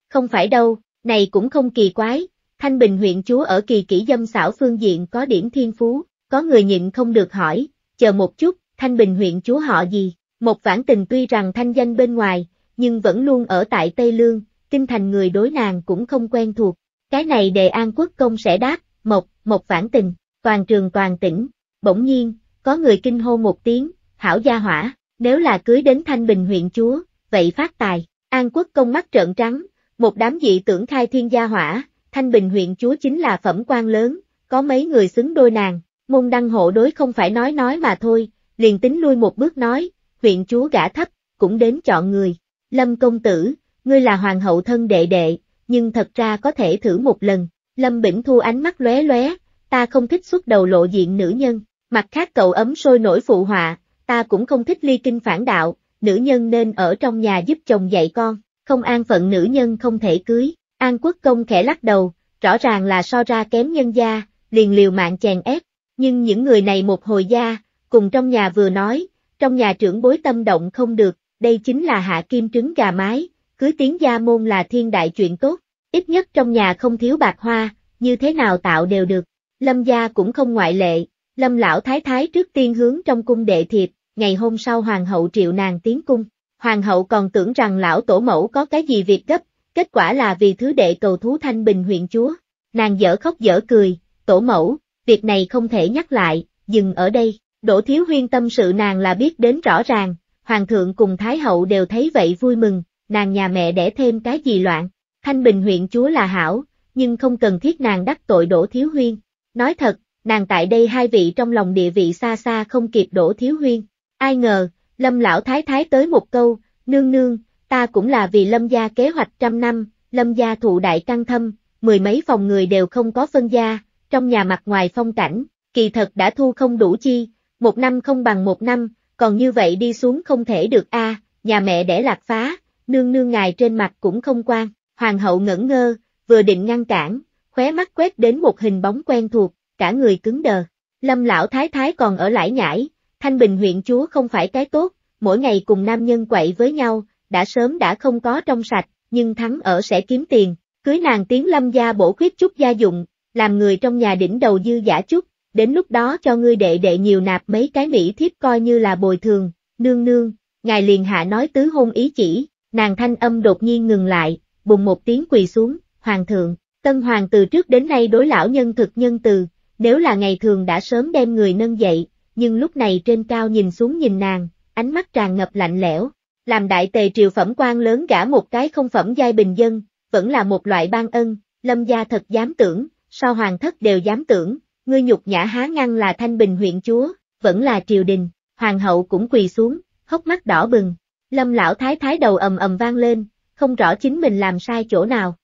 Không phải đâu, này cũng không kỳ quái, Thanh Bình huyện chúa ở kỳ kỹ dâm xảo phương diện có điểm thiên phú, có người nhịn không được hỏi, chờ một chút, Thanh Bình huyện chúa họ gì? Một vãn tình tuy rằng thanh danh bên ngoài, nhưng vẫn luôn ở tại Tây Lương, kinh thành người đối nàng cũng không quen thuộc. Cái này đề an quốc công sẽ đáp, một, một vãn tình, toàn trường toàn tỉnh, bỗng nhiên, có người kinh hô một tiếng, hảo gia hỏa, nếu là cưới đến Thanh Bình huyện chúa, vậy phát tài, an quốc công mắt trợn trắng, một đám dị tưởng khai thiên gia hỏa, Thanh Bình huyện chúa chính là phẩm quan lớn, có mấy người xứng đôi nàng, môn đăng hộ đối không phải nói nói mà thôi, liền tính lui một bước nói, huyện chúa gã thấp, cũng đến chọn người. Lâm công tử, ngươi là hoàng hậu thân đệ đệ, nhưng thật ra có thể thử một lần. Lâm Bỉnh Thu ánh mắt lóe lóe, ta không thích xuất đầu lộ diện nữ nhân, mặt khác cậu ấm sôi nổi phụ họa, ta cũng không thích ly kinh phản đạo, nữ nhân nên ở trong nhà giúp chồng dạy con không an phận nữ nhân không thể cưới, an quốc công khẽ lắc đầu, rõ ràng là so ra kém nhân gia, liền liều mạng chèn ép, nhưng những người này một hồi gia, cùng trong nhà vừa nói, trong nhà trưởng bối tâm động không được, đây chính là hạ kim trứng gà mái, cưới tiếng gia môn là thiên đại chuyện tốt, ít nhất trong nhà không thiếu bạc hoa, như thế nào tạo đều được, lâm gia cũng không ngoại lệ, lâm lão thái thái trước tiên hướng trong cung đệ thiệp, ngày hôm sau hoàng hậu triệu nàng tiến cung hoàng hậu còn tưởng rằng lão tổ mẫu có cái gì việc gấp, kết quả là vì thứ đệ cầu thú thanh bình huyện chúa. Nàng dở khóc dở cười, tổ mẫu, việc này không thể nhắc lại, dừng ở đây, đỗ thiếu huyên tâm sự nàng là biết đến rõ ràng, hoàng thượng cùng thái hậu đều thấy vậy vui mừng, nàng nhà mẹ để thêm cái gì loạn, thanh bình huyện chúa là hảo, nhưng không cần thiết nàng đắc tội đỗ thiếu huyên. Nói thật, nàng tại đây hai vị trong lòng địa vị xa xa không kịp đổ thiếu huyên. Ai ngờ, Lâm lão thái thái tới một câu, nương nương, ta cũng là vì lâm gia kế hoạch trăm năm, lâm gia thụ đại căng thâm, mười mấy phòng người đều không có phân gia, trong nhà mặt ngoài phong cảnh, kỳ thật đã thu không đủ chi, một năm không bằng một năm, còn như vậy đi xuống không thể được a nhà mẹ để lạc phá, nương nương ngài trên mặt cũng không quan, hoàng hậu ngẩn ngơ, vừa định ngăn cản, khóe mắt quét đến một hình bóng quen thuộc, cả người cứng đờ, lâm lão thái thái còn ở lải nhải. Thanh Bình huyện chúa không phải cái tốt, mỗi ngày cùng nam nhân quậy với nhau, đã sớm đã không có trong sạch, nhưng thắng ở sẽ kiếm tiền, cưới nàng tiếng lâm gia bổ khuyết chút gia dụng, làm người trong nhà đỉnh đầu dư giả chút, đến lúc đó cho ngươi đệ đệ nhiều nạp mấy cái mỹ thiếp coi như là bồi thường, nương nương, ngài liền hạ nói tứ hôn ý chỉ, nàng thanh âm đột nhiên ngừng lại, bùng một tiếng quỳ xuống, hoàng thượng, tân hoàng từ trước đến nay đối lão nhân thực nhân từ, nếu là ngày thường đã sớm đem người nâng dậy, nhưng lúc này trên cao nhìn xuống nhìn nàng, ánh mắt tràn ngập lạnh lẽo. Làm đại tề triều phẩm quan lớn gã một cái không phẩm giai bình dân, vẫn là một loại ban ân, lâm gia thật dám tưởng, so hoàng thất đều dám tưởng, ngươi nhục nhã há ngăn là thanh bình huyện chúa, vẫn là triều đình, hoàng hậu cũng quỳ xuống, hốc mắt đỏ bừng, lâm lão thái thái đầu ầm ầm vang lên, không rõ chính mình làm sai chỗ nào.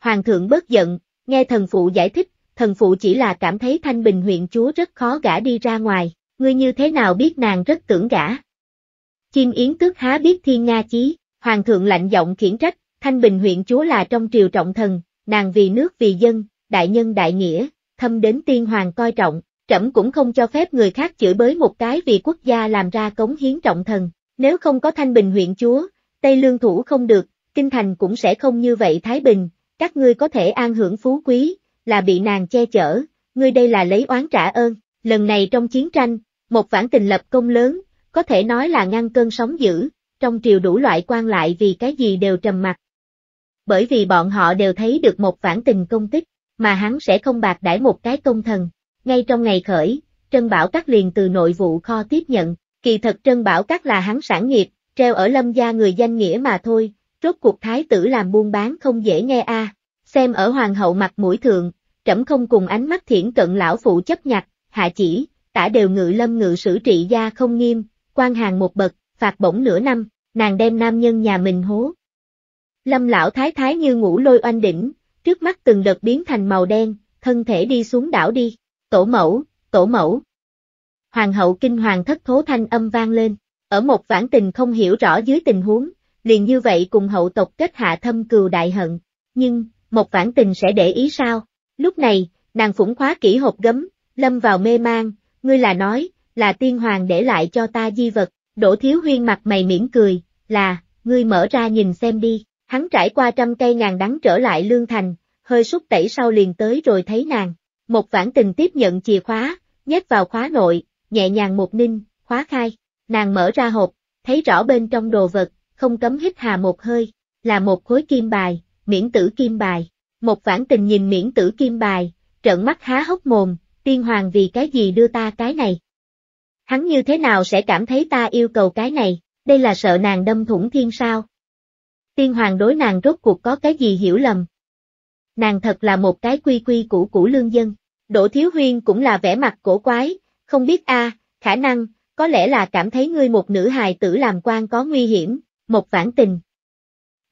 Hoàng thượng bớt giận, nghe thần phụ giải thích, thần phụ chỉ là cảm thấy Thanh Bình huyện chúa rất khó gả đi ra ngoài, ngươi như thế nào biết nàng rất tưởng gả. Chim yến tước há biết thiên Nga chí, hoàng thượng lạnh giọng khiển trách, Thanh Bình huyện chúa là trong triều trọng thần, nàng vì nước vì dân, đại nhân đại nghĩa, thâm đến tiên hoàng coi trọng, trẫm cũng không cho phép người khác chửi bới một cái vì quốc gia làm ra cống hiến trọng thần, nếu không có Thanh Bình huyện chúa, Tây Lương thủ không được, Kinh Thành cũng sẽ không như vậy Thái Bình, các ngươi có thể an hưởng phú quý, là bị nàng che chở, ngươi đây là lấy oán trả ơn, lần này trong chiến tranh, một vãn tình lập công lớn, có thể nói là ngăn cơn sóng dữ, trong triều đủ loại quan lại vì cái gì đều trầm mặt. Bởi vì bọn họ đều thấy được một vãn tình công tích, mà hắn sẽ không bạc đãi một cái công thần. Ngay trong ngày khởi, Trân Bảo Các liền từ nội vụ kho tiếp nhận, kỳ thật Trân Bảo Các là hắn sản nghiệp, treo ở lâm gia người danh nghĩa mà thôi, rốt cuộc thái tử làm buôn bán không dễ nghe a. Xem ở hoàng hậu mặt mũi thượng, trẫm không cùng ánh mắt thiển cận lão phụ chấp nhặt, hạ chỉ, tả đều ngự lâm ngự sử trị gia không nghiêm, quan hàng một bậc, phạt bổng nửa năm, nàng đem nam nhân nhà mình hố. Lâm lão thái thái như ngủ lôi oanh đỉnh, trước mắt từng đợt biến thành màu đen, thân thể đi xuống đảo đi, tổ mẫu, tổ mẫu. Hoàng hậu kinh hoàng thất thố thanh âm vang lên, ở một vãn tình không hiểu rõ dưới tình huống, liền như vậy cùng hậu tộc kết hạ thâm cừu đại hận, nhưng, một vãn tình sẽ để ý sao? Lúc này, nàng phủng khóa kỹ hộp gấm, lâm vào mê mang, ngươi là nói, là tiên hoàng để lại cho ta di vật, đổ thiếu huyên mặt mày mỉm cười, là, ngươi mở ra nhìn xem đi, hắn trải qua trăm cây ngàn đắng trở lại lương thành, hơi xúc tẩy sau liền tới rồi thấy nàng, một vãn tình tiếp nhận chìa khóa, nhét vào khóa nội, nhẹ nhàng một ninh, khóa khai, nàng mở ra hộp, thấy rõ bên trong đồ vật, không cấm hít hà một hơi, là một khối kim bài, miễn tử kim bài, một vãn tình nhìn miễn tử kim bài, trợn mắt há hốc mồm, tiên hoàng vì cái gì đưa ta cái này? Hắn như thế nào sẽ cảm thấy ta yêu cầu cái này, đây là sợ nàng đâm thủng thiên sao? Tiên hoàng đối nàng rốt cuộc có cái gì hiểu lầm? Nàng thật là một cái quy quy cũ cũ lương dân, Đỗ Thiếu Huyên cũng là vẻ mặt cổ quái, không biết a, khả năng, có lẽ là cảm thấy ngươi một nữ hài tử làm quan có nguy hiểm, một vãn tình.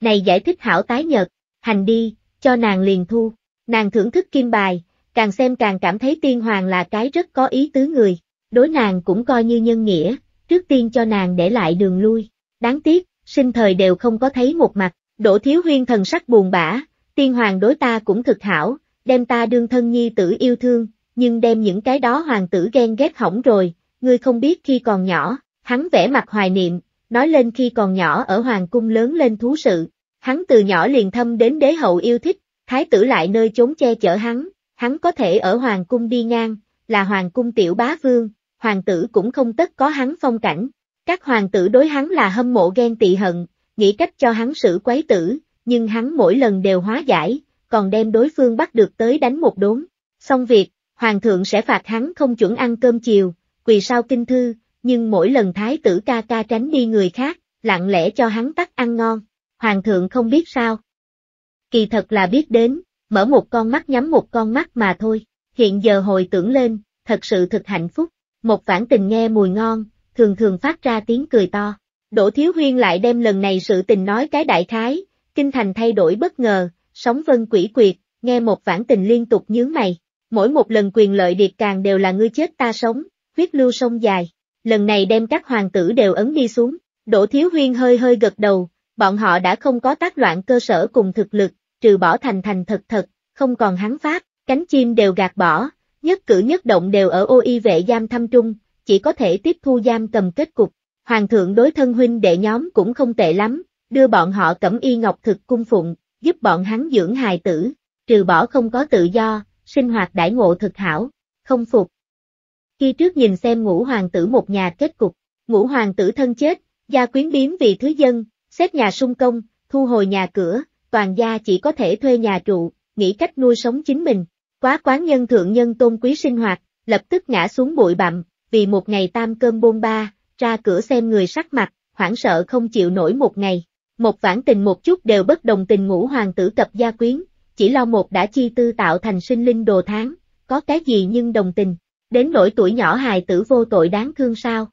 Này giải thích hảo tái nhật, hành đi, cho nàng liền thu. Nàng thưởng thức kim bài, càng xem càng cảm thấy tiên hoàng là cái rất có ý tứ người, đối nàng cũng coi như nhân nghĩa, trước tiên cho nàng để lại đường lui. Đáng tiếc, sinh thời đều không có thấy một mặt, đổ thiếu huyên thần sắc buồn bã, tiên hoàng đối ta cũng thực hảo, đem ta đương thân nhi tử yêu thương, nhưng đem những cái đó hoàng tử ghen ghét hỏng rồi, ngươi không biết khi còn nhỏ, hắn vẽ mặt hoài niệm, nói lên khi còn nhỏ ở hoàng cung lớn lên thú sự, Hắn từ nhỏ liền thâm đến đế hậu yêu thích, thái tử lại nơi chốn che chở hắn, hắn có thể ở hoàng cung đi ngang, là hoàng cung tiểu bá vương, hoàng tử cũng không tất có hắn phong cảnh. Các hoàng tử đối hắn là hâm mộ ghen tị hận, nghĩ cách cho hắn xử quấy tử, nhưng hắn mỗi lần đều hóa giải, còn đem đối phương bắt được tới đánh một đốn. Xong việc, hoàng thượng sẽ phạt hắn không chuẩn ăn cơm chiều, quỳ sau kinh thư, nhưng mỗi lần thái tử ca ca tránh đi người khác, lặng lẽ cho hắn tắt ăn ngon hoàng thượng không biết sao. Kỳ thật là biết đến, mở một con mắt nhắm một con mắt mà thôi, hiện giờ hồi tưởng lên, thật sự thực hạnh phúc, một vãn tình nghe mùi ngon, thường thường phát ra tiếng cười to. Đỗ Thiếu Huyên lại đem lần này sự tình nói cái đại khái, kinh thành thay đổi bất ngờ, sóng vân quỷ quyệt, nghe một vãn tình liên tục nhướng mày, mỗi một lần quyền lợi điệp càng đều là ngươi chết ta sống, huyết lưu sông dài, lần này đem các hoàng tử đều ấn đi xuống, Đỗ Thiếu Huyên hơi hơi gật đầu, bọn họ đã không có tác loạn cơ sở cùng thực lực, trừ bỏ thành thành thật thật, không còn hắn pháp, cánh chim đều gạt bỏ, nhất cử nhất động đều ở ô y vệ giam thăm trung, chỉ có thể tiếp thu giam cầm kết cục. Hoàng thượng đối thân huynh đệ nhóm cũng không tệ lắm, đưa bọn họ cẩm y ngọc thực cung phụng, giúp bọn hắn dưỡng hài tử, trừ bỏ không có tự do, sinh hoạt đại ngộ thực hảo, không phục. Khi trước nhìn xem ngũ hoàng tử một nhà kết cục, ngũ hoàng tử thân chết, gia quyến biến vì thứ dân, xét nhà sung công, thu hồi nhà cửa, toàn gia chỉ có thể thuê nhà trụ, nghĩ cách nuôi sống chính mình. Quá quán nhân thượng nhân tôn quý sinh hoạt, lập tức ngã xuống bụi bặm, vì một ngày tam cơm bôn ba, ra cửa xem người sắc mặt, hoảng sợ không chịu nổi một ngày. Một vãn tình một chút đều bất đồng tình ngũ hoàng tử cập gia quyến, chỉ lo một đã chi tư tạo thành sinh linh đồ tháng, có cái gì nhưng đồng tình, đến nỗi tuổi nhỏ hài tử vô tội đáng thương sao.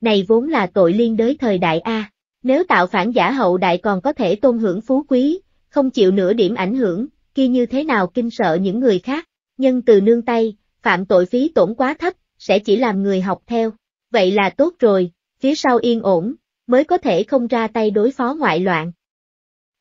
Này vốn là tội liên đới thời đại A. Nếu tạo phản giả hậu đại còn có thể tôn hưởng phú quý, không chịu nửa điểm ảnh hưởng, kia như thế nào kinh sợ những người khác, nhân từ nương tay, phạm tội phí tổn quá thấp, sẽ chỉ làm người học theo. Vậy là tốt rồi, phía sau yên ổn, mới có thể không ra tay đối phó ngoại loạn.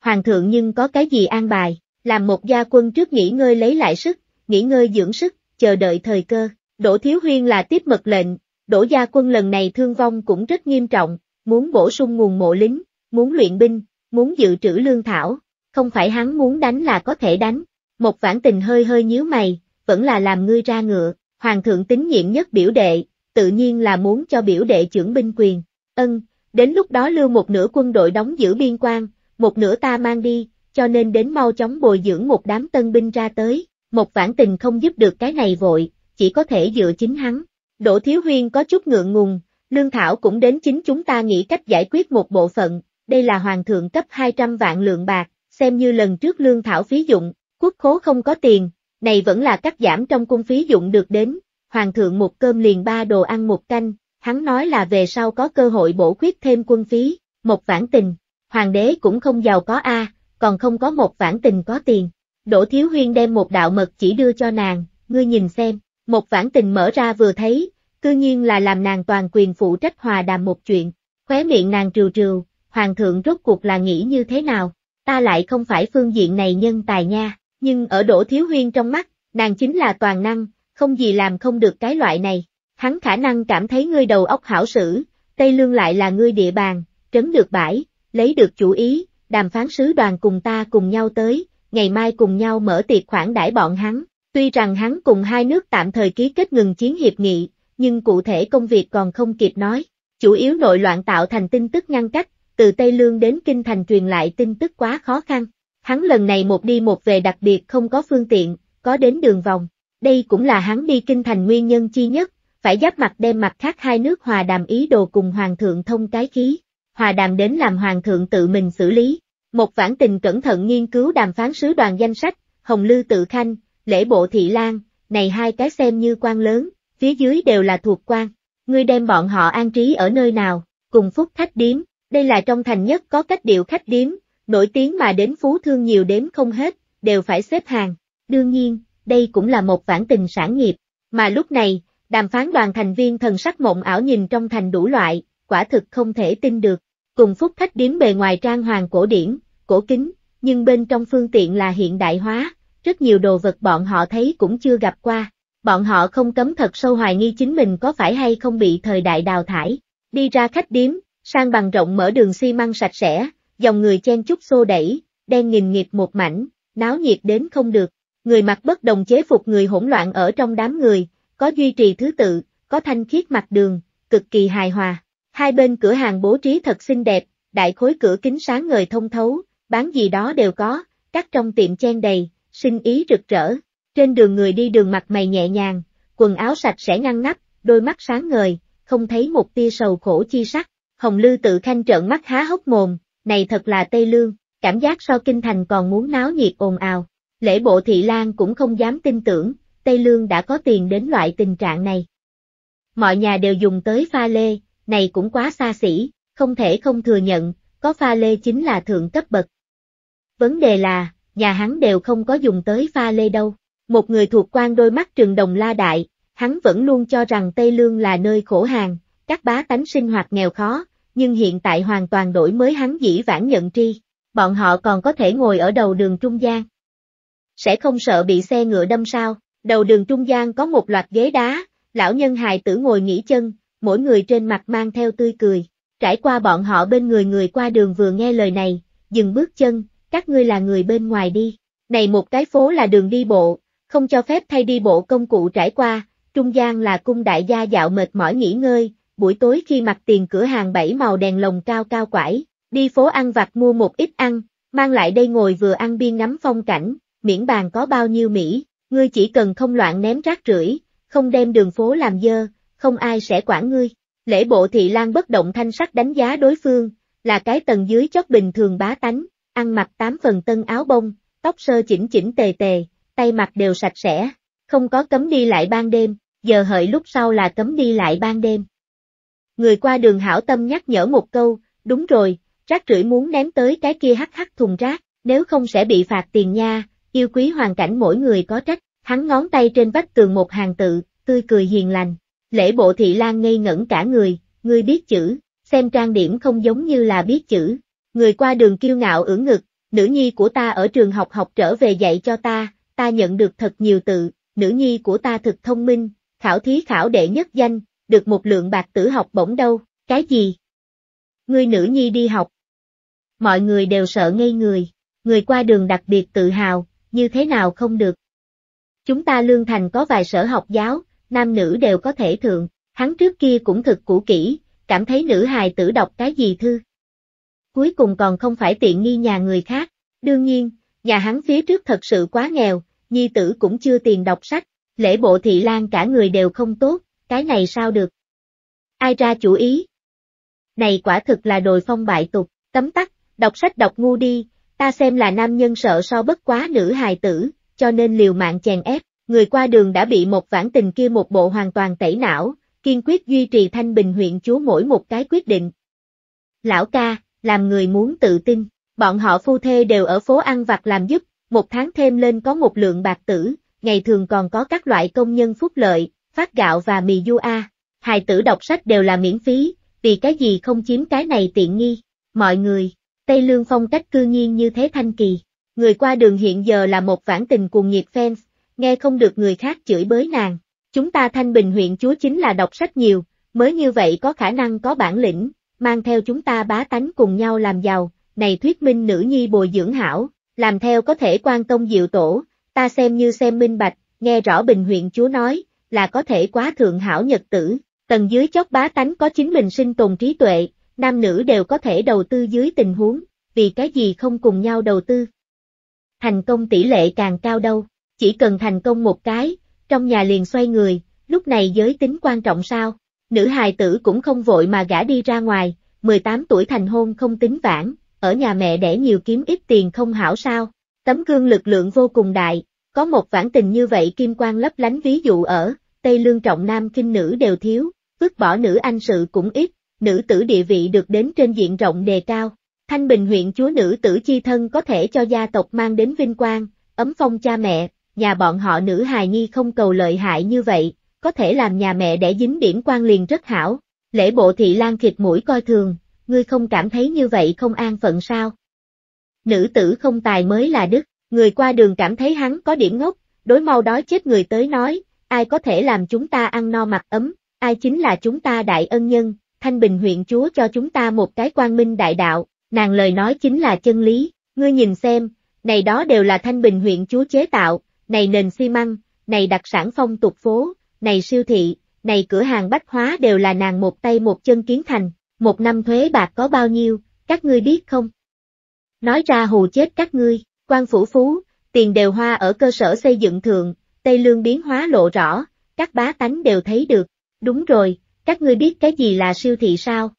Hoàng thượng nhưng có cái gì an bài, làm một gia quân trước nghỉ ngơi lấy lại sức, nghỉ ngơi dưỡng sức, chờ đợi thời cơ. đổ Thiếu Huyên là tiếp mật lệnh, đổ gia quân lần này thương vong cũng rất nghiêm trọng, muốn bổ sung nguồn mộ lính, muốn luyện binh, muốn dự trữ lương thảo, không phải hắn muốn đánh là có thể đánh. Một vãn tình hơi hơi nhíu mày, vẫn là làm ngươi ra ngựa, hoàng thượng tín nhiệm nhất biểu đệ, tự nhiên là muốn cho biểu đệ trưởng binh quyền. Ân, đến lúc đó lưu một nửa quân đội đóng giữ biên quan, một nửa ta mang đi, cho nên đến mau chóng bồi dưỡng một đám tân binh ra tới, một vãn tình không giúp được cái này vội, chỉ có thể dựa chính hắn. Đỗ Thiếu Huyên có chút ngượng ngùng, Lương Thảo cũng đến chính chúng ta nghĩ cách giải quyết một bộ phận, đây là hoàng thượng cấp 200 vạn lượng bạc, xem như lần trước Lương Thảo phí dụng, quốc khố không có tiền, này vẫn là cắt giảm trong cung phí dụng được đến, hoàng thượng một cơm liền ba đồ ăn một canh, hắn nói là về sau có cơ hội bổ khuyết thêm quân phí, một vãn tình, hoàng đế cũng không giàu có a, còn không có một vãn tình có tiền. Đỗ Thiếu Huyên đem một đạo mật chỉ đưa cho nàng, ngươi nhìn xem, một vãn tình mở ra vừa thấy, cư nhiên là làm nàng toàn quyền phụ trách hòa đàm một chuyện, khóe miệng nàng trừ trừ, hoàng thượng rốt cuộc là nghĩ như thế nào, ta lại không phải phương diện này nhân tài nha, nhưng ở đổ thiếu huyên trong mắt, nàng chính là toàn năng, không gì làm không được cái loại này, hắn khả năng cảm thấy ngươi đầu óc hảo sử, Tây Lương lại là ngươi địa bàn, trấn được bãi, lấy được chủ ý, đàm phán sứ đoàn cùng ta cùng nhau tới, ngày mai cùng nhau mở tiệc khoản đãi bọn hắn. Tuy rằng hắn cùng hai nước tạm thời ký kết ngừng chiến hiệp nghị, nhưng cụ thể công việc còn không kịp nói. Chủ yếu nội loạn tạo thành tin tức ngăn cách, từ Tây Lương đến Kinh Thành truyền lại tin tức quá khó khăn. Hắn lần này một đi một về đặc biệt không có phương tiện, có đến đường vòng. Đây cũng là hắn đi Kinh Thành nguyên nhân chi nhất, phải giáp mặt đem mặt khác hai nước hòa đàm ý đồ cùng Hoàng thượng thông cái khí. Hòa đàm đến làm Hoàng thượng tự mình xử lý. Một vãn tình cẩn thận nghiên cứu đàm phán sứ đoàn danh sách, Hồng Lư Tự Khanh, Lễ Bộ Thị Lan, này hai cái xem như quan lớn, phía dưới đều là thuộc quan. Ngươi đem bọn họ an trí ở nơi nào, cùng phúc khách điếm, đây là trong thành nhất có cách điệu khách điếm, nổi tiếng mà đến phú thương nhiều đếm không hết, đều phải xếp hàng. Đương nhiên, đây cũng là một phản tình sản nghiệp. Mà lúc này, đàm phán đoàn thành viên thần sắc mộng ảo nhìn trong thành đủ loại, quả thực không thể tin được. Cùng phúc khách điếm bề ngoài trang hoàng cổ điển, cổ kính, nhưng bên trong phương tiện là hiện đại hóa, rất nhiều đồ vật bọn họ thấy cũng chưa gặp qua bọn họ không cấm thật sâu hoài nghi chính mình có phải hay không bị thời đại đào thải. Đi ra khách điếm, sang bằng rộng mở đường xi măng sạch sẽ, dòng người chen chúc xô đẩy, đen nghìn nghịt một mảnh, náo nhiệt đến không được. Người mặc bất đồng chế phục người hỗn loạn ở trong đám người, có duy trì thứ tự, có thanh khiết mặt đường, cực kỳ hài hòa. Hai bên cửa hàng bố trí thật xinh đẹp, đại khối cửa kính sáng ngời thông thấu, bán gì đó đều có, các trong tiệm chen đầy, sinh ý rực rỡ. Trên đường người đi đường mặt mày nhẹ nhàng, quần áo sạch sẽ ngăn nắp, đôi mắt sáng ngời, không thấy một tia sầu khổ chi sắc. Hồng Lư tự khanh trợn mắt há hốc mồm, này thật là Tây Lương, cảm giác so kinh thành còn muốn náo nhiệt ồn ào. Lễ bộ thị lan cũng không dám tin tưởng, Tây Lương đã có tiền đến loại tình trạng này. Mọi nhà đều dùng tới pha lê, này cũng quá xa xỉ, không thể không thừa nhận, có pha lê chính là thượng cấp bậc. Vấn đề là, nhà hắn đều không có dùng tới pha lê đâu. Một người thuộc quan đôi mắt trường đồng la đại, hắn vẫn luôn cho rằng Tây Lương là nơi khổ hàng, các bá tánh sinh hoạt nghèo khó, nhưng hiện tại hoàn toàn đổi mới hắn dĩ vãng nhận tri, bọn họ còn có thể ngồi ở đầu đường trung gian. Sẽ không sợ bị xe ngựa đâm sao, đầu đường trung gian có một loạt ghế đá, lão nhân hài tử ngồi nghỉ chân, mỗi người trên mặt mang theo tươi cười, trải qua bọn họ bên người người qua đường vừa nghe lời này, dừng bước chân, các ngươi là người bên ngoài đi, này một cái phố là đường đi bộ, không cho phép thay đi bộ công cụ trải qua, trung gian là cung đại gia dạo mệt mỏi nghỉ ngơi, buổi tối khi mặt tiền cửa hàng bảy màu đèn lồng cao cao quải, đi phố ăn vặt mua một ít ăn, mang lại đây ngồi vừa ăn biên ngắm phong cảnh, miễn bàn có bao nhiêu Mỹ, ngươi chỉ cần không loạn ném rác rưởi, không đem đường phố làm dơ, không ai sẽ quản ngươi. Lễ bộ thị lan bất động thanh sắc đánh giá đối phương, là cái tầng dưới chót bình thường bá tánh, ăn mặc tám phần tân áo bông, tóc sơ chỉnh chỉnh tề tề, tay mặt đều sạch sẽ, không có cấm đi lại ban đêm, giờ hợi lúc sau là cấm đi lại ban đêm. Người qua đường hảo tâm nhắc nhở một câu, đúng rồi, rác rưởi muốn ném tới cái kia hắc hắc thùng rác, nếu không sẽ bị phạt tiền nha, yêu quý hoàn cảnh mỗi người có trách, hắn ngón tay trên vách tường một hàng tự, tươi cười hiền lành. Lễ bộ thị lan ngây ngẩn cả người, người biết chữ, xem trang điểm không giống như là biết chữ. Người qua đường kiêu ngạo ưỡng ngực, nữ nhi của ta ở trường học học trở về dạy cho ta, ta nhận được thật nhiều tự, nữ nhi của ta thực thông minh, khảo thí khảo đệ nhất danh, được một lượng bạc tử học bổng đâu, cái gì? Ngươi nữ nhi đi học. Mọi người đều sợ ngây người, người qua đường đặc biệt tự hào, như thế nào không được. Chúng ta lương thành có vài sở học giáo, nam nữ đều có thể thượng, hắn trước kia cũng thực cũ kỹ, cảm thấy nữ hài tử đọc cái gì thư. Cuối cùng còn không phải tiện nghi nhà người khác, đương nhiên, nhà hắn phía trước thật sự quá nghèo, nhi tử cũng chưa tiền đọc sách, lễ bộ thị lan cả người đều không tốt, cái này sao được? Ai ra chủ ý? Này quả thực là đồi phong bại tục, tấm tắc, đọc sách đọc ngu đi, ta xem là nam nhân sợ so bất quá nữ hài tử, cho nên liều mạng chèn ép, người qua đường đã bị một vãn tình kia một bộ hoàn toàn tẩy não, kiên quyết duy trì thanh bình huyện chúa mỗi một cái quyết định. Lão ca, làm người muốn tự tin, bọn họ phu thê đều ở phố ăn vặt làm giúp một tháng thêm lên có một lượng bạc tử, ngày thường còn có các loại công nhân phúc lợi, phát gạo và mì du a. Hài tử đọc sách đều là miễn phí, vì cái gì không chiếm cái này tiện nghi. Mọi người, Tây Lương phong cách cư nhiên như thế thanh kỳ. Người qua đường hiện giờ là một vãn tình cuồng nhiệt fans, nghe không được người khác chửi bới nàng. Chúng ta thanh bình huyện chúa chính là đọc sách nhiều, mới như vậy có khả năng có bản lĩnh, mang theo chúng ta bá tánh cùng nhau làm giàu, này thuyết minh nữ nhi bồi dưỡng hảo, làm theo có thể quan tông diệu tổ, ta xem như xem minh bạch, nghe rõ bình huyện chúa nói, là có thể quá thượng hảo nhật tử, tầng dưới chót bá tánh có chính mình sinh tồn trí tuệ, nam nữ đều có thể đầu tư dưới tình huống, vì cái gì không cùng nhau đầu tư. Thành công tỷ lệ càng cao đâu, chỉ cần thành công một cái, trong nhà liền xoay người, lúc này giới tính quan trọng sao, nữ hài tử cũng không vội mà gã đi ra ngoài, 18 tuổi thành hôn không tính vãn, ở nhà mẹ để nhiều kiếm ít tiền không hảo sao. Tấm gương lực lượng vô cùng đại, có một vãn tình như vậy kim quan lấp lánh ví dụ ở, Tây Lương trọng nam kinh nữ đều thiếu, vứt bỏ nữ anh sự cũng ít, nữ tử địa vị được đến trên diện rộng đề cao. Thanh Bình huyện chúa nữ tử chi thân có thể cho gia tộc mang đến vinh quang, ấm phong cha mẹ, nhà bọn họ nữ hài nhi không cầu lợi hại như vậy, có thể làm nhà mẹ để dính điểm quan liền rất hảo. Lễ bộ thị lan khịt mũi coi thường, ngươi không cảm thấy như vậy không an phận sao? Nữ tử không tài mới là đức, người qua đường cảm thấy hắn có điểm ngốc, đối mau đói chết người tới nói, ai có thể làm chúng ta ăn no mặc ấm, ai chính là chúng ta đại ân nhân, thanh bình huyện chúa cho chúng ta một cái quang minh đại đạo, nàng lời nói chính là chân lý, ngươi nhìn xem, này đó đều là thanh bình huyện chúa chế tạo, này nền xi măng, này đặc sản phong tục phố, này siêu thị, này cửa hàng bách hóa đều là nàng một tay một chân kiến thành, một năm thuế bạc có bao nhiêu, các ngươi biết không? Nói ra hù chết các ngươi, quan phủ phú, tiền đều hoa ở cơ sở xây dựng thượng, Tây Lương biến hóa lộ rõ, các bá tánh đều thấy được, đúng rồi, các ngươi biết cái gì là siêu thị sao?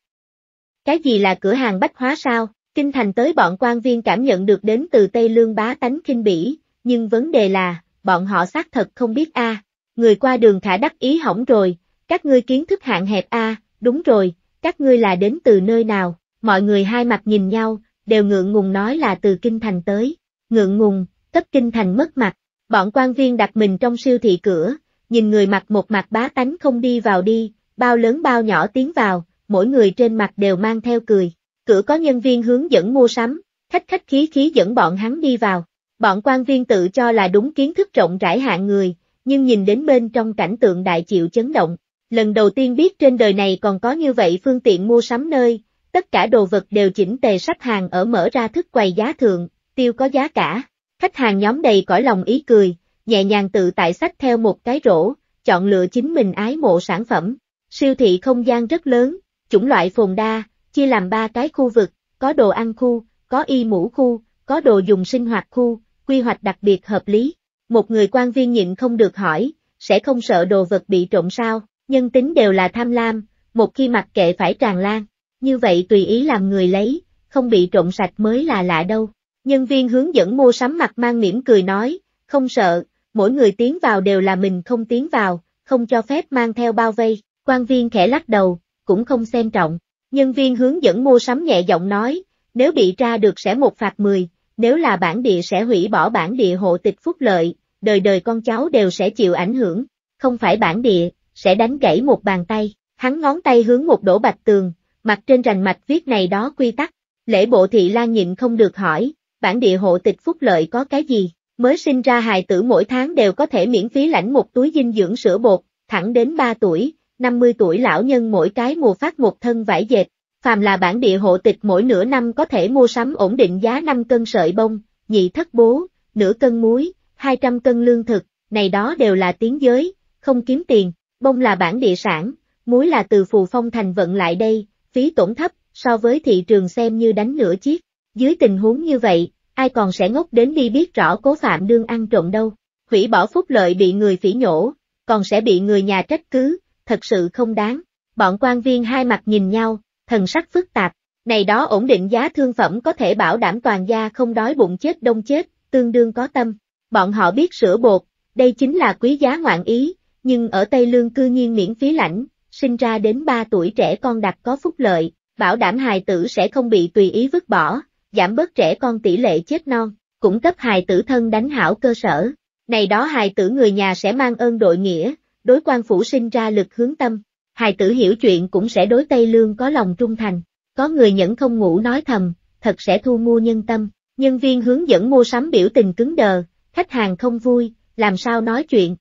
Cái gì là cửa hàng bách hóa sao? Kinh thành tới bọn quan viên cảm nhận được đến từ Tây Lương bá tánh kinh bỉ, nhưng vấn đề là, bọn họ xác thật không biết a người qua đường khả đắc ý hỏng rồi, các ngươi kiến thức hạn hẹp a đúng rồi, các ngươi là đến từ nơi nào, mọi người hai mặt nhìn nhau, đều ngượng ngùng nói là từ Kinh Thành tới, ngượng ngùng, cấp Kinh Thành mất mặt, bọn quan viên đặt mình trong siêu thị cửa, nhìn người mặt một mặt bá tánh không đi vào đi, bao lớn bao nhỏ tiến vào, mỗi người trên mặt đều mang theo cười, cửa có nhân viên hướng dẫn mua sắm, khách khách khí khí dẫn bọn hắn đi vào, bọn quan viên tự cho là đúng kiến thức rộng rãi hạng người, nhưng nhìn đến bên trong cảnh tượng đại chịu chấn động, lần đầu tiên biết trên đời này còn có như vậy phương tiện mua sắm nơi, tất cả đồ vật đều chỉnh tề sắp hàng ở mở ra thức quầy giá thượng, tiêu có giá cả. Khách hàng nhóm đầy cõi lòng ý cười, nhẹ nhàng tự tại sách theo một cái rổ, chọn lựa chính mình ái mộ sản phẩm. Siêu thị không gian rất lớn, chủng loại phồn đa, chia làm ba cái khu vực, có đồ ăn khu, có y mũ khu, có đồ dùng sinh hoạt khu, quy hoạch đặc biệt hợp lý. Một người quan viên nhịn không được hỏi, sẽ không sợ đồ vật bị trộm sao? nhân tính đều là tham lam, một khi mặc kệ phải tràn lan, như vậy tùy ý làm người lấy, không bị trộn sạch mới là lạ đâu. Nhân viên hướng dẫn mua sắm mặt mang mỉm cười nói, không sợ, mỗi người tiến vào đều là mình không tiến vào, không cho phép mang theo bao vây, quan viên khẽ lắc đầu, cũng không xem trọng. Nhân viên hướng dẫn mua sắm nhẹ giọng nói, nếu bị tra được sẽ một phạt 10, nếu là bản địa sẽ hủy bỏ bản địa hộ tịch phúc lợi, đời đời con cháu đều sẽ chịu ảnh hưởng, không phải bản địa, sẽ đánh gãy một bàn tay, hắn ngón tay hướng một đổ bạch tường, mặt trên rành mạch viết này đó quy tắc, lễ bộ thị lan nhịn không được hỏi, bản địa hộ tịch phúc lợi có cái gì, mới sinh ra hài tử mỗi tháng đều có thể miễn phí lãnh một túi dinh dưỡng sữa bột, thẳng đến 3 tuổi, 50 tuổi lão nhân mỗi cái mùa phát một thân vải dệt, phàm là bản địa hộ tịch mỗi nửa năm có thể mua sắm ổn định giá 5 cân sợi bông, nhị thất bố, nửa cân muối, 200 cân lương thực, này đó đều là tiếng giới, không kiếm tiền, Bông là bản địa sản, muối là từ phù phong thành vận lại đây, phí tổn thấp, so với thị trường xem như đánh nửa chiếc. Dưới tình huống như vậy, ai còn sẽ ngốc đến đi biết rõ cố phạm đương ăn trộm đâu. Hủy bỏ phúc lợi bị người phỉ nhổ, còn sẽ bị người nhà trách cứ, thật sự không đáng. Bọn quan viên hai mặt nhìn nhau, thần sắc phức tạp, này đó ổn định giá thương phẩm có thể bảo đảm toàn gia không đói bụng chết đông chết, tương đương có tâm. Bọn họ biết sữa bột, đây chính là quý giá ngoạn ý, nhưng ở Tây Lương cư nhiên miễn phí lãnh, sinh ra đến 3 tuổi trẻ con đặc có phúc lợi, bảo đảm hài tử sẽ không bị tùy ý vứt bỏ, giảm bớt trẻ con tỷ lệ chết non, cũng cấp hài tử thân đánh hảo cơ sở. Này đó hài tử người nhà sẽ mang ơn đội nghĩa, đối quan phủ sinh ra lực hướng tâm, hài tử hiểu chuyện cũng sẽ đối Tây Lương có lòng trung thành, có người nhẫn không ngủ nói thầm, thật sẽ thu mua nhân tâm, nhân viên hướng dẫn mua sắm biểu tình cứng đờ, khách hàng không vui, làm sao nói chuyện,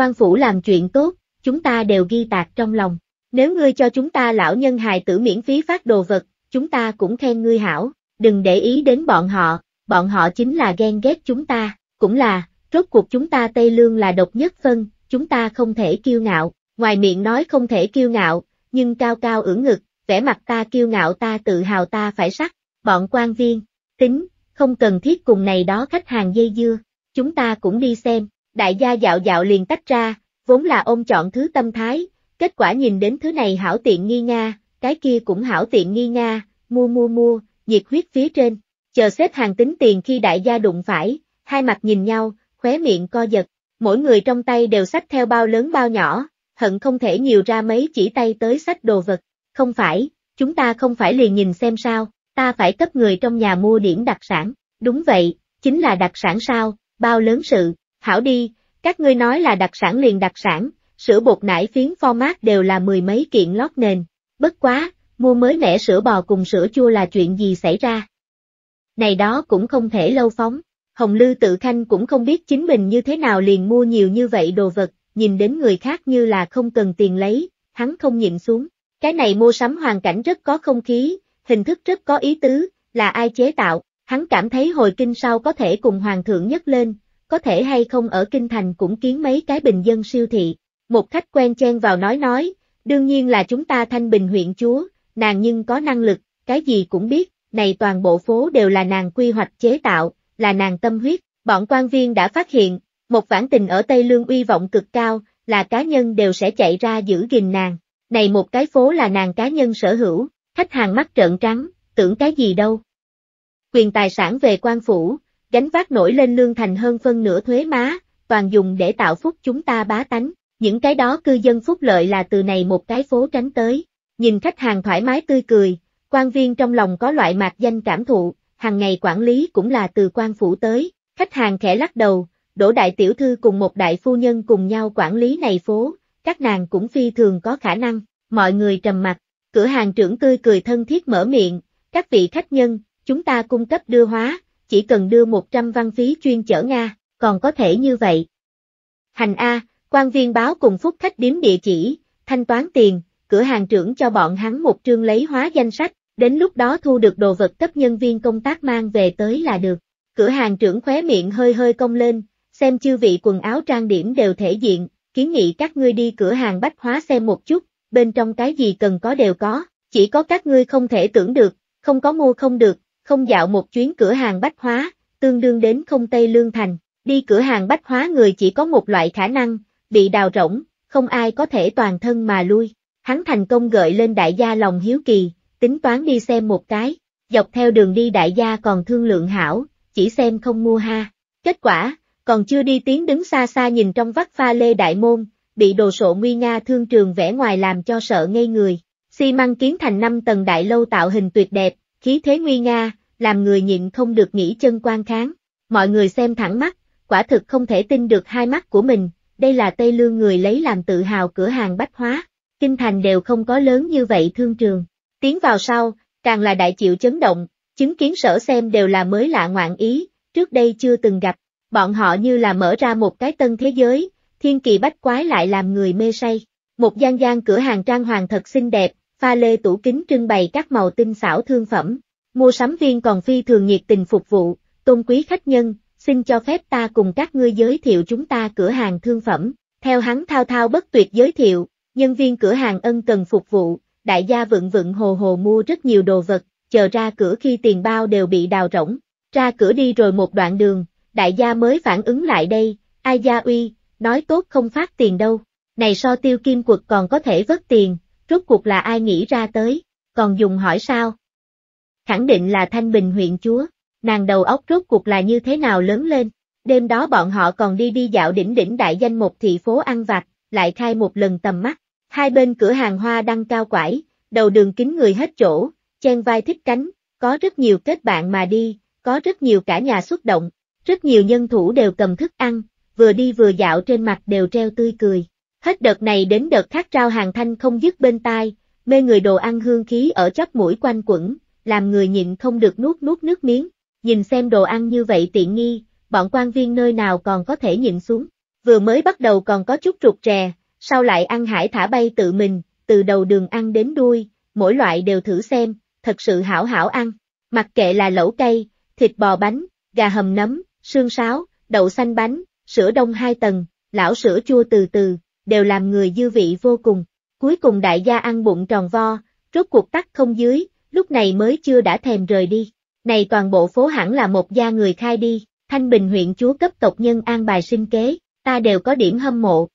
quan phủ làm chuyện tốt, chúng ta đều ghi tạc trong lòng. Nếu ngươi cho chúng ta lão nhân hài tử miễn phí phát đồ vật, chúng ta cũng khen ngươi hảo, đừng để ý đến bọn họ, bọn họ chính là ghen ghét chúng ta, cũng là, rốt cuộc chúng ta Tây Lương là độc nhất phân, chúng ta không thể kiêu ngạo, ngoài miệng nói không thể kiêu ngạo, nhưng cao cao ưỡng ngực, vẻ mặt ta kiêu ngạo ta tự hào ta phải sắc, bọn quan viên, tính, không cần thiết cùng này đó khách hàng dây dưa, chúng ta cũng đi xem, đại gia dạo dạo liền tách ra, vốn là ôm chọn thứ tâm thái, kết quả nhìn đến thứ này hảo tiện nghi nga, cái kia cũng hảo tiện nghi nga, mua mua mua, nhiệt huyết phía trên, chờ xếp hàng tính tiền khi đại gia đụng phải, hai mặt nhìn nhau, khóe miệng co giật, mỗi người trong tay đều sách theo bao lớn bao nhỏ, hận không thể nhiều ra mấy chỉ tay tới sách đồ vật, không phải, chúng ta không phải liền nhìn xem sao, ta phải cấp người trong nhà mua điểm đặc sản, đúng vậy, chính là đặc sản sao, bao lớn sự, Hảo đi, các ngươi nói là đặc sản liền đặc sản, sữa bột nải phiến format đều là mười mấy kiện lót nền. Bất quá, mua mới mẻ sữa bò cùng sữa chua là chuyện gì xảy ra. Này đó cũng không thể lâu phóng, Hồng Lư tự khanh cũng không biết chính mình như thế nào liền mua nhiều như vậy đồ vật, nhìn đến người khác như là không cần tiền lấy, hắn không nhịn xuống. Cái này mua sắm hoàn cảnh rất có không khí, hình thức rất có ý tứ, là ai chế tạo, hắn cảm thấy hồi kinh sau có thể cùng hoàng thượng nhất lên, có thể hay không ở Kinh Thành cũng kiến mấy cái bình dân siêu thị. Một khách quen chen vào nói nói, đương nhiên là chúng ta thanh bình huyện chúa, nàng nhưng có năng lực, cái gì cũng biết, này toàn bộ phố đều là nàng quy hoạch chế tạo, là nàng tâm huyết, bọn quan viên đã phát hiện, một vãn tình ở Tây Lương uy vọng cực cao, là cá nhân đều sẽ chạy ra giữ gìn nàng, này một cái phố là nàng cá nhân sở hữu, khách hàng mắt trợn trắng, tưởng cái gì đâu. Quyền tài sản về quan phủ, gánh vác nổi lên lương thành hơn phân nửa thuế má, toàn dùng để tạo phúc chúng ta bá tánh, những cái đó cư dân phúc lợi là từ này một cái phố tránh tới, nhìn khách hàng thoải mái tươi cười, quan viên trong lòng có loại mạc danh cảm thụ, hàng ngày quản lý cũng là từ quan phủ tới, khách hàng khẽ lắc đầu, đổ đại tiểu thư cùng một đại phu nhân cùng nhau quản lý này phố, các nàng cũng phi thường có khả năng, mọi người trầm mặt, cửa hàng trưởng tươi cười thân thiết mở miệng, các vị khách nhân, chúng ta cung cấp đưa hóa, chỉ cần đưa 100 văn phí chuyên chở Nga, còn có thể như vậy. Hành A, quan viên báo cùng phúc khách điếm địa chỉ, thanh toán tiền, cửa hàng trưởng cho bọn hắn một trương lấy hóa danh sách, đến lúc đó thu được đồ vật cấp nhân viên công tác mang về tới là được. Cửa hàng trưởng khóe miệng hơi hơi cong lên, xem chư vị quần áo trang điểm đều thể diện, kiến nghị các ngươi đi cửa hàng bách hóa xem một chút, bên trong cái gì cần có đều có, chỉ có các ngươi không thể tưởng được, không có mua không được, không dạo một chuyến cửa hàng bách hóa, tương đương đến không Tây Lương Thành. Đi cửa hàng bách hóa người chỉ có một loại khả năng, bị đào rỗng, không ai có thể toàn thân mà lui. Hắn thành công gợi lên đại gia lòng hiếu kỳ, tính toán đi xem một cái, dọc theo đường đi đại gia còn thương lượng hảo, chỉ xem không mua ha. Kết quả, còn chưa đi tiếng đứng xa xa nhìn trong vắt pha lê đại môn, bị đồ sộ nguy nga thương trường vẽ ngoài làm cho sợ ngây người. Xi măng kiến thành năm tầng đại lâu tạo hình tuyệt đẹp, khí thế nguy nga, làm người nhịn không được nghĩ chân quan kháng. Mọi người xem thẳng mắt, quả thực không thể tin được hai mắt của mình, đây là Tây Lương người lấy làm tự hào cửa hàng bách hóa, kinh thành đều không có lớn như vậy thương trường. Tiến vào sau, càng là đại chịu chấn động, chứng kiến sở xem đều là mới lạ ngoạn ý, trước đây chưa từng gặp, bọn họ như là mở ra một cái tân thế giới, thiên kỳ bách quái lại làm người mê say. Một gian gian cửa hàng trang hoàng thật xinh đẹp, pha lê tủ kính trưng bày các màu tinh xảo thương phẩm. Mua sắm viên còn phi thường nhiệt tình phục vụ, tôn quý khách nhân, xin cho phép ta cùng các ngươi giới thiệu chúng ta cửa hàng thương phẩm. Theo hắn thao thao bất tuyệt giới thiệu, nhân viên cửa hàng ân cần phục vụ, đại gia vựng vựng hồ hồ mua rất nhiều đồ vật, chờ ra cửa khi tiền bao đều bị đào rỗng. Ra cửa đi rồi một đoạn đường, đại gia mới phản ứng lại đây, ai gia uy, nói tốt không phát tiền đâu. Này so tiêu kim quật còn có thể vớt tiền, rốt cuộc là ai nghĩ ra tới, còn dùng hỏi sao? Khẳng định là Thanh Bình huyện chúa, nàng đầu óc rốt cuộc là như thế nào lớn lên, đêm đó bọn họ còn đi đi dạo đỉnh đỉnh đại danh một thị phố ăn vặt, lại khai một lần tầm mắt, hai bên cửa hàng hoa đăng cao quải, đầu đường kính người hết chỗ, chen vai thích cánh, có rất nhiều kết bạn mà đi, có rất nhiều cả nhà xuất động, rất nhiều nhân thủ đều cầm thức ăn, vừa đi vừa dạo trên mặt đều treo tươi cười. Hết đợt này đến đợt khác trao hàng thanh không dứt bên tai, mê người đồ ăn hương khí ở chóp mũi quanh quẩn, làm người nhịn không được nuốt nuốt nước miếng. Nhìn xem đồ ăn như vậy tiện nghi, bọn quan viên nơi nào còn có thể nhịn xuống. Vừa mới bắt đầu còn có chút trục trè sau lại ăn hải thả bay tự mình, từ đầu đường ăn đến đuôi, mỗi loại đều thử xem, thật sự hảo hảo ăn. Mặc kệ là lẩu cây, thịt bò bánh, gà hầm nấm, xương sáo, đậu xanh bánh, sữa đông hai tầng, lão sữa chua từ từ, đều làm người dư vị vô cùng. Cuối cùng đại gia ăn bụng tròn vo, rốt cuộc tắt không dưới, lúc này mới chưa đã thèm rời đi. Này toàn bộ phố hẳn là một gia người khai đi, Thanh Bình huyện chúa cấp tộc nhân an bài sinh kế, ta đều có điểm hâm mộ.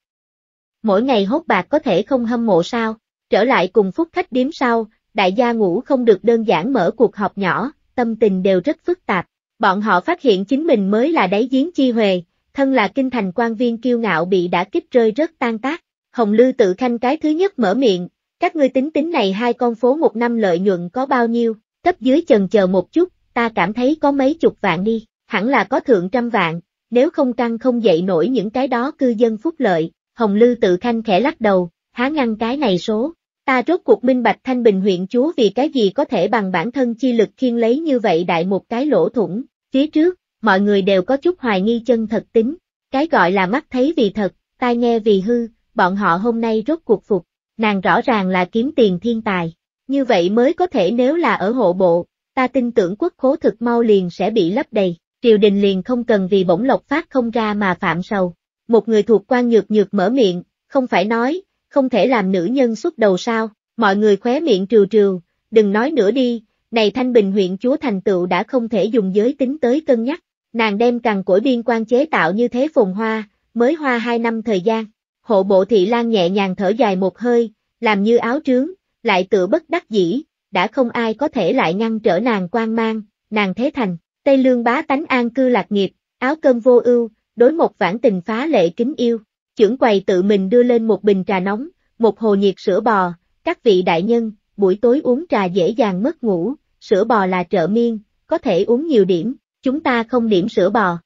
Mỗi ngày hốt bạc có thể không hâm mộ sao, trở lại cùng phúc khách điếm sau, đại gia ngủ không được đơn giản mở cuộc họp nhỏ, tâm tình đều rất phức tạp. Bọn họ phát hiện chính mình mới là đáy giếng chi huề, thân là kinh thành quan viên kiêu ngạo bị đã kích rơi rất tan tác. Hồng Lư tự khanh cái thứ nhất mở miệng, các ngươi tính tính này hai con phố một năm lợi nhuận có bao nhiêu, cấp dưới chần chờ một chút, ta cảm thấy có mấy chục vạn đi, hẳn là có thượng trăm vạn, nếu không căng không dậy nổi những cái đó cư dân phúc lợi, Hồng Lư tự khanh khẽ lắc đầu, há ngăn cái này số. Ta rốt cuộc minh bạch thanh bình huyện chúa vì cái gì có thể bằng bản thân chi lực khiên lấy như vậy đại một cái lỗ thủng, phía trước, mọi người đều có chút hoài nghi chân thật tính, cái gọi là mắt thấy vì thật, tai nghe vì hư, bọn họ hôm nay rốt cuộc phục, nàng rõ ràng là kiếm tiền thiên tài, như vậy mới có thể nếu là ở hộ bộ, ta tin tưởng quốc khố thực mau liền sẽ bị lấp đầy, triều đình liền không cần vì bổng lộc phát không ra mà phạm sầu. Một người thuộc quan nhược nhược mở miệng, không phải nói, không thể làm nữ nhân xuất đầu sao, mọi người khóe miệng trừ trừ, đừng nói nữa đi, này Thanh Bình huyện chúa thành tựu đã không thể dùng giới tính tới cân nhắc, Nàng đem cằn cỗi biên quan chế tạo như thế phồn hoa, mới hoa hai năm thời gian. Hộ bộ thị lan nhẹ nhàng thở dài một hơi, làm như áo trướng, lại tự bất đắc dĩ, đã không ai có thể lại ngăn trở nàng quan mang, nàng thế thành, Tây Lương bá tánh an cư lạc nghiệp, áo cơm vô ưu, đối một vãn tình phá lệ kính yêu, trưởng quầy tự mình đưa lên một bình trà nóng, một hồ nhiệt sữa bò, các vị đại nhân, buổi tối uống trà dễ dàng mất ngủ, sữa bò là trợ miên, có thể uống nhiều điểm, chúng ta không điểm sữa bò.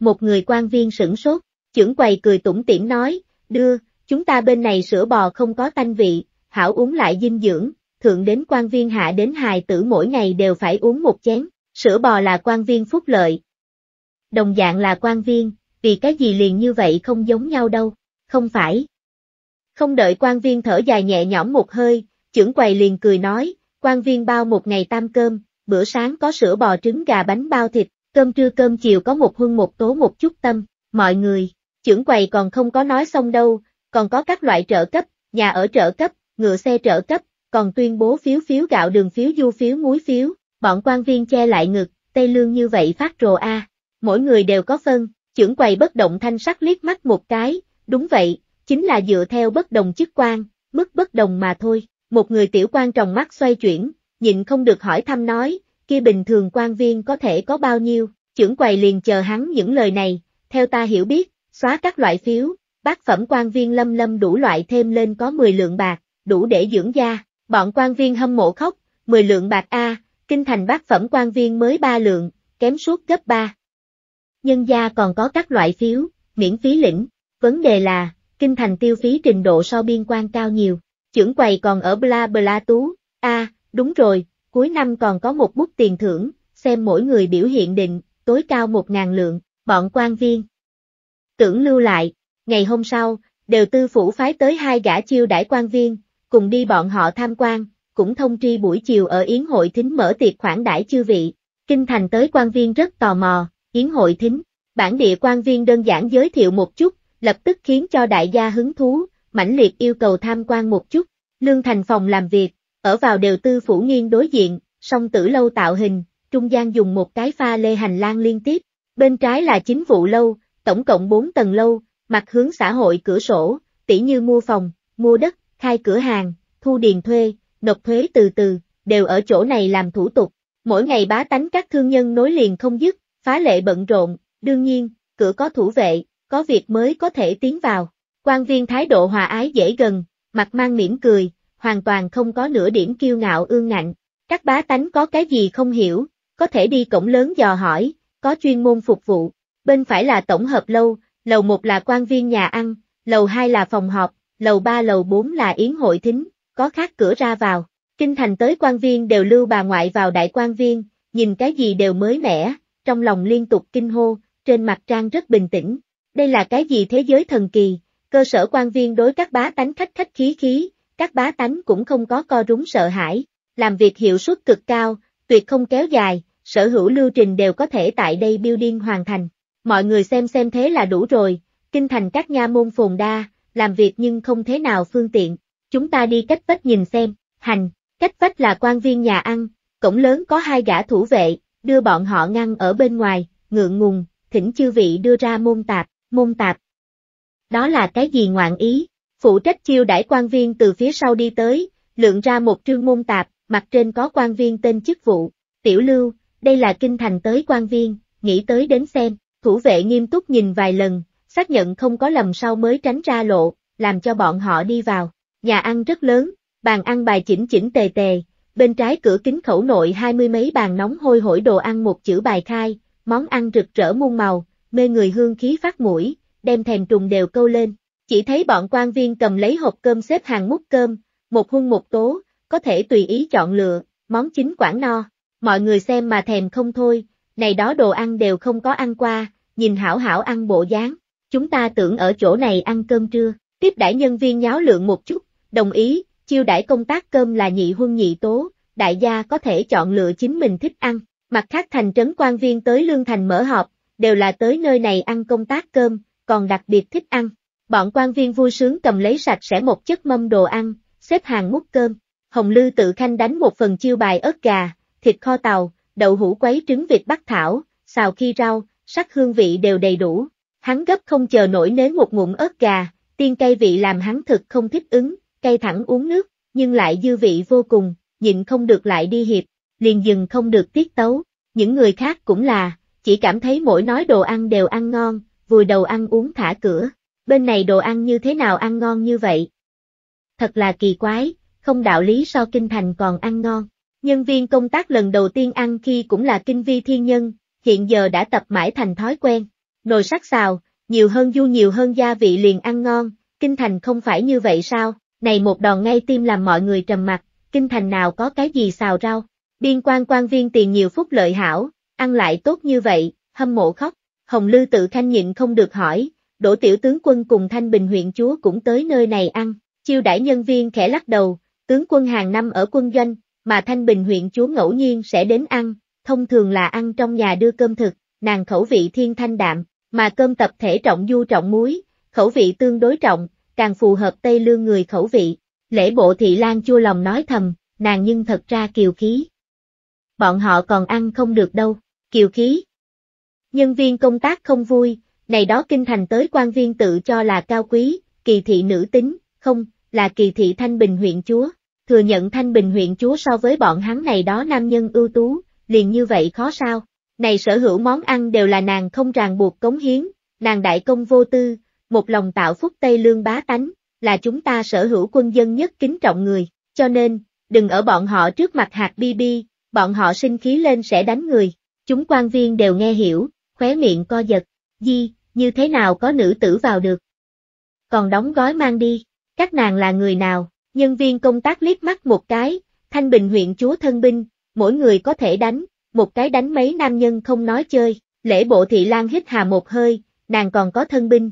Một người quan viên sửng sốt, trưởng quầy cười tủm tỉm nói, đưa, chúng ta bên này sữa bò không có tanh vị, hảo uống lại dinh dưỡng, thượng đến quan viên hạ đến hài tử mỗi ngày đều phải uống một chén, sữa bò là quan viên phúc lợi. Đồng dạng là quan viên, vì cái gì liền như vậy không giống nhau đâu, không phải. Không đợi quan viên thở dài nhẹ nhõm một hơi, trưởng quầy liền cười nói, quan viên bao một ngày tam cơm, bữa sáng có sữa bò trứng gà bánh bao thịt, cơm trưa cơm chiều có một hương một tố một chút tâm, mọi người, trưởng quầy còn không có nói xong đâu, còn có các loại trợ cấp, nhà ở trợ cấp, ngựa xe trợ cấp, còn tuyên bố phiếu phiếu gạo đường phiếu du phiếu muối phiếu, bọn quan viên che lại ngực, tây lương như vậy phát rồ a. Mỗi người đều có phân, trưởng quầy bất động thanh sắc liếc mắt một cái, đúng vậy, chính là dựa theo bất đồng chức quan, mức bất đồng mà thôi. Một người tiểu quan trong mắt xoay chuyển, nhịn không được hỏi thăm nói, kia bình thường quan viên có thể có bao nhiêu, trưởng quầy liền chờ hắn những lời này, theo ta hiểu biết, xóa các loại phiếu, bác phẩm quan viên lâm lâm đủ loại thêm lên có 10 lượng bạc, đủ để dưỡng gia, bọn quan viên hâm mộ khóc, 10 lượng bạc A, kinh thành bác phẩm quan viên mới 3 lượng, kém suốt gấp 3. Nhân gia còn có các loại phiếu, miễn phí lĩnh, vấn đề là, kinh thành tiêu phí trình độ so biên quan cao nhiều, trưởng quầy còn ở bla bla tú, A, Đúng rồi, cuối năm còn có một bút tiền thưởng, xem mỗi người biểu hiện định, tối cao một ngàn lượng, bọn quan viên. Tưởng lưu lại, ngày hôm sau, đều tư phủ phái tới hai gã chiêu đãi quan viên, cùng đi bọn họ tham quan, cũng thông tri buổi chiều ở Yến hội thính mở tiệc khoản đãi chư vị. Kinh thành tới quan viên rất tò mò, Yến hội thính, bản địa quan viên đơn giản giới thiệu một chút, lập tức khiến cho đại gia hứng thú, mãnh liệt yêu cầu tham quan một chút. Lương thành phòng làm việc, ở vào đều tư phủ nghiêng đối diện, song tử lâu tạo hình, trung gian dùng một cái pha lê hành lang liên tiếp, bên trái là chính vụ lâu, tổng cộng 4 tầng lâu, mặt hướng xã hội cửa sổ, tỉ như mua phòng, mua đất, khai cửa hàng, thu điền thuê, nộp thuế từ từ, đều ở chỗ này làm thủ tục. Mỗi ngày bá tánh các thương nhân nối liền không dứt, phá lệ bận rộn, đương nhiên, cửa có thủ vệ, có việc mới có thể tiến vào. Quan viên thái độ hòa ái dễ gần, mặt mang mỉm cười, hoàn toàn không có nửa điểm kiêu ngạo ương ngạnh. Các bá tánh có cái gì không hiểu, có thể đi cổng lớn dò hỏi, có chuyên môn phục vụ. Bên phải là tổng hợp lâu, lầu một là quan viên nhà ăn, lầu hai là phòng họp, lầu ba lầu bốn là yến hội thính, có khác cửa ra vào. Kinh thành tới quan viên đều lưu bà ngoại vào đại quan viên, nhìn cái gì đều mới mẻ, trong lòng liên tục kinh hô, trên mặt trang rất bình tĩnh. Đây là cái gì thế giới thần kỳ, cơ sở quan viên đối các bá tánh khách khách khí khí, các bá tánh cũng không có co rúng sợ hãi, làm việc hiệu suất cực cao, tuyệt không kéo dài, sở hữu lưu trình đều có thể tại đây building hoàn thành. Mọi người xem xem thế là đủ rồi, kinh thành các nha môn phồn đa, làm việc nhưng không thế nào phương tiện. Chúng ta đi cách vách nhìn xem, hành, cách vách là quan viên nhà ăn, cổng lớn có hai gã thủ vệ, đưa bọn họ ngăn ở bên ngoài, ngượng ngùng, thỉnh chư vị đưa ra môn tạp, môn tạp. Đó là cái gì ngoạn ý, phụ trách chiêu đãi quan viên từ phía sau đi tới, lượng ra một trương môn tạp, mặt trên có quan viên tên chức vụ, tiểu lưu, đây là kinh thành tới quan viên, nghĩ tới đến xem, thủ vệ nghiêm túc nhìn vài lần, xác nhận không có lầm sau mới tránh ra lộ, làm cho bọn họ đi vào, nhà ăn rất lớn, bàn ăn bài chỉnh chỉnh tề tề, bên trái cửa kính khẩu nội hai mươi mấy bàn nóng hôi hổi đồ ăn một chữ bài khai, món ăn rực rỡ muôn màu, mê người hương khí phát mũi, đem thèm trùng đều câu lên, chỉ thấy bọn quan viên cầm lấy hộp cơm xếp hàng múc cơm, một hung một tố, có thể tùy ý chọn lựa, món chính quảng no. Mọi người xem mà thèm không thôi, này đó đồ ăn đều không có ăn qua, nhìn hảo hảo ăn bộ dáng. Chúng ta tưởng ở chỗ này ăn cơm trưa, tiếp đãi nhân viên nháo lượng một chút, đồng ý, chiêu đãi công tác cơm là nhị huân nhị tố, đại gia có thể chọn lựa chính mình thích ăn. Mặt khác thành trấn quan viên tới Lương Thành mở họp, đều là tới nơi này ăn công tác cơm, còn đặc biệt thích ăn. Bọn quan viên vui sướng cầm lấy sạch sẽ một chất mâm đồ ăn, xếp hàng múc cơm. Hồng Lư tự khanh đánh một phần chiêu bài ớt gà, thịt kho tàu, đậu hũ quấy trứng vịt bắc thảo, xào khi rau, sắc hương vị đều đầy đủ. Hắn gấp không chờ nổi nếm một ngụm ớt gà, tiên cây vị làm hắn thực không thích ứng, cây thẳng uống nước, nhưng lại dư vị vô cùng, nhịn không được lại đi hiệp, liền dừng không được tiết tấu. Những người khác cũng là, chỉ cảm thấy mỗi nói đồ ăn đều ăn ngon, vùi đầu ăn uống thả cửa bên này đồ ăn như thế nào ăn ngon như vậy? Thật là kỳ quái, không đạo lý so kinh thành còn ăn ngon. Nhân viên công tác lần đầu tiên ăn khi cũng là kinh vi thiên nhân, hiện giờ đã tập mãi thành thói quen. Nồi sắc xào, nhiều hơn du nhiều hơn gia vị liền ăn ngon, kinh thành không phải như vậy sao? Này một đòn ngay tim làm mọi người trầm mặt, kinh thành nào có cái gì xào rau? Biên quan quan viên tiền nhiều phúc lợi hảo, ăn lại tốt như vậy, hâm mộ khóc. Hồng Lư tự khanh nhịn không được hỏi, đỗ tiểu tướng quân cùng Thanh Bình huyện chúa cũng tới nơi này ăn, chiêu đãi nhân viên khẽ lắc đầu, tướng quân hàng năm ở quân doanh, mà Thanh Bình huyện chúa ngẫu nhiên sẽ đến ăn, thông thường là ăn trong nhà đưa cơm thực, nàng khẩu vị thiên thanh đạm, mà cơm tập thể trọng du trọng muối, khẩu vị tương đối trọng, càng phù hợp Tây Lương người khẩu vị. Lễ bộ thị lan chua lòng nói thầm, nàng nhưng thật ra kiều khí. Bọn họ còn ăn không được đâu, kiều khí. Nhân viên công tác không vui, này đó kinh thành tới quan viên tự cho là cao quý, kỳ thị nữ tính, không, là kỳ thị Thanh Bình huyện chúa, thừa nhận Thanh Bình huyện chúa so với bọn hắn này đó nam nhân ưu tú, liền như vậy khó sao, này sở hữu món ăn đều là nàng không ràng buộc cống hiến, nàng đại công vô tư, một lòng tạo phúc Tây Lương bá tánh, là chúng ta sở hữu quân dân nhất kính trọng người, cho nên, đừng ở bọn họ trước mặt hạt bi bi, bọn họ sinh khí lên sẽ đánh người, chúng quan viên đều nghe hiểu, khóe miệng co giật. Di, như thế nào có nữ tử vào được? Còn đóng gói mang đi, các nàng là người nào? Nhân viên công tác liếc mắt một cái, Thanh Bình huyện chúa thân binh, mỗi người có thể đánh, một cái đánh mấy nam nhân không nói chơi, lễ bộ thị lan hít hà một hơi, nàng còn có thân binh.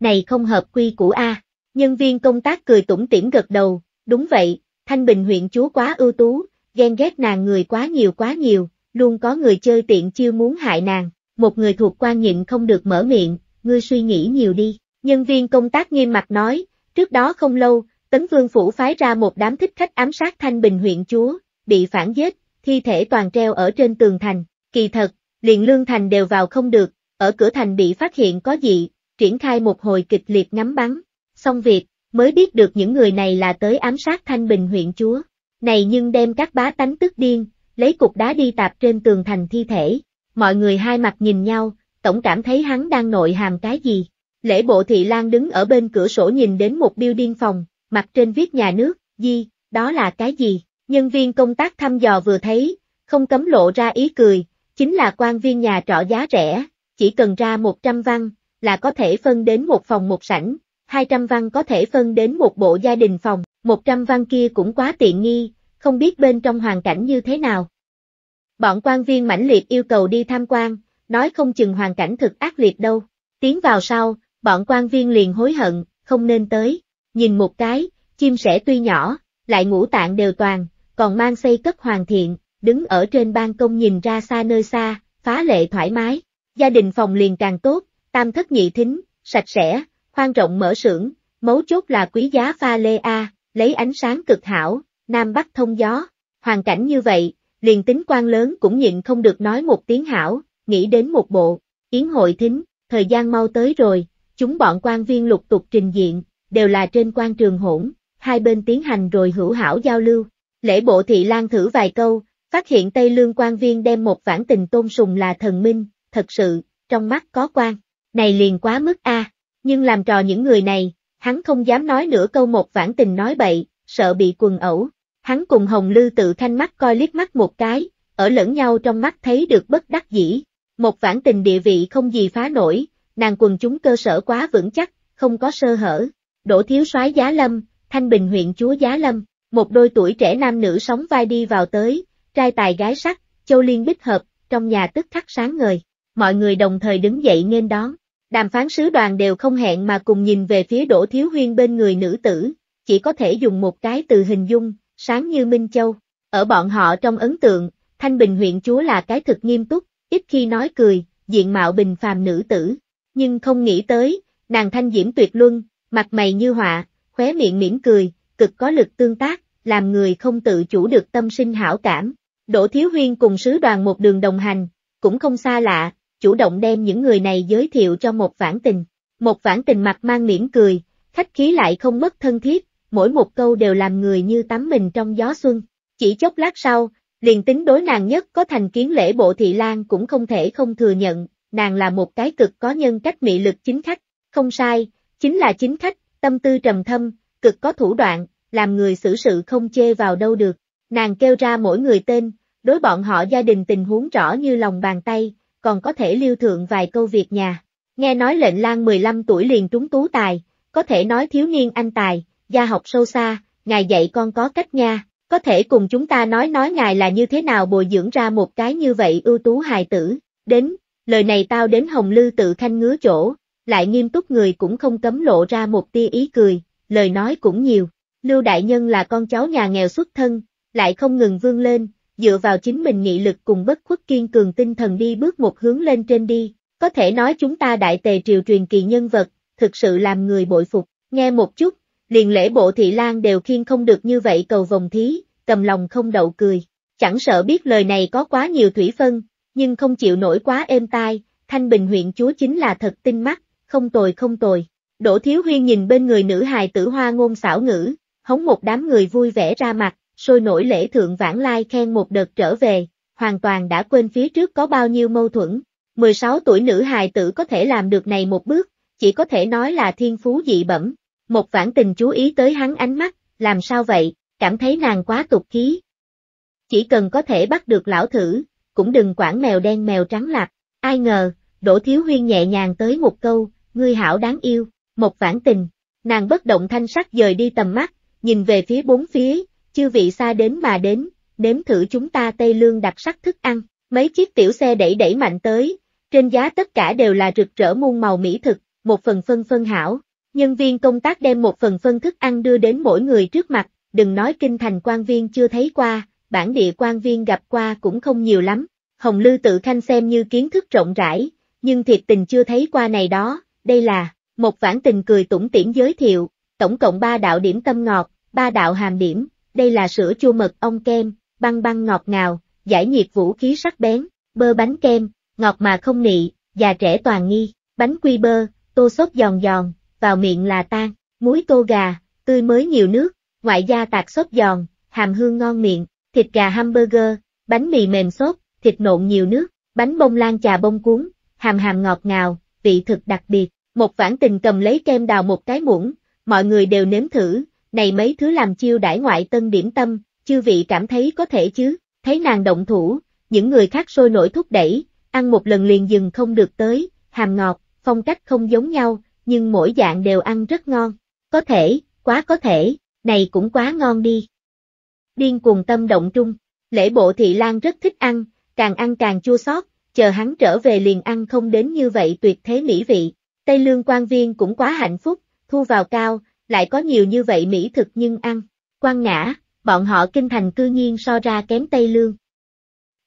Này không hợp quy của A, nhân viên công tác cười tủm tỉm gật đầu, đúng vậy, Thanh Bình huyện chúa quá ưu tú, ghen ghét nàng người quá nhiều quá nhiều, luôn có người chơi tiện chiêu muốn hại nàng một người thuộc quan nhịn không được mở miệng, ngươi suy nghĩ nhiều đi. Nhân viên công tác nghiêm mặt nói, trước đó không lâu, Tấn Vương Phủ phái ra một đám thích khách ám sát Thanh Bình huyện chúa, bị phản giết, thi thể toàn treo ở trên tường thành, kỳ thật, liền lương thành đều vào không được, ở cửa thành bị phát hiện có dị, triển khai một hồi kịch liệt ngắm bắn, xong việc, mới biết được những người này là tới ám sát Thanh Bình huyện chúa, này nhưng đem các bá tánh tức điên, lấy cục đá đi tạp trên tường thành thi thể, Mọi người hai mặt nhìn nhau, tổng cảm thấy hắn đang nội hàm cái gì. Lễ bộ thị lan đứng ở bên cửa sổ nhìn đến một biêu điên phòng, mặt trên viết nhà nước, di, đó là cái gì? Nhân viên công tác thăm dò vừa thấy, không cấm lộ ra ý cười, chính là quan viên nhà trọ giá rẻ, chỉ cần ra 100 văn, là có thể phân đến một phòng một sảnh, 200 văn có thể phân đến một bộ gia đình phòng, 100 văn kia cũng quá tiện nghi, không biết bên trong hoàn cảnh như thế nào. Bọn quan viên mãnh liệt yêu cầu đi tham quan, nói không chừng hoàn cảnh thực ác liệt đâu. Tiến vào sau, bọn quan viên liền hối hận, không nên tới. Nhìn một cái, chim sẻ tuy nhỏ, lại ngũ tạng đều toàn, còn mang xây cất hoàn thiện, đứng ở trên ban công nhìn ra xa nơi xa, phá lệ thoải mái. Gia đình phòng liền càng tốt, tam thất nhị thính, sạch sẽ, khoan rộng mở sưởng, mấu chốt là quý giá pha lê A, lấy ánh sáng cực hảo, nam bắc thông gió. Hoàn cảnh như vậy, liền tính quan lớn cũng nhịn không được nói một tiếng hảo, nghĩ đến một bộ, yến hội thính, thời gian mau tới rồi, chúng bọn quan viên lục tục trình diện, đều là trên quan trường hỗn, hai bên tiến hành rồi hữu hảo giao lưu. Lễ bộ thị lan thử vài câu, phát hiện Tây Lương quan viên đem một vãn tình tôn sùng là thần minh, thật sự, trong mắt có quan, này liền quá mức a nhưng làm trò những người này, hắn không dám nói nửa câu một vãn tình nói bậy, sợ bị quần ẩu, Hắn cùng Hồng Lư tự khanh mắt coi liếc mắt một cái, ở lẫn nhau trong mắt thấy được bất đắc dĩ. Một vãn tình địa vị không gì phá nổi, nàng quần chúng cơ sở quá vững chắc, không có sơ hở. đổ thiếu soái giá lâm, thanh bình huyện chúa giá lâm, một đôi tuổi trẻ nam nữ sóng vai đi vào tới, trai tài gái sắc, châu liên bích hợp, trong nhà tức khắc sáng ngời. Mọi người đồng thời đứng dậy nghênh đón. Đàm phán sứ đoàn đều không hẹn mà cùng nhìn về phía Đỗ Thiếu Huyên bên người nữ tử, chỉ có thể dùng một cái từ hình dung, sáng như Minh Châu. Ở bọn họ trong ấn tượng, Thanh Bình huyện chúa là cái thực nghiêm túc, ít khi nói cười, diện mạo bình phàm nữ tử. Nhưng không nghĩ tới, nàng thanh diễm tuyệt luân, mặt mày như họa, khóe miệng mỉm cười, cực có lực tương tác, làm người không tự chủ được tâm sinh hảo cảm. Đỗ Thiếu Huyên cùng sứ đoàn một đường đồng hành, cũng không xa lạ, chủ động đem những người này giới thiệu cho một vãn tình. Một vãn tình mặt mang mỉm cười, khách khí lại không mất thân thiết, mỗi một câu đều làm người như tắm mình trong gió xuân. Chỉ chốc lát sau, liền tính đối nàng nhất có thành kiến lễ bộ thị lan cũng không thể không thừa nhận, nàng là một cái cực có nhân cách mị lực chính khách, không sai, chính là chính khách, tâm tư trầm thâm, cực có thủ đoạn, làm người xử sự không chê vào đâu được. Nàng kêu ra mỗi người tên, đối bọn họ gia đình tình huống rõ như lòng bàn tay, còn có thể lưu thượng vài câu việc nhà. Nghe nói lệnh lan 15 tuổi liền trúng tú tài, có thể nói thiếu niên anh tài, gia học sâu xa, ngài dạy con có cách nha, có thể cùng chúng ta nói nói ngài là như thế nào bồi dưỡng ra một cái như vậy ưu tú hài tử, đến, lời này tao đến Hồng Lư tự khanh ngứa chỗ, lại nghiêm túc người cũng không cấm lộ ra một tia ý cười, lời nói cũng nhiều, Lưu Đại Nhân là con cháu nhà nghèo xuất thân, lại không ngừng vươn lên, dựa vào chính mình nghị lực cùng bất khuất kiên cường tinh thần đi bước một hướng lên trên đi, có thể nói chúng ta đại tề triều truyền kỳ nhân vật, thực sự làm người bội phục, nghe một chút, liền lễ bộ thị lan đều khiên không được như vậy cầu vòng thí, cầm lòng không đậu cười. Chẳng sợ biết lời này có quá nhiều thủy phân, nhưng không chịu nổi quá êm tai, Thanh Bình huyện chúa chính là thật tinh mắt, không tồi không tồi. Đỗ Thiếu Huyên nhìn bên người nữ hài tử hoa ngôn xảo ngữ, hống một đám người vui vẻ ra mặt, sôi nổi lễ thượng vãn lai khen một đợt trở về, hoàn toàn đã quên phía trước có bao nhiêu mâu thuẫn. 16 tuổi nữ hài tử có thể làm được này một bước, chỉ có thể nói là thiên phú dị bẩm, một vãn tình chú ý tới hắn ánh mắt, làm sao vậy, cảm thấy nàng quá tục khí. Chỉ cần có thể bắt được lão thử, cũng đừng quản mèo đen mèo trắng lạp, ai ngờ, Đỗ Thiếu Huyên nhẹ nhàng tới một câu, ngươi hảo đáng yêu, một vãn tình, nàng bất động thanh sắc dời đi tầm mắt, nhìn về phía bốn phía, chư vị xa đến mà đến, nếm thử chúng ta Tây Lương đặc sắc thức ăn, mấy chiếc tiểu xe đẩy đẩy mạnh tới, trên giá tất cả đều là rực rỡ muôn màu mỹ thực, một phần phân phân hảo, Nhân viên công tác đem một phần phân thức ăn đưa đến mỗi người trước mặt, đừng nói kinh thành quan viên chưa thấy qua, bản địa quan viên gặp qua cũng không nhiều lắm. Hồng Lư tự khanh xem như kiến thức rộng rãi, nhưng thiệt tình chưa thấy qua này đó, đây là, một vãn tình cười tủm tỉm giới thiệu, tổng cộng ba đạo điểm tâm ngọt, ba đạo hàm điểm, đây là sữa chua mật ong kem, băng băng ngọt ngào, giải nhiệt vũ khí sắc bén, bơ bánh kem, ngọt mà không nị, già trẻ toàn nghi, bánh quy bơ, tô sốt giòn giòn, vào miệng là tan, muối tô gà, tươi mới nhiều nước, ngoại gia tạc sốt giòn, hàm hương ngon miệng, thịt gà hamburger, bánh mì mềm sốt, thịt nộn nhiều nước, bánh bông lan trà bông cuốn, hàm hàm ngọt ngào, vị thực đặc biệt. Một vãn tình cầm lấy kem đào một cái muỗng, mọi người đều nếm thử, này mấy thứ làm chiêu đãi ngoại tân điểm tâm, chư vị cảm thấy có thể chứ, thấy nàng động thủ, những người khác sôi nổi thúc đẩy, ăn một lần liền dừng không được tới, hàm ngọt, phong cách không giống nhau, nhưng mỗi dạng đều ăn rất ngon. Có thể, quá có thể, này cũng quá ngon đi. Điên cuồng tâm động trung, lễ bộ thị lan rất thích ăn, càng ăn càng chua xót, chờ hắn trở về liền ăn không đến như vậy tuyệt thế mỹ vị. Tây lương quan viên cũng quá hạnh phúc, thu vào cao, lại có nhiều như vậy mỹ thực nhưng ăn. Quan ngã, bọn họ kinh thành cư nhiên so ra kém Tây lương.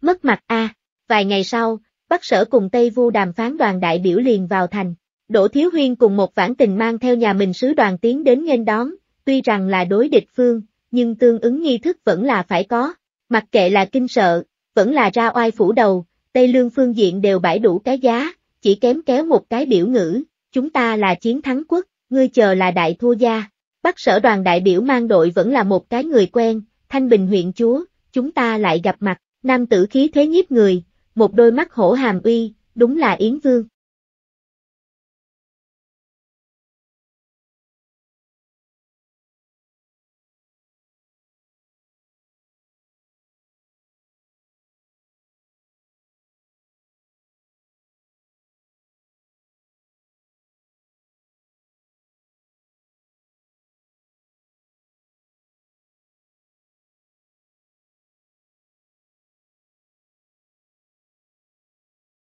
Mất mặt a vài ngày sau, Bắc sở cùng Tây Vu đàm phán đoàn đại biểu liền vào thành, Đỗ Thiếu Huyên cùng một vãn tình mang theo nhà mình sứ đoàn tiến đến nghênh đón, tuy rằng là đối địch phương, nhưng tương ứng nghi thức vẫn là phải có, mặc kệ là kinh sợ, vẫn là ra oai phủ đầu, Tây Lương phương diện đều bãi đủ cái giá, chỉ kém kéo một cái biểu ngữ, chúng ta là chiến thắng quốc, ngươi chờ là đại thua gia. Bắc sở đoàn đại biểu mang đội vẫn là một cái người quen, Thanh Bình huyện chúa, chúng ta lại gặp mặt, nam tử khí thế nhiếp người, một đôi mắt hổ hàm uy, đúng là Yến Vương,